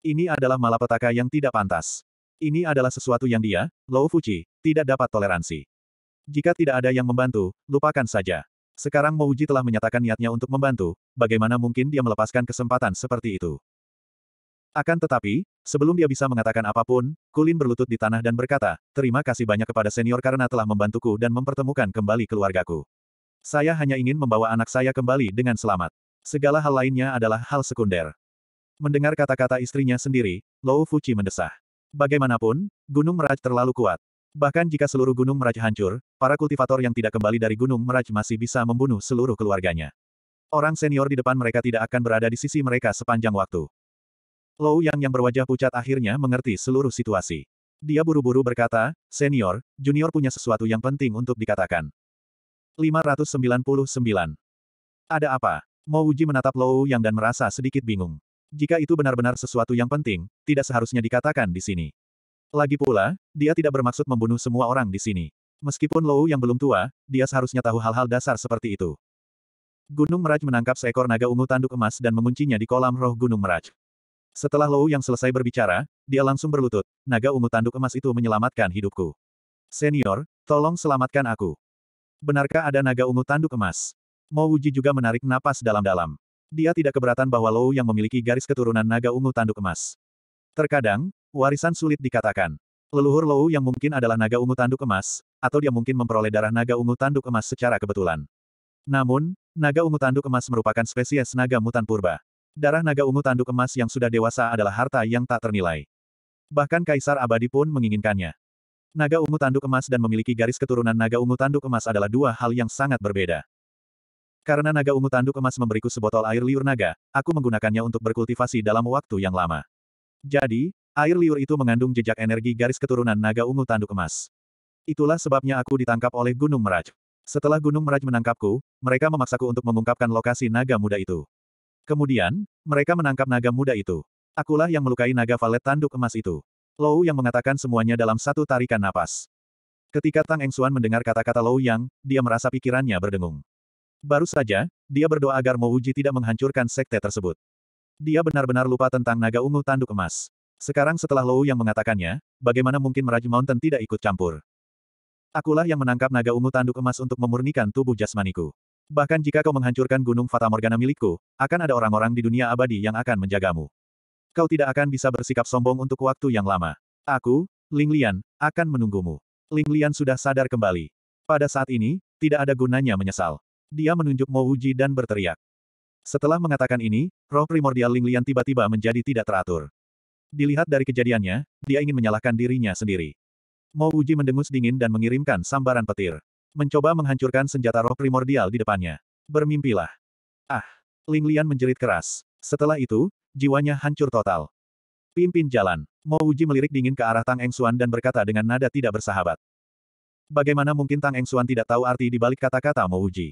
Ini adalah malapetaka yang tidak pantas. Ini adalah sesuatu yang dia, Lou Fuji, tidak dapat toleransi. Jika tidak ada yang membantu, lupakan saja. Sekarang Mouji telah menyatakan niatnya untuk membantu, bagaimana mungkin dia melepaskan kesempatan seperti itu? Akan tetapi, sebelum dia bisa mengatakan apapun, Kulin berlutut di tanah dan berkata, terima kasih banyak kepada senior karena telah membantuku dan mempertemukan kembali keluargaku. Saya hanya ingin membawa anak saya kembali dengan selamat. Segala hal lainnya adalah hal sekunder. Mendengar kata-kata istrinya sendiri, Lou Fuchi mendesah. Bagaimanapun, Gunung Meraj terlalu kuat. Bahkan jika seluruh Gunung Meraj hancur, para kultivator yang tidak kembali dari Gunung Meraj masih bisa membunuh seluruh keluarganya. Orang senior di depan mereka tidak akan berada di sisi mereka sepanjang waktu. Lou Yang yang berwajah pucat akhirnya mengerti seluruh situasi. Dia buru-buru berkata, senior, junior punya sesuatu yang penting untuk dikatakan. 599. Ada apa? Mo Uji menatap Lou Yang dan merasa sedikit bingung. Jika itu benar-benar sesuatu yang penting, tidak seharusnya dikatakan di sini. Lagi pula, dia tidak bermaksud membunuh semua orang di sini. Meskipun Lou yang belum tua, dia seharusnya tahu hal-hal dasar seperti itu. Gunung Meraj menangkap seekor naga ungu tanduk emas dan menguncinya di kolam roh Gunung Meraj. Setelah Lou yang selesai berbicara, dia langsung berlutut, naga ungu tanduk emas itu menyelamatkan hidupku. Senior, tolong selamatkan aku. Benarkah ada naga ungu tanduk emas? Mouji juga menarik napas dalam-dalam. Dia tidak keberatan bahwa Lou yang memiliki garis keturunan naga ungu tanduk emas. Terkadang, warisan sulit dikatakan. Leluhur Lou yang mungkin adalah naga ungu tanduk emas, atau dia mungkin memperoleh darah naga ungu tanduk emas secara kebetulan. Namun, naga ungu tanduk emas merupakan spesies naga mutan purba. Darah naga ungu tanduk emas yang sudah dewasa adalah harta yang tak ternilai. Bahkan Kaisar Abadi pun menginginkannya. Naga ungu tanduk emas dan memiliki garis keturunan naga ungu tanduk emas adalah dua hal yang sangat berbeda. Karena naga ungu tanduk emas memberiku sebotol air liur naga, aku menggunakannya untuk berkultivasi dalam waktu yang lama. Jadi, air liur itu mengandung jejak energi garis keturunan naga ungu tanduk emas. Itulah sebabnya aku ditangkap oleh Gunung Meraj. Setelah Gunung Meraj menangkapku, mereka memaksaku untuk mengungkapkan lokasi naga muda itu. Kemudian, mereka menangkap naga muda itu. Akulah yang melukai naga valet tanduk emas itu. Lou yang mengatakan semuanya dalam satu tarikan napas. Ketika Tang Engsuan mendengar kata-kata Lou Yang, dia merasa pikirannya berdengung. Baru saja, dia berdoa agar Mouji tidak menghancurkan sekte tersebut. Dia benar-benar lupa tentang naga ungu tanduk emas. Sekarang setelah Lou yang mengatakannya, bagaimana mungkin Meraj Mountain tidak ikut campur? Akulah yang menangkap naga ungu tanduk emas untuk memurnikan tubuh jasmaniku. Bahkan jika kau menghancurkan gunung Fata Morgana milikku, akan ada orang-orang di dunia abadi yang akan menjagamu. Kau tidak akan bisa bersikap sombong untuk waktu yang lama. Aku, Ling Lian, akan menunggumu. Ling Lian sudah sadar kembali. Pada saat ini, tidak ada gunanya menyesal dia menunjuk Mo Wuji dan berteriak. Setelah mengatakan ini, roh primordial Ling Lian tiba-tiba menjadi tidak teratur. Dilihat dari kejadiannya, dia ingin menyalahkan dirinya sendiri. Mo Uji mendengus dingin dan mengirimkan sambaran petir. Mencoba menghancurkan senjata roh primordial di depannya. Bermimpilah. Ah! Ling Lian menjerit keras. Setelah itu, jiwanya hancur total. Pimpin jalan. Mo Uji melirik dingin ke arah Tang Eng Xuan dan berkata dengan nada tidak bersahabat. Bagaimana mungkin Tang Eng Xuan tidak tahu arti di balik kata-kata Mo Uji?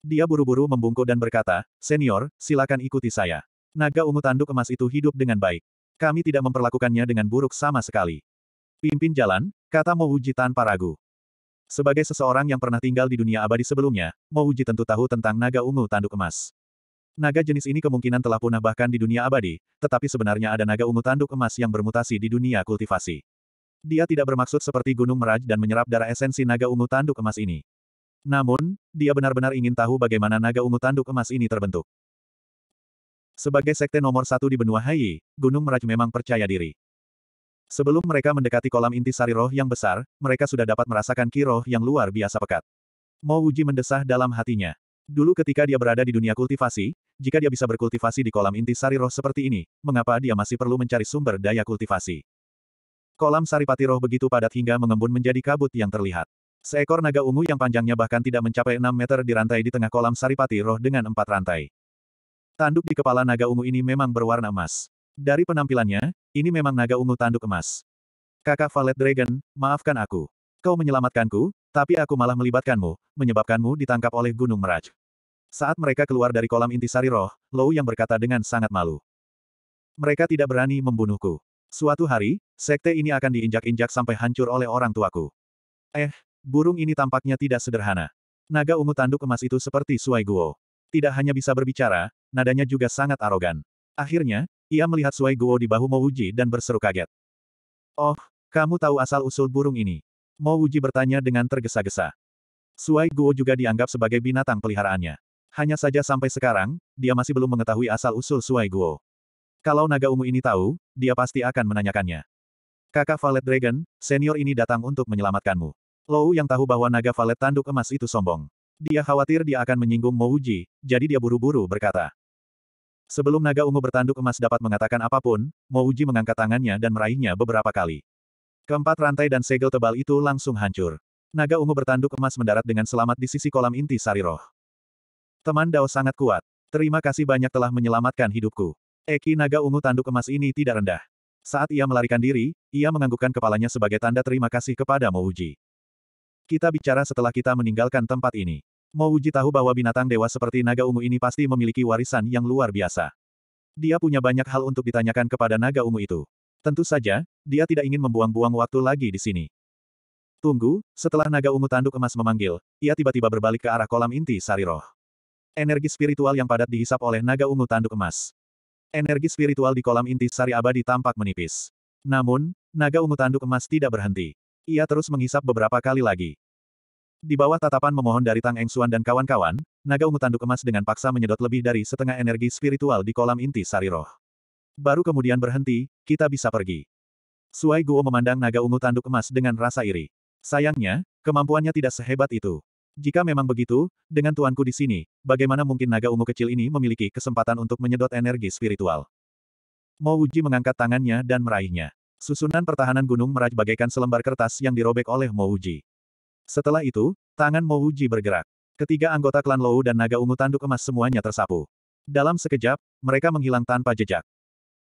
Dia buru-buru membungkuk dan berkata, Senior, silakan ikuti saya. Naga ungu tanduk emas itu hidup dengan baik. Kami tidak memperlakukannya dengan buruk sama sekali. Pimpin jalan, kata Mouji tanpa ragu. Sebagai seseorang yang pernah tinggal di dunia abadi sebelumnya, Mouji tentu tahu tentang naga ungu tanduk emas. Naga jenis ini kemungkinan telah punah bahkan di dunia abadi, tetapi sebenarnya ada naga ungu tanduk emas yang bermutasi di dunia kultivasi. Dia tidak bermaksud seperti gunung meraj dan menyerap darah esensi naga ungu tanduk emas ini. Namun, dia benar-benar ingin tahu bagaimana naga ungu tanduk emas ini terbentuk. Sebagai sekte nomor satu di benua Hai, Gunung Meraj memang percaya diri. Sebelum mereka mendekati kolam inti sari roh yang besar, mereka sudah dapat merasakan ki roh yang luar biasa pekat. Mo Wuji mendesah dalam hatinya. Dulu ketika dia berada di dunia kultivasi, jika dia bisa berkultivasi di kolam inti sari roh seperti ini, mengapa dia masih perlu mencari sumber daya kultivasi? Kolam saripati roh begitu padat hingga mengembun menjadi kabut yang terlihat. Seekor naga ungu yang panjangnya bahkan tidak mencapai 6 meter dirantai di tengah kolam saripati roh dengan empat rantai. Tanduk di kepala naga ungu ini memang berwarna emas. Dari penampilannya, ini memang naga ungu tanduk emas. Kakak Valet Dragon, maafkan aku. Kau menyelamatkanku, tapi aku malah melibatkanmu, menyebabkanmu ditangkap oleh Gunung Meraj. Saat mereka keluar dari kolam intisari roh, Lou yang berkata dengan sangat malu. Mereka tidak berani membunuhku. Suatu hari, sekte ini akan diinjak-injak sampai hancur oleh orang tuaku. Eh, Burung ini tampaknya tidak sederhana. Naga ungu tanduk emas itu seperti Suai Guo. Tidak hanya bisa berbicara, nadanya juga sangat arogan. Akhirnya, ia melihat Suai Guo di bahu Mouji dan berseru kaget. Oh, kamu tahu asal-usul burung ini? Mouji bertanya dengan tergesa-gesa. Suai Guo juga dianggap sebagai binatang peliharaannya. Hanya saja sampai sekarang, dia masih belum mengetahui asal-usul Suai Guo. Kalau naga ungu ini tahu, dia pasti akan menanyakannya. Kakak Valet Dragon, senior ini datang untuk menyelamatkanmu. Lou yang tahu bahwa naga valet tanduk emas itu sombong. Dia khawatir dia akan menyinggung Mouji, jadi dia buru-buru berkata. Sebelum naga ungu bertanduk emas dapat mengatakan apapun, Mouji mengangkat tangannya dan meraihnya beberapa kali. Keempat rantai dan segel tebal itu langsung hancur. Naga ungu bertanduk emas mendarat dengan selamat di sisi kolam inti sari roh. Teman Dao sangat kuat. Terima kasih banyak telah menyelamatkan hidupku. Eki naga ungu tanduk emas ini tidak rendah. Saat ia melarikan diri, ia menganggukkan kepalanya sebagai tanda terima kasih kepada Mouji. Kita bicara setelah kita meninggalkan tempat ini. uji tahu bahwa binatang dewa seperti naga ungu ini pasti memiliki warisan yang luar biasa. Dia punya banyak hal untuk ditanyakan kepada naga ungu itu. Tentu saja, dia tidak ingin membuang-buang waktu lagi di sini. Tunggu, setelah naga ungu tanduk emas memanggil, ia tiba-tiba berbalik ke arah kolam inti sari roh. Energi spiritual yang padat dihisap oleh naga ungu tanduk emas. Energi spiritual di kolam inti sari abadi tampak menipis. Namun, naga ungu tanduk emas tidak berhenti. Ia terus mengisap beberapa kali lagi. Di bawah tatapan memohon dari Tang Engsuan dan kawan-kawan, naga ungu tanduk emas dengan paksa menyedot lebih dari setengah energi spiritual di kolam inti sari roh. Baru kemudian berhenti, kita bisa pergi. Suai Guo memandang naga ungu tanduk emas dengan rasa iri. Sayangnya, kemampuannya tidak sehebat itu. Jika memang begitu, dengan tuanku di sini, bagaimana mungkin naga ungu kecil ini memiliki kesempatan untuk menyedot energi spiritual? Mo Wuji mengangkat tangannya dan meraihnya. Susunan pertahanan Gunung Meraj bagaikan selembar kertas yang dirobek oleh Mouji. Setelah itu, tangan Mouji bergerak. Ketiga anggota klan Lou dan naga ungu tanduk emas semuanya tersapu. Dalam sekejap, mereka menghilang tanpa jejak.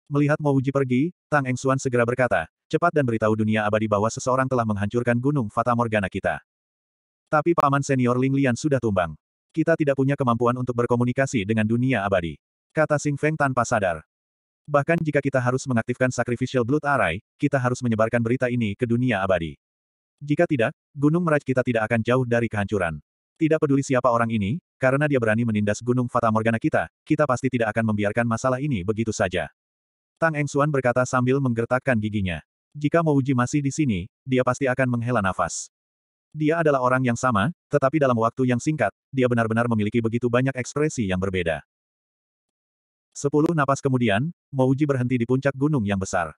Melihat Mouji pergi, Tang Eng Suan segera berkata, cepat dan beritahu dunia abadi bahwa seseorang telah menghancurkan gunung Fata Morgana kita. Tapi paman senior Ling Lian sudah tumbang. Kita tidak punya kemampuan untuk berkomunikasi dengan dunia abadi. Kata Sing Feng tanpa sadar. Bahkan jika kita harus mengaktifkan Sacrificial Blood Array, kita harus menyebarkan berita ini ke dunia abadi. Jika tidak, Gunung Meraj kita tidak akan jauh dari kehancuran. Tidak peduli siapa orang ini, karena dia berani menindas Gunung Fata Morgana kita, kita pasti tidak akan membiarkan masalah ini begitu saja. Tang Eng Xuan berkata sambil menggertakkan giginya. Jika Uji masih di sini, dia pasti akan menghela nafas. Dia adalah orang yang sama, tetapi dalam waktu yang singkat, dia benar-benar memiliki begitu banyak ekspresi yang berbeda. Sepuluh napas kemudian, Mouji berhenti di puncak gunung yang besar.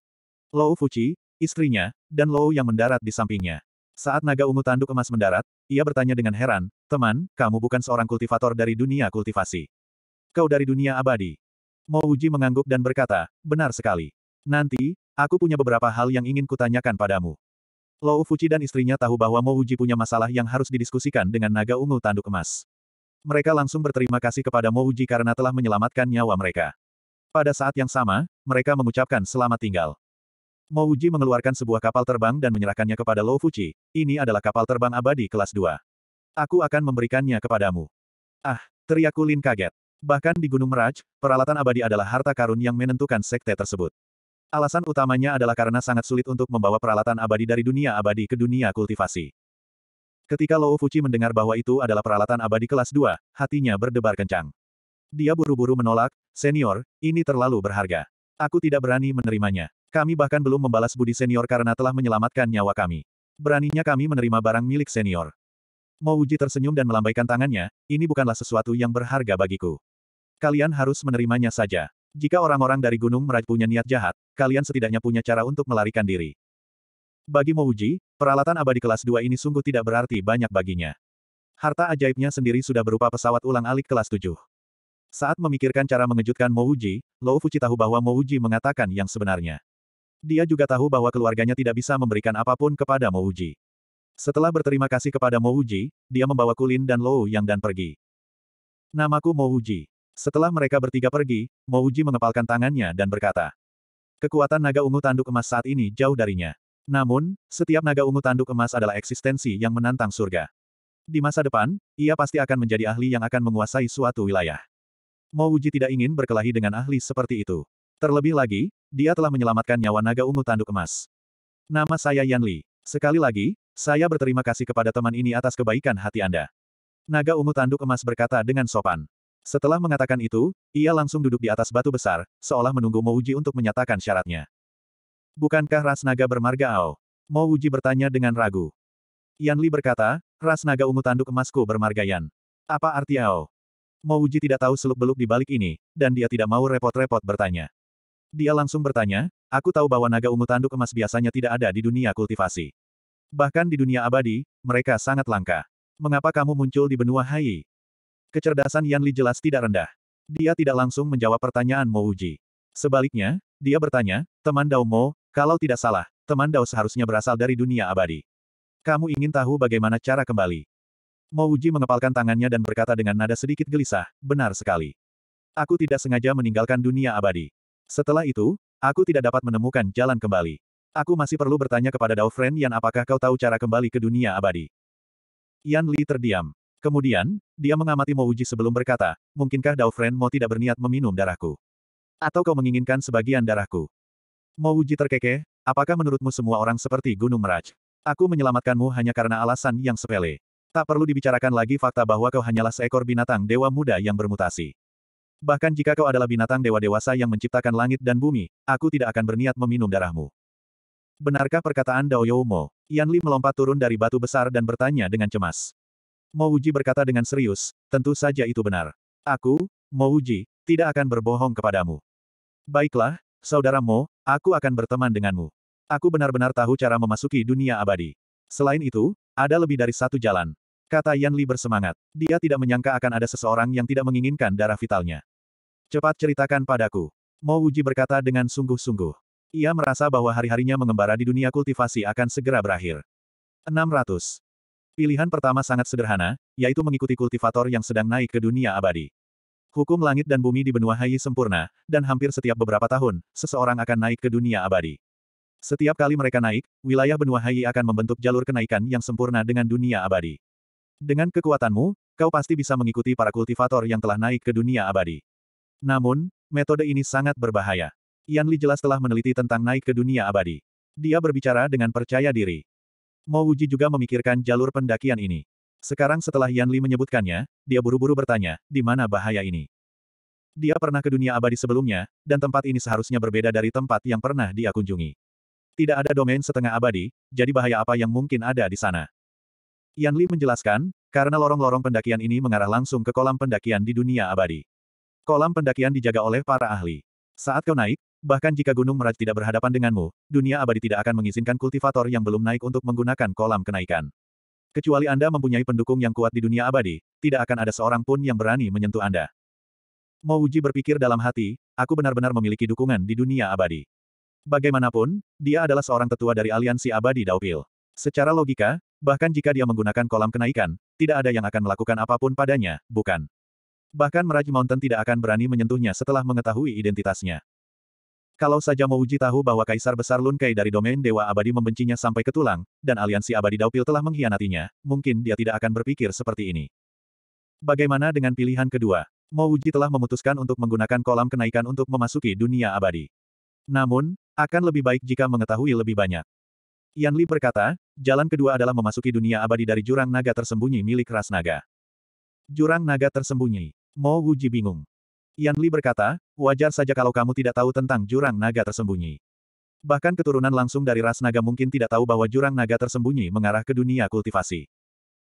Lou Fuchi, istrinya, dan Lou yang mendarat di sampingnya. Saat naga ungu tanduk emas mendarat, ia bertanya dengan heran, Teman, kamu bukan seorang kultivator dari dunia kultivasi. Kau dari dunia abadi. Mouji mengangguk dan berkata, benar sekali. Nanti, aku punya beberapa hal yang ingin kutanyakan padamu. Lou Fuchi dan istrinya tahu bahwa Mo Uji punya masalah yang harus didiskusikan dengan naga ungu tanduk emas. Mereka langsung berterima kasih kepada Mouji karena telah menyelamatkan nyawa mereka. Pada saat yang sama, mereka mengucapkan selamat tinggal. Mouji mengeluarkan sebuah kapal terbang dan menyerahkannya kepada Lo Fuchi, ini adalah kapal terbang abadi kelas 2. Aku akan memberikannya kepadamu. Ah, teriak Lin kaget. Bahkan di Gunung Meraj, peralatan abadi adalah harta karun yang menentukan sekte tersebut. Alasan utamanya adalah karena sangat sulit untuk membawa peralatan abadi dari dunia abadi ke dunia kultivasi. Ketika Lou Fuchi mendengar bahwa itu adalah peralatan abadi kelas 2, hatinya berdebar kencang. Dia buru-buru menolak, senior, ini terlalu berharga. Aku tidak berani menerimanya. Kami bahkan belum membalas budi senior karena telah menyelamatkan nyawa kami. Beraninya kami menerima barang milik senior. Mo tersenyum dan melambaikan tangannya, ini bukanlah sesuatu yang berharga bagiku. Kalian harus menerimanya saja. Jika orang-orang dari Gunung Meraj punya niat jahat, kalian setidaknya punya cara untuk melarikan diri. Bagi Mouji, peralatan abadi kelas 2 ini sungguh tidak berarti banyak baginya. Harta ajaibnya sendiri sudah berupa pesawat ulang alik kelas 7. Saat memikirkan cara mengejutkan Mouji, Lou Fuji tahu bahwa Mouji mengatakan yang sebenarnya. Dia juga tahu bahwa keluarganya tidak bisa memberikan apapun kepada Mouji. Setelah berterima kasih kepada Mouji, dia membawa Kulin dan Lou Yang dan pergi. Namaku Mouji. Setelah mereka bertiga pergi, Mouji mengepalkan tangannya dan berkata, Kekuatan naga ungu tanduk emas saat ini jauh darinya. Namun, setiap naga ungu tanduk emas adalah eksistensi yang menantang surga. Di masa depan, ia pasti akan menjadi ahli yang akan menguasai suatu wilayah. Mo Wuji tidak ingin berkelahi dengan ahli seperti itu. Terlebih lagi, dia telah menyelamatkan nyawa naga ungu tanduk emas. Nama saya Yan Li. Sekali lagi, saya berterima kasih kepada teman ini atas kebaikan hati Anda. Naga ungu tanduk emas berkata dengan sopan. Setelah mengatakan itu, ia langsung duduk di atas batu besar, seolah menunggu Mo untuk menyatakan syaratnya. Bukankah ras naga bermarga Ao? Mo Uji bertanya dengan ragu. Yan Li berkata, ras naga ungu tanduk emasku bermarga Yan. Apa arti Ao? Mo Uji tidak tahu seluk-beluk di balik ini, dan dia tidak mau repot-repot bertanya. Dia langsung bertanya, aku tahu bahwa naga ungu tanduk emas biasanya tidak ada di dunia kultivasi. Bahkan di dunia abadi, mereka sangat langka. Mengapa kamu muncul di benua Hai? Kecerdasan Yan Li jelas tidak rendah. Dia tidak langsung menjawab pertanyaan Mo Uji. Sebaliknya, dia bertanya, teman Dao Mo, kalau tidak salah, teman Dao seharusnya berasal dari dunia abadi. Kamu ingin tahu bagaimana cara kembali? Mouji mengepalkan tangannya dan berkata dengan nada sedikit gelisah, benar sekali. Aku tidak sengaja meninggalkan dunia abadi. Setelah itu, aku tidak dapat menemukan jalan kembali. Aku masih perlu bertanya kepada Dao Friend Yan apakah kau tahu cara kembali ke dunia abadi. Yan Li terdiam. Kemudian, dia mengamati Mouji sebelum berkata, mungkinkah Dao Friend mau tidak berniat meminum darahku? Atau kau menginginkan sebagian darahku? Mouji terkekeh, apakah menurutmu semua orang seperti Gunung Meraj? Aku menyelamatkanmu hanya karena alasan yang sepele. Tak perlu dibicarakan lagi fakta bahwa kau hanyalah seekor binatang dewa muda yang bermutasi. Bahkan jika kau adalah binatang dewa dewasa yang menciptakan langit dan bumi, aku tidak akan berniat meminum darahmu. Benarkah perkataan Dao Youmo? Yan Li melompat turun dari batu besar dan bertanya dengan cemas. Mouji berkata dengan serius, tentu saja itu benar. Aku, Mouji, tidak akan berbohong kepadamu. Baiklah, Saudaramu, aku akan berteman denganmu. Aku benar-benar tahu cara memasuki dunia abadi. Selain itu, ada lebih dari satu jalan. Kata Yan Li bersemangat. Dia tidak menyangka akan ada seseorang yang tidak menginginkan darah vitalnya. Cepat ceritakan padaku. Mo Wuji berkata dengan sungguh-sungguh. Ia merasa bahwa hari-harinya mengembara di dunia kultivasi akan segera berakhir. 600. Pilihan pertama sangat sederhana, yaitu mengikuti kultivator yang sedang naik ke dunia abadi. Hukum langit dan bumi di benua Hai sempurna, dan hampir setiap beberapa tahun, seseorang akan naik ke dunia abadi. Setiap kali mereka naik, wilayah benua Hai akan membentuk jalur kenaikan yang sempurna dengan dunia abadi. Dengan kekuatanmu, kau pasti bisa mengikuti para kultivator yang telah naik ke dunia abadi. Namun, metode ini sangat berbahaya. Yan Li jelas telah meneliti tentang naik ke dunia abadi. Dia berbicara dengan percaya diri. Mo Wuji juga memikirkan jalur pendakian ini. Sekarang setelah Yan Li menyebutkannya, dia buru-buru bertanya, di mana bahaya ini? Dia pernah ke dunia abadi sebelumnya, dan tempat ini seharusnya berbeda dari tempat yang pernah dia kunjungi. Tidak ada domain setengah abadi, jadi bahaya apa yang mungkin ada di sana? Yan Li menjelaskan, karena lorong-lorong pendakian ini mengarah langsung ke kolam pendakian di dunia abadi. Kolam pendakian dijaga oleh para ahli. Saat kau naik, bahkan jika Gunung Meraj tidak berhadapan denganmu, dunia abadi tidak akan mengizinkan kultivator yang belum naik untuk menggunakan kolam kenaikan. Kecuali Anda mempunyai pendukung yang kuat di dunia abadi, tidak akan ada seorang pun yang berani menyentuh Anda. Mo Uji berpikir dalam hati, aku benar-benar memiliki dukungan di dunia abadi. Bagaimanapun, dia adalah seorang tetua dari aliansi abadi Daupil. Secara logika, bahkan jika dia menggunakan kolam kenaikan, tidak ada yang akan melakukan apapun padanya, bukan? Bahkan Meraj Mountain tidak akan berani menyentuhnya setelah mengetahui identitasnya. Kalau saja Mouji tahu bahwa Kaisar Besar Lun Kai dari domain Dewa Abadi membencinya sampai ke tulang, dan aliansi abadi Daupil telah mengkhianatinya, mungkin dia tidak akan berpikir seperti ini. Bagaimana dengan pilihan kedua? Mouji telah memutuskan untuk menggunakan kolam kenaikan untuk memasuki dunia abadi. Namun, akan lebih baik jika mengetahui lebih banyak. Yan Li berkata, jalan kedua adalah memasuki dunia abadi dari jurang naga tersembunyi milik ras naga. Jurang naga tersembunyi. Mo bingung. Yan Li berkata, wajar saja kalau kamu tidak tahu tentang jurang naga tersembunyi. Bahkan keturunan langsung dari ras naga mungkin tidak tahu bahwa jurang naga tersembunyi mengarah ke dunia kultivasi.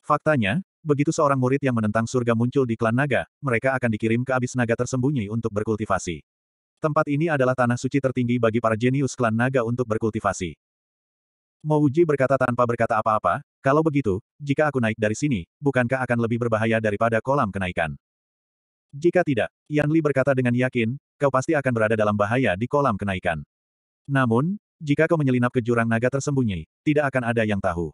Faktanya, begitu seorang murid yang menentang surga muncul di klan naga, mereka akan dikirim ke abis naga tersembunyi untuk berkultivasi. Tempat ini adalah tanah suci tertinggi bagi para jenius klan naga untuk berkultivasi. Mouji berkata tanpa berkata apa-apa, kalau begitu, jika aku naik dari sini, bukankah akan lebih berbahaya daripada kolam kenaikan? Jika tidak, Yan Li berkata dengan yakin, kau pasti akan berada dalam bahaya di kolam kenaikan. Namun, jika kau menyelinap ke jurang naga tersembunyi, tidak akan ada yang tahu.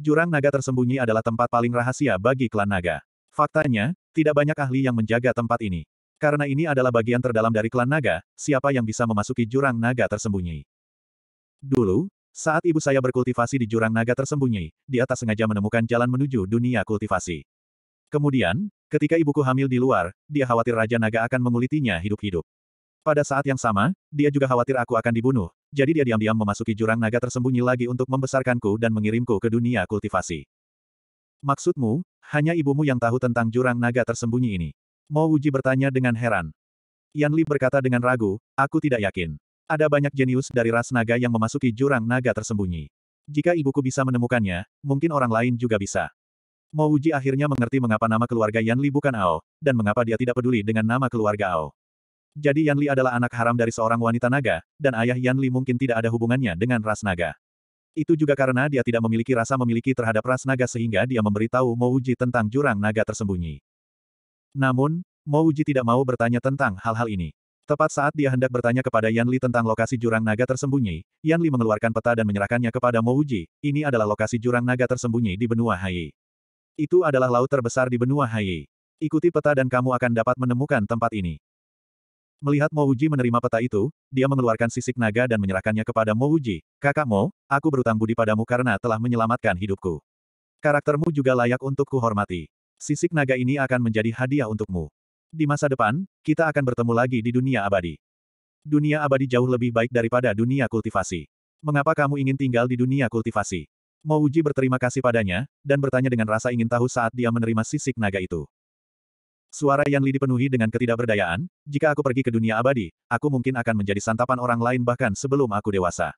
Jurang naga tersembunyi adalah tempat paling rahasia bagi klan naga. Faktanya, tidak banyak ahli yang menjaga tempat ini. Karena ini adalah bagian terdalam dari klan naga, siapa yang bisa memasuki jurang naga tersembunyi. Dulu, saat ibu saya berkultivasi di jurang naga tersembunyi, dia tak sengaja menemukan jalan menuju dunia kultivasi. Kemudian, Ketika ibuku hamil di luar, dia khawatir Raja Naga akan mengulitinya hidup-hidup. Pada saat yang sama, dia juga khawatir aku akan dibunuh, jadi dia diam-diam memasuki jurang naga tersembunyi lagi untuk membesarkanku dan mengirimku ke dunia kultivasi. Maksudmu, hanya ibumu yang tahu tentang jurang naga tersembunyi ini? Mo Wuji bertanya dengan heran. Yan Li berkata dengan ragu, aku tidak yakin. Ada banyak jenius dari ras naga yang memasuki jurang naga tersembunyi. Jika ibuku bisa menemukannya, mungkin orang lain juga bisa. Mo Uji akhirnya mengerti mengapa nama keluarga Yan Li bukan Ao, dan mengapa dia tidak peduli dengan nama keluarga Ao. Jadi Yan Li adalah anak haram dari seorang wanita naga, dan ayah Yan Li mungkin tidak ada hubungannya dengan ras naga. Itu juga karena dia tidak memiliki rasa memiliki terhadap ras naga sehingga dia memberitahu Mo Uji tentang jurang naga tersembunyi. Namun, Mo Uji tidak mau bertanya tentang hal-hal ini. Tepat saat dia hendak bertanya kepada Yan Li tentang lokasi jurang naga tersembunyi, Yan Li mengeluarkan peta dan menyerahkannya kepada Mo Uji, ini adalah lokasi jurang naga tersembunyi di benua Hai. Itu adalah laut terbesar di benua Haiyi. Ikuti peta dan kamu akan dapat menemukan tempat ini. Melihat Mo Uji menerima peta itu, dia mengeluarkan sisik naga dan menyerahkannya kepada Mo Uji. Kakak Mo, aku berutang budi padamu karena telah menyelamatkan hidupku. Karaktermu juga layak untuk kuhormati. Sisik naga ini akan menjadi hadiah untukmu. Di masa depan, kita akan bertemu lagi di dunia abadi. Dunia abadi jauh lebih baik daripada dunia kultivasi. Mengapa kamu ingin tinggal di dunia kultivasi? Mouji berterima kasih padanya, dan bertanya dengan rasa ingin tahu saat dia menerima sisik naga itu. Suara Yan Li dipenuhi dengan ketidakberdayaan, jika aku pergi ke dunia abadi, aku mungkin akan menjadi santapan orang lain bahkan sebelum aku dewasa.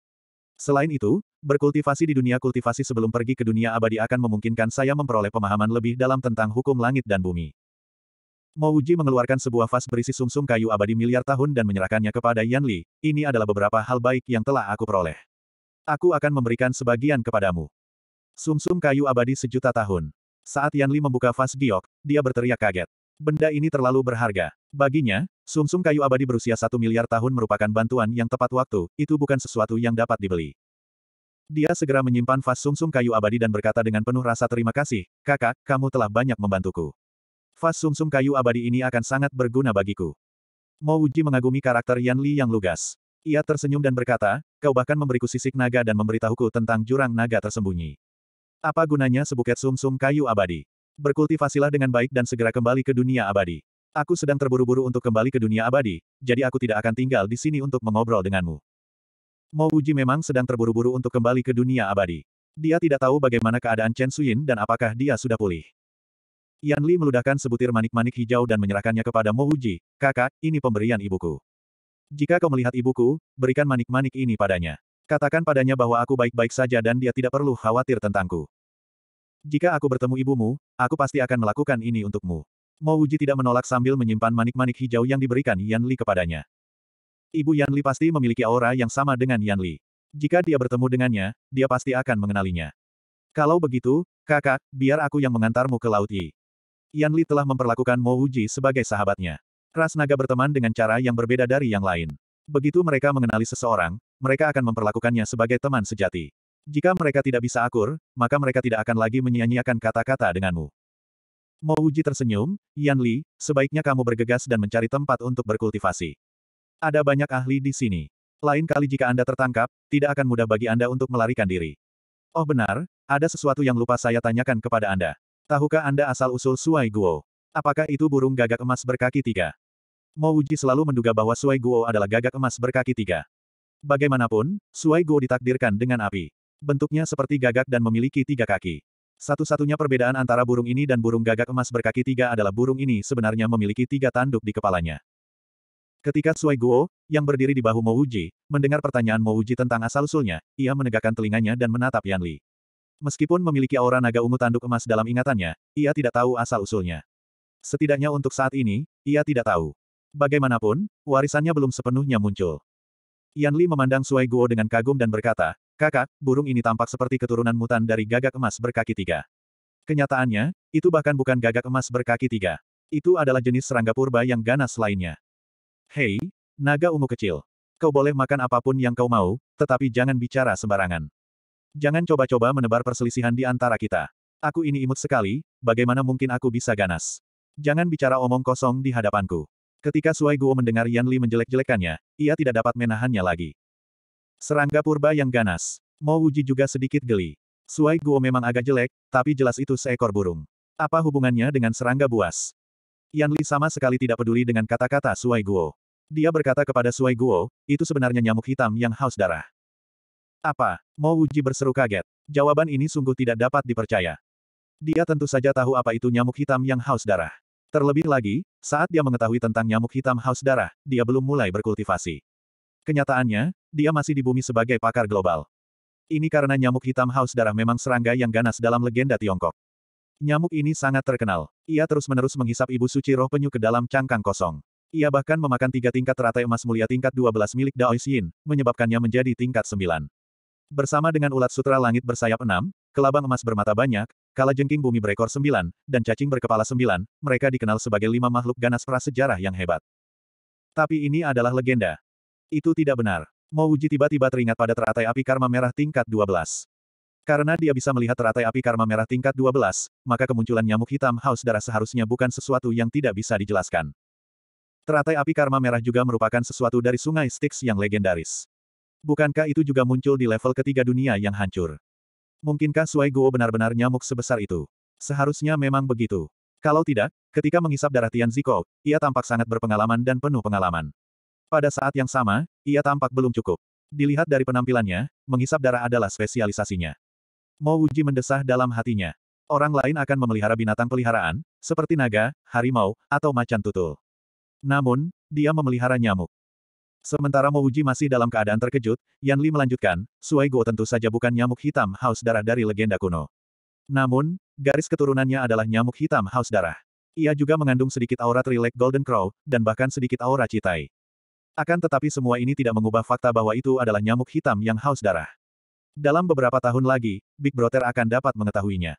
Selain itu, berkultivasi di dunia kultivasi sebelum pergi ke dunia abadi akan memungkinkan saya memperoleh pemahaman lebih dalam tentang hukum langit dan bumi. Uji mengeluarkan sebuah vas berisi sumsum -sum kayu abadi miliar tahun dan menyerahkannya kepada Yan Li, ini adalah beberapa hal baik yang telah aku peroleh. Aku akan memberikan sebagian kepadamu. Sumsum -sum kayu abadi sejuta tahun. Saat Yan Li membuka vas giok, dia berteriak kaget. Benda ini terlalu berharga. Baginya, sumsum -sum kayu abadi berusia satu miliar tahun merupakan bantuan yang tepat waktu, itu bukan sesuatu yang dapat dibeli. Dia segera menyimpan vas sumsum -sum kayu abadi dan berkata dengan penuh rasa terima kasih, kakak, kamu telah banyak membantuku. Vas sumsum kayu abadi ini akan sangat berguna bagiku. Mo Uji mengagumi karakter Yan Li yang lugas. Ia tersenyum dan berkata, kau bahkan memberiku sisik naga dan memberitahuku tentang jurang naga tersembunyi. Apa gunanya sebuket sumsum -sum kayu abadi? Berkultivasilah dengan baik dan segera kembali ke dunia abadi. Aku sedang terburu-buru untuk kembali ke dunia abadi, jadi aku tidak akan tinggal di sini untuk mengobrol denganmu. Mo Uji memang sedang terburu-buru untuk kembali ke dunia abadi. Dia tidak tahu bagaimana keadaan Chen Suyin dan apakah dia sudah pulih. Yan Li meludahkan sebutir manik-manik hijau dan menyerahkannya kepada Mo Uji, kakak, ini pemberian ibuku. Jika kau melihat ibuku, berikan manik-manik ini padanya. Katakan padanya bahwa aku baik-baik saja dan dia tidak perlu khawatir tentangku. Jika aku bertemu ibumu, aku pasti akan melakukan ini untukmu. Mo Uji tidak menolak sambil menyimpan manik-manik hijau yang diberikan Yan Li kepadanya. Ibu Yan Li pasti memiliki aura yang sama dengan Yan Li. Jika dia bertemu dengannya, dia pasti akan mengenalinya. Kalau begitu, kakak, biar aku yang mengantarmu ke Laut Yi. Yan Li telah memperlakukan Mo Uji sebagai sahabatnya. Ras naga berteman dengan cara yang berbeda dari yang lain. Begitu mereka mengenali seseorang, mereka akan memperlakukannya sebagai teman sejati. Jika mereka tidak bisa akur, maka mereka tidak akan lagi menyia-nyiakan kata-kata denganmu. Mo Uji tersenyum, Yan Li, sebaiknya kamu bergegas dan mencari tempat untuk berkultivasi. Ada banyak ahli di sini. Lain kali jika Anda tertangkap, tidak akan mudah bagi Anda untuk melarikan diri. Oh benar, ada sesuatu yang lupa saya tanyakan kepada Anda. Tahukah Anda asal-usul Suai Guo? Apakah itu burung gagak emas berkaki tiga? Mo Uji selalu menduga bahwa Suai Guo adalah gagak emas berkaki tiga. Bagaimanapun, Suai Guo ditakdirkan dengan api. Bentuknya seperti gagak dan memiliki tiga kaki. Satu-satunya perbedaan antara burung ini dan burung gagak emas berkaki tiga adalah burung ini sebenarnya memiliki tiga tanduk di kepalanya. Ketika Suai Guo, yang berdiri di bahu Mouji, mendengar pertanyaan Mouji tentang asal-usulnya, ia menegakkan telinganya dan menatap Yan Li. Meskipun memiliki aura naga ungu tanduk emas dalam ingatannya, ia tidak tahu asal-usulnya. Setidaknya untuk saat ini, ia tidak tahu. Bagaimanapun, warisannya belum sepenuhnya muncul. Yan Li memandang Sui Guo dengan kagum dan berkata, Kakak, burung ini tampak seperti keturunan mutan dari gagak emas berkaki tiga. Kenyataannya, itu bahkan bukan gagak emas berkaki tiga. Itu adalah jenis serangga purba yang ganas lainnya. Hei, naga ungu kecil. Kau boleh makan apapun yang kau mau, tetapi jangan bicara sembarangan. Jangan coba-coba menebar perselisihan di antara kita. Aku ini imut sekali, bagaimana mungkin aku bisa ganas? Jangan bicara omong kosong di hadapanku. Ketika Suai Guo mendengar Yan Li menjelek-jelekannya, ia tidak dapat menahannya lagi. Serangga purba yang ganas. Mo Wuji juga sedikit geli. Suai Guo memang agak jelek, tapi jelas itu seekor burung. Apa hubungannya dengan serangga buas? Yan Li sama sekali tidak peduli dengan kata-kata Suai Guo. Dia berkata kepada Suai Guo, itu sebenarnya nyamuk hitam yang haus darah. Apa? Mo Wuji berseru kaget. Jawaban ini sungguh tidak dapat dipercaya. Dia tentu saja tahu apa itu nyamuk hitam yang haus darah. Terlebih lagi, saat dia mengetahui tentang nyamuk hitam haus darah, dia belum mulai berkultivasi. Kenyataannya, dia masih di bumi sebagai pakar global. Ini karena nyamuk hitam haus darah memang serangga yang ganas dalam legenda Tiongkok. Nyamuk ini sangat terkenal. Ia terus-menerus menghisap ibu suci roh penyu ke dalam cangkang kosong. Ia bahkan memakan tiga tingkat teratai emas mulia tingkat 12 milik Dao Yin, menyebabkannya menjadi tingkat 9. Bersama dengan ulat sutra langit bersayap enam, kelabang emas bermata banyak, jengking bumi berekor sembilan, dan cacing berkepala sembilan, mereka dikenal sebagai lima makhluk ganas prasejarah yang hebat. Tapi ini adalah legenda. Itu tidak benar. Mouji tiba-tiba teringat pada teratai api karma merah tingkat 12. Karena dia bisa melihat teratai api karma merah tingkat 12, maka kemunculan nyamuk hitam haus darah seharusnya bukan sesuatu yang tidak bisa dijelaskan. Teratai api karma merah juga merupakan sesuatu dari sungai Styx yang legendaris. Bukankah itu juga muncul di level ketiga dunia yang hancur? Mungkinkah Suai Guo benar-benar nyamuk sebesar itu? Seharusnya memang begitu. Kalau tidak, ketika menghisap darah Tian Ziko, ia tampak sangat berpengalaman dan penuh pengalaman. Pada saat yang sama, ia tampak belum cukup. Dilihat dari penampilannya, menghisap darah adalah spesialisasinya. Mo Wuji mendesah dalam hatinya. Orang lain akan memelihara binatang peliharaan, seperti naga, harimau, atau macan tutul. Namun, dia memelihara nyamuk. Sementara Mouji masih dalam keadaan terkejut, Yan Li melanjutkan, Suai Guo tentu saja bukan nyamuk hitam haus darah dari legenda kuno. Namun, garis keturunannya adalah nyamuk hitam haus darah. Ia juga mengandung sedikit aura Trilek Golden Crow, dan bahkan sedikit aura Citai. Akan tetapi semua ini tidak mengubah fakta bahwa itu adalah nyamuk hitam yang haus darah. Dalam beberapa tahun lagi, Big Brother akan dapat mengetahuinya.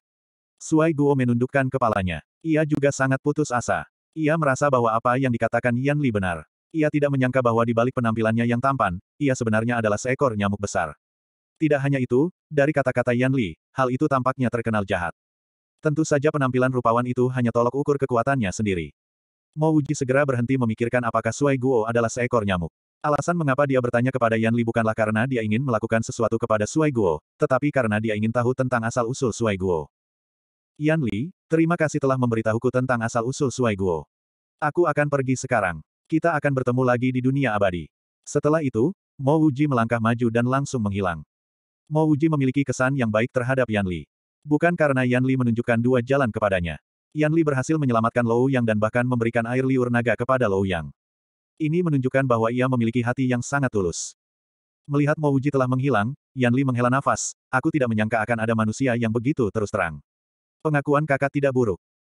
Suai Guo menundukkan kepalanya. Ia juga sangat putus asa. Ia merasa bahwa apa yang dikatakan Yan Li benar. Ia tidak menyangka bahwa di balik penampilannya yang tampan, ia sebenarnya adalah seekor nyamuk besar. Tidak hanya itu, dari kata-kata Yan Li, hal itu tampaknya terkenal jahat. Tentu saja penampilan rupawan itu hanya tolok ukur kekuatannya sendiri. Mo Wuji segera berhenti memikirkan apakah Sui Guo adalah seekor nyamuk. Alasan mengapa dia bertanya kepada Yan Li bukanlah karena dia ingin melakukan sesuatu kepada Sui Guo, tetapi karena dia ingin tahu tentang asal-usul Sui Guo. Yan Li, terima kasih telah memberitahuku tentang asal-usul Sui Guo. Aku akan pergi sekarang. Kita akan bertemu lagi di dunia abadi. Setelah itu, Mo Wuji melangkah maju dan langsung menghilang. Mo Wuji memiliki kesan yang baik terhadap Yan Li. Bukan karena Yan Li menunjukkan dua jalan kepadanya. Yan Li berhasil menyelamatkan Lou Yang dan bahkan memberikan air liur naga kepada Lou Yang. Ini menunjukkan bahwa ia memiliki hati yang sangat tulus. Melihat Mo Wuji telah menghilang, Yan Li menghela nafas, aku tidak menyangka akan ada manusia yang begitu terus terang. Pengakuan kakak tidak buruk.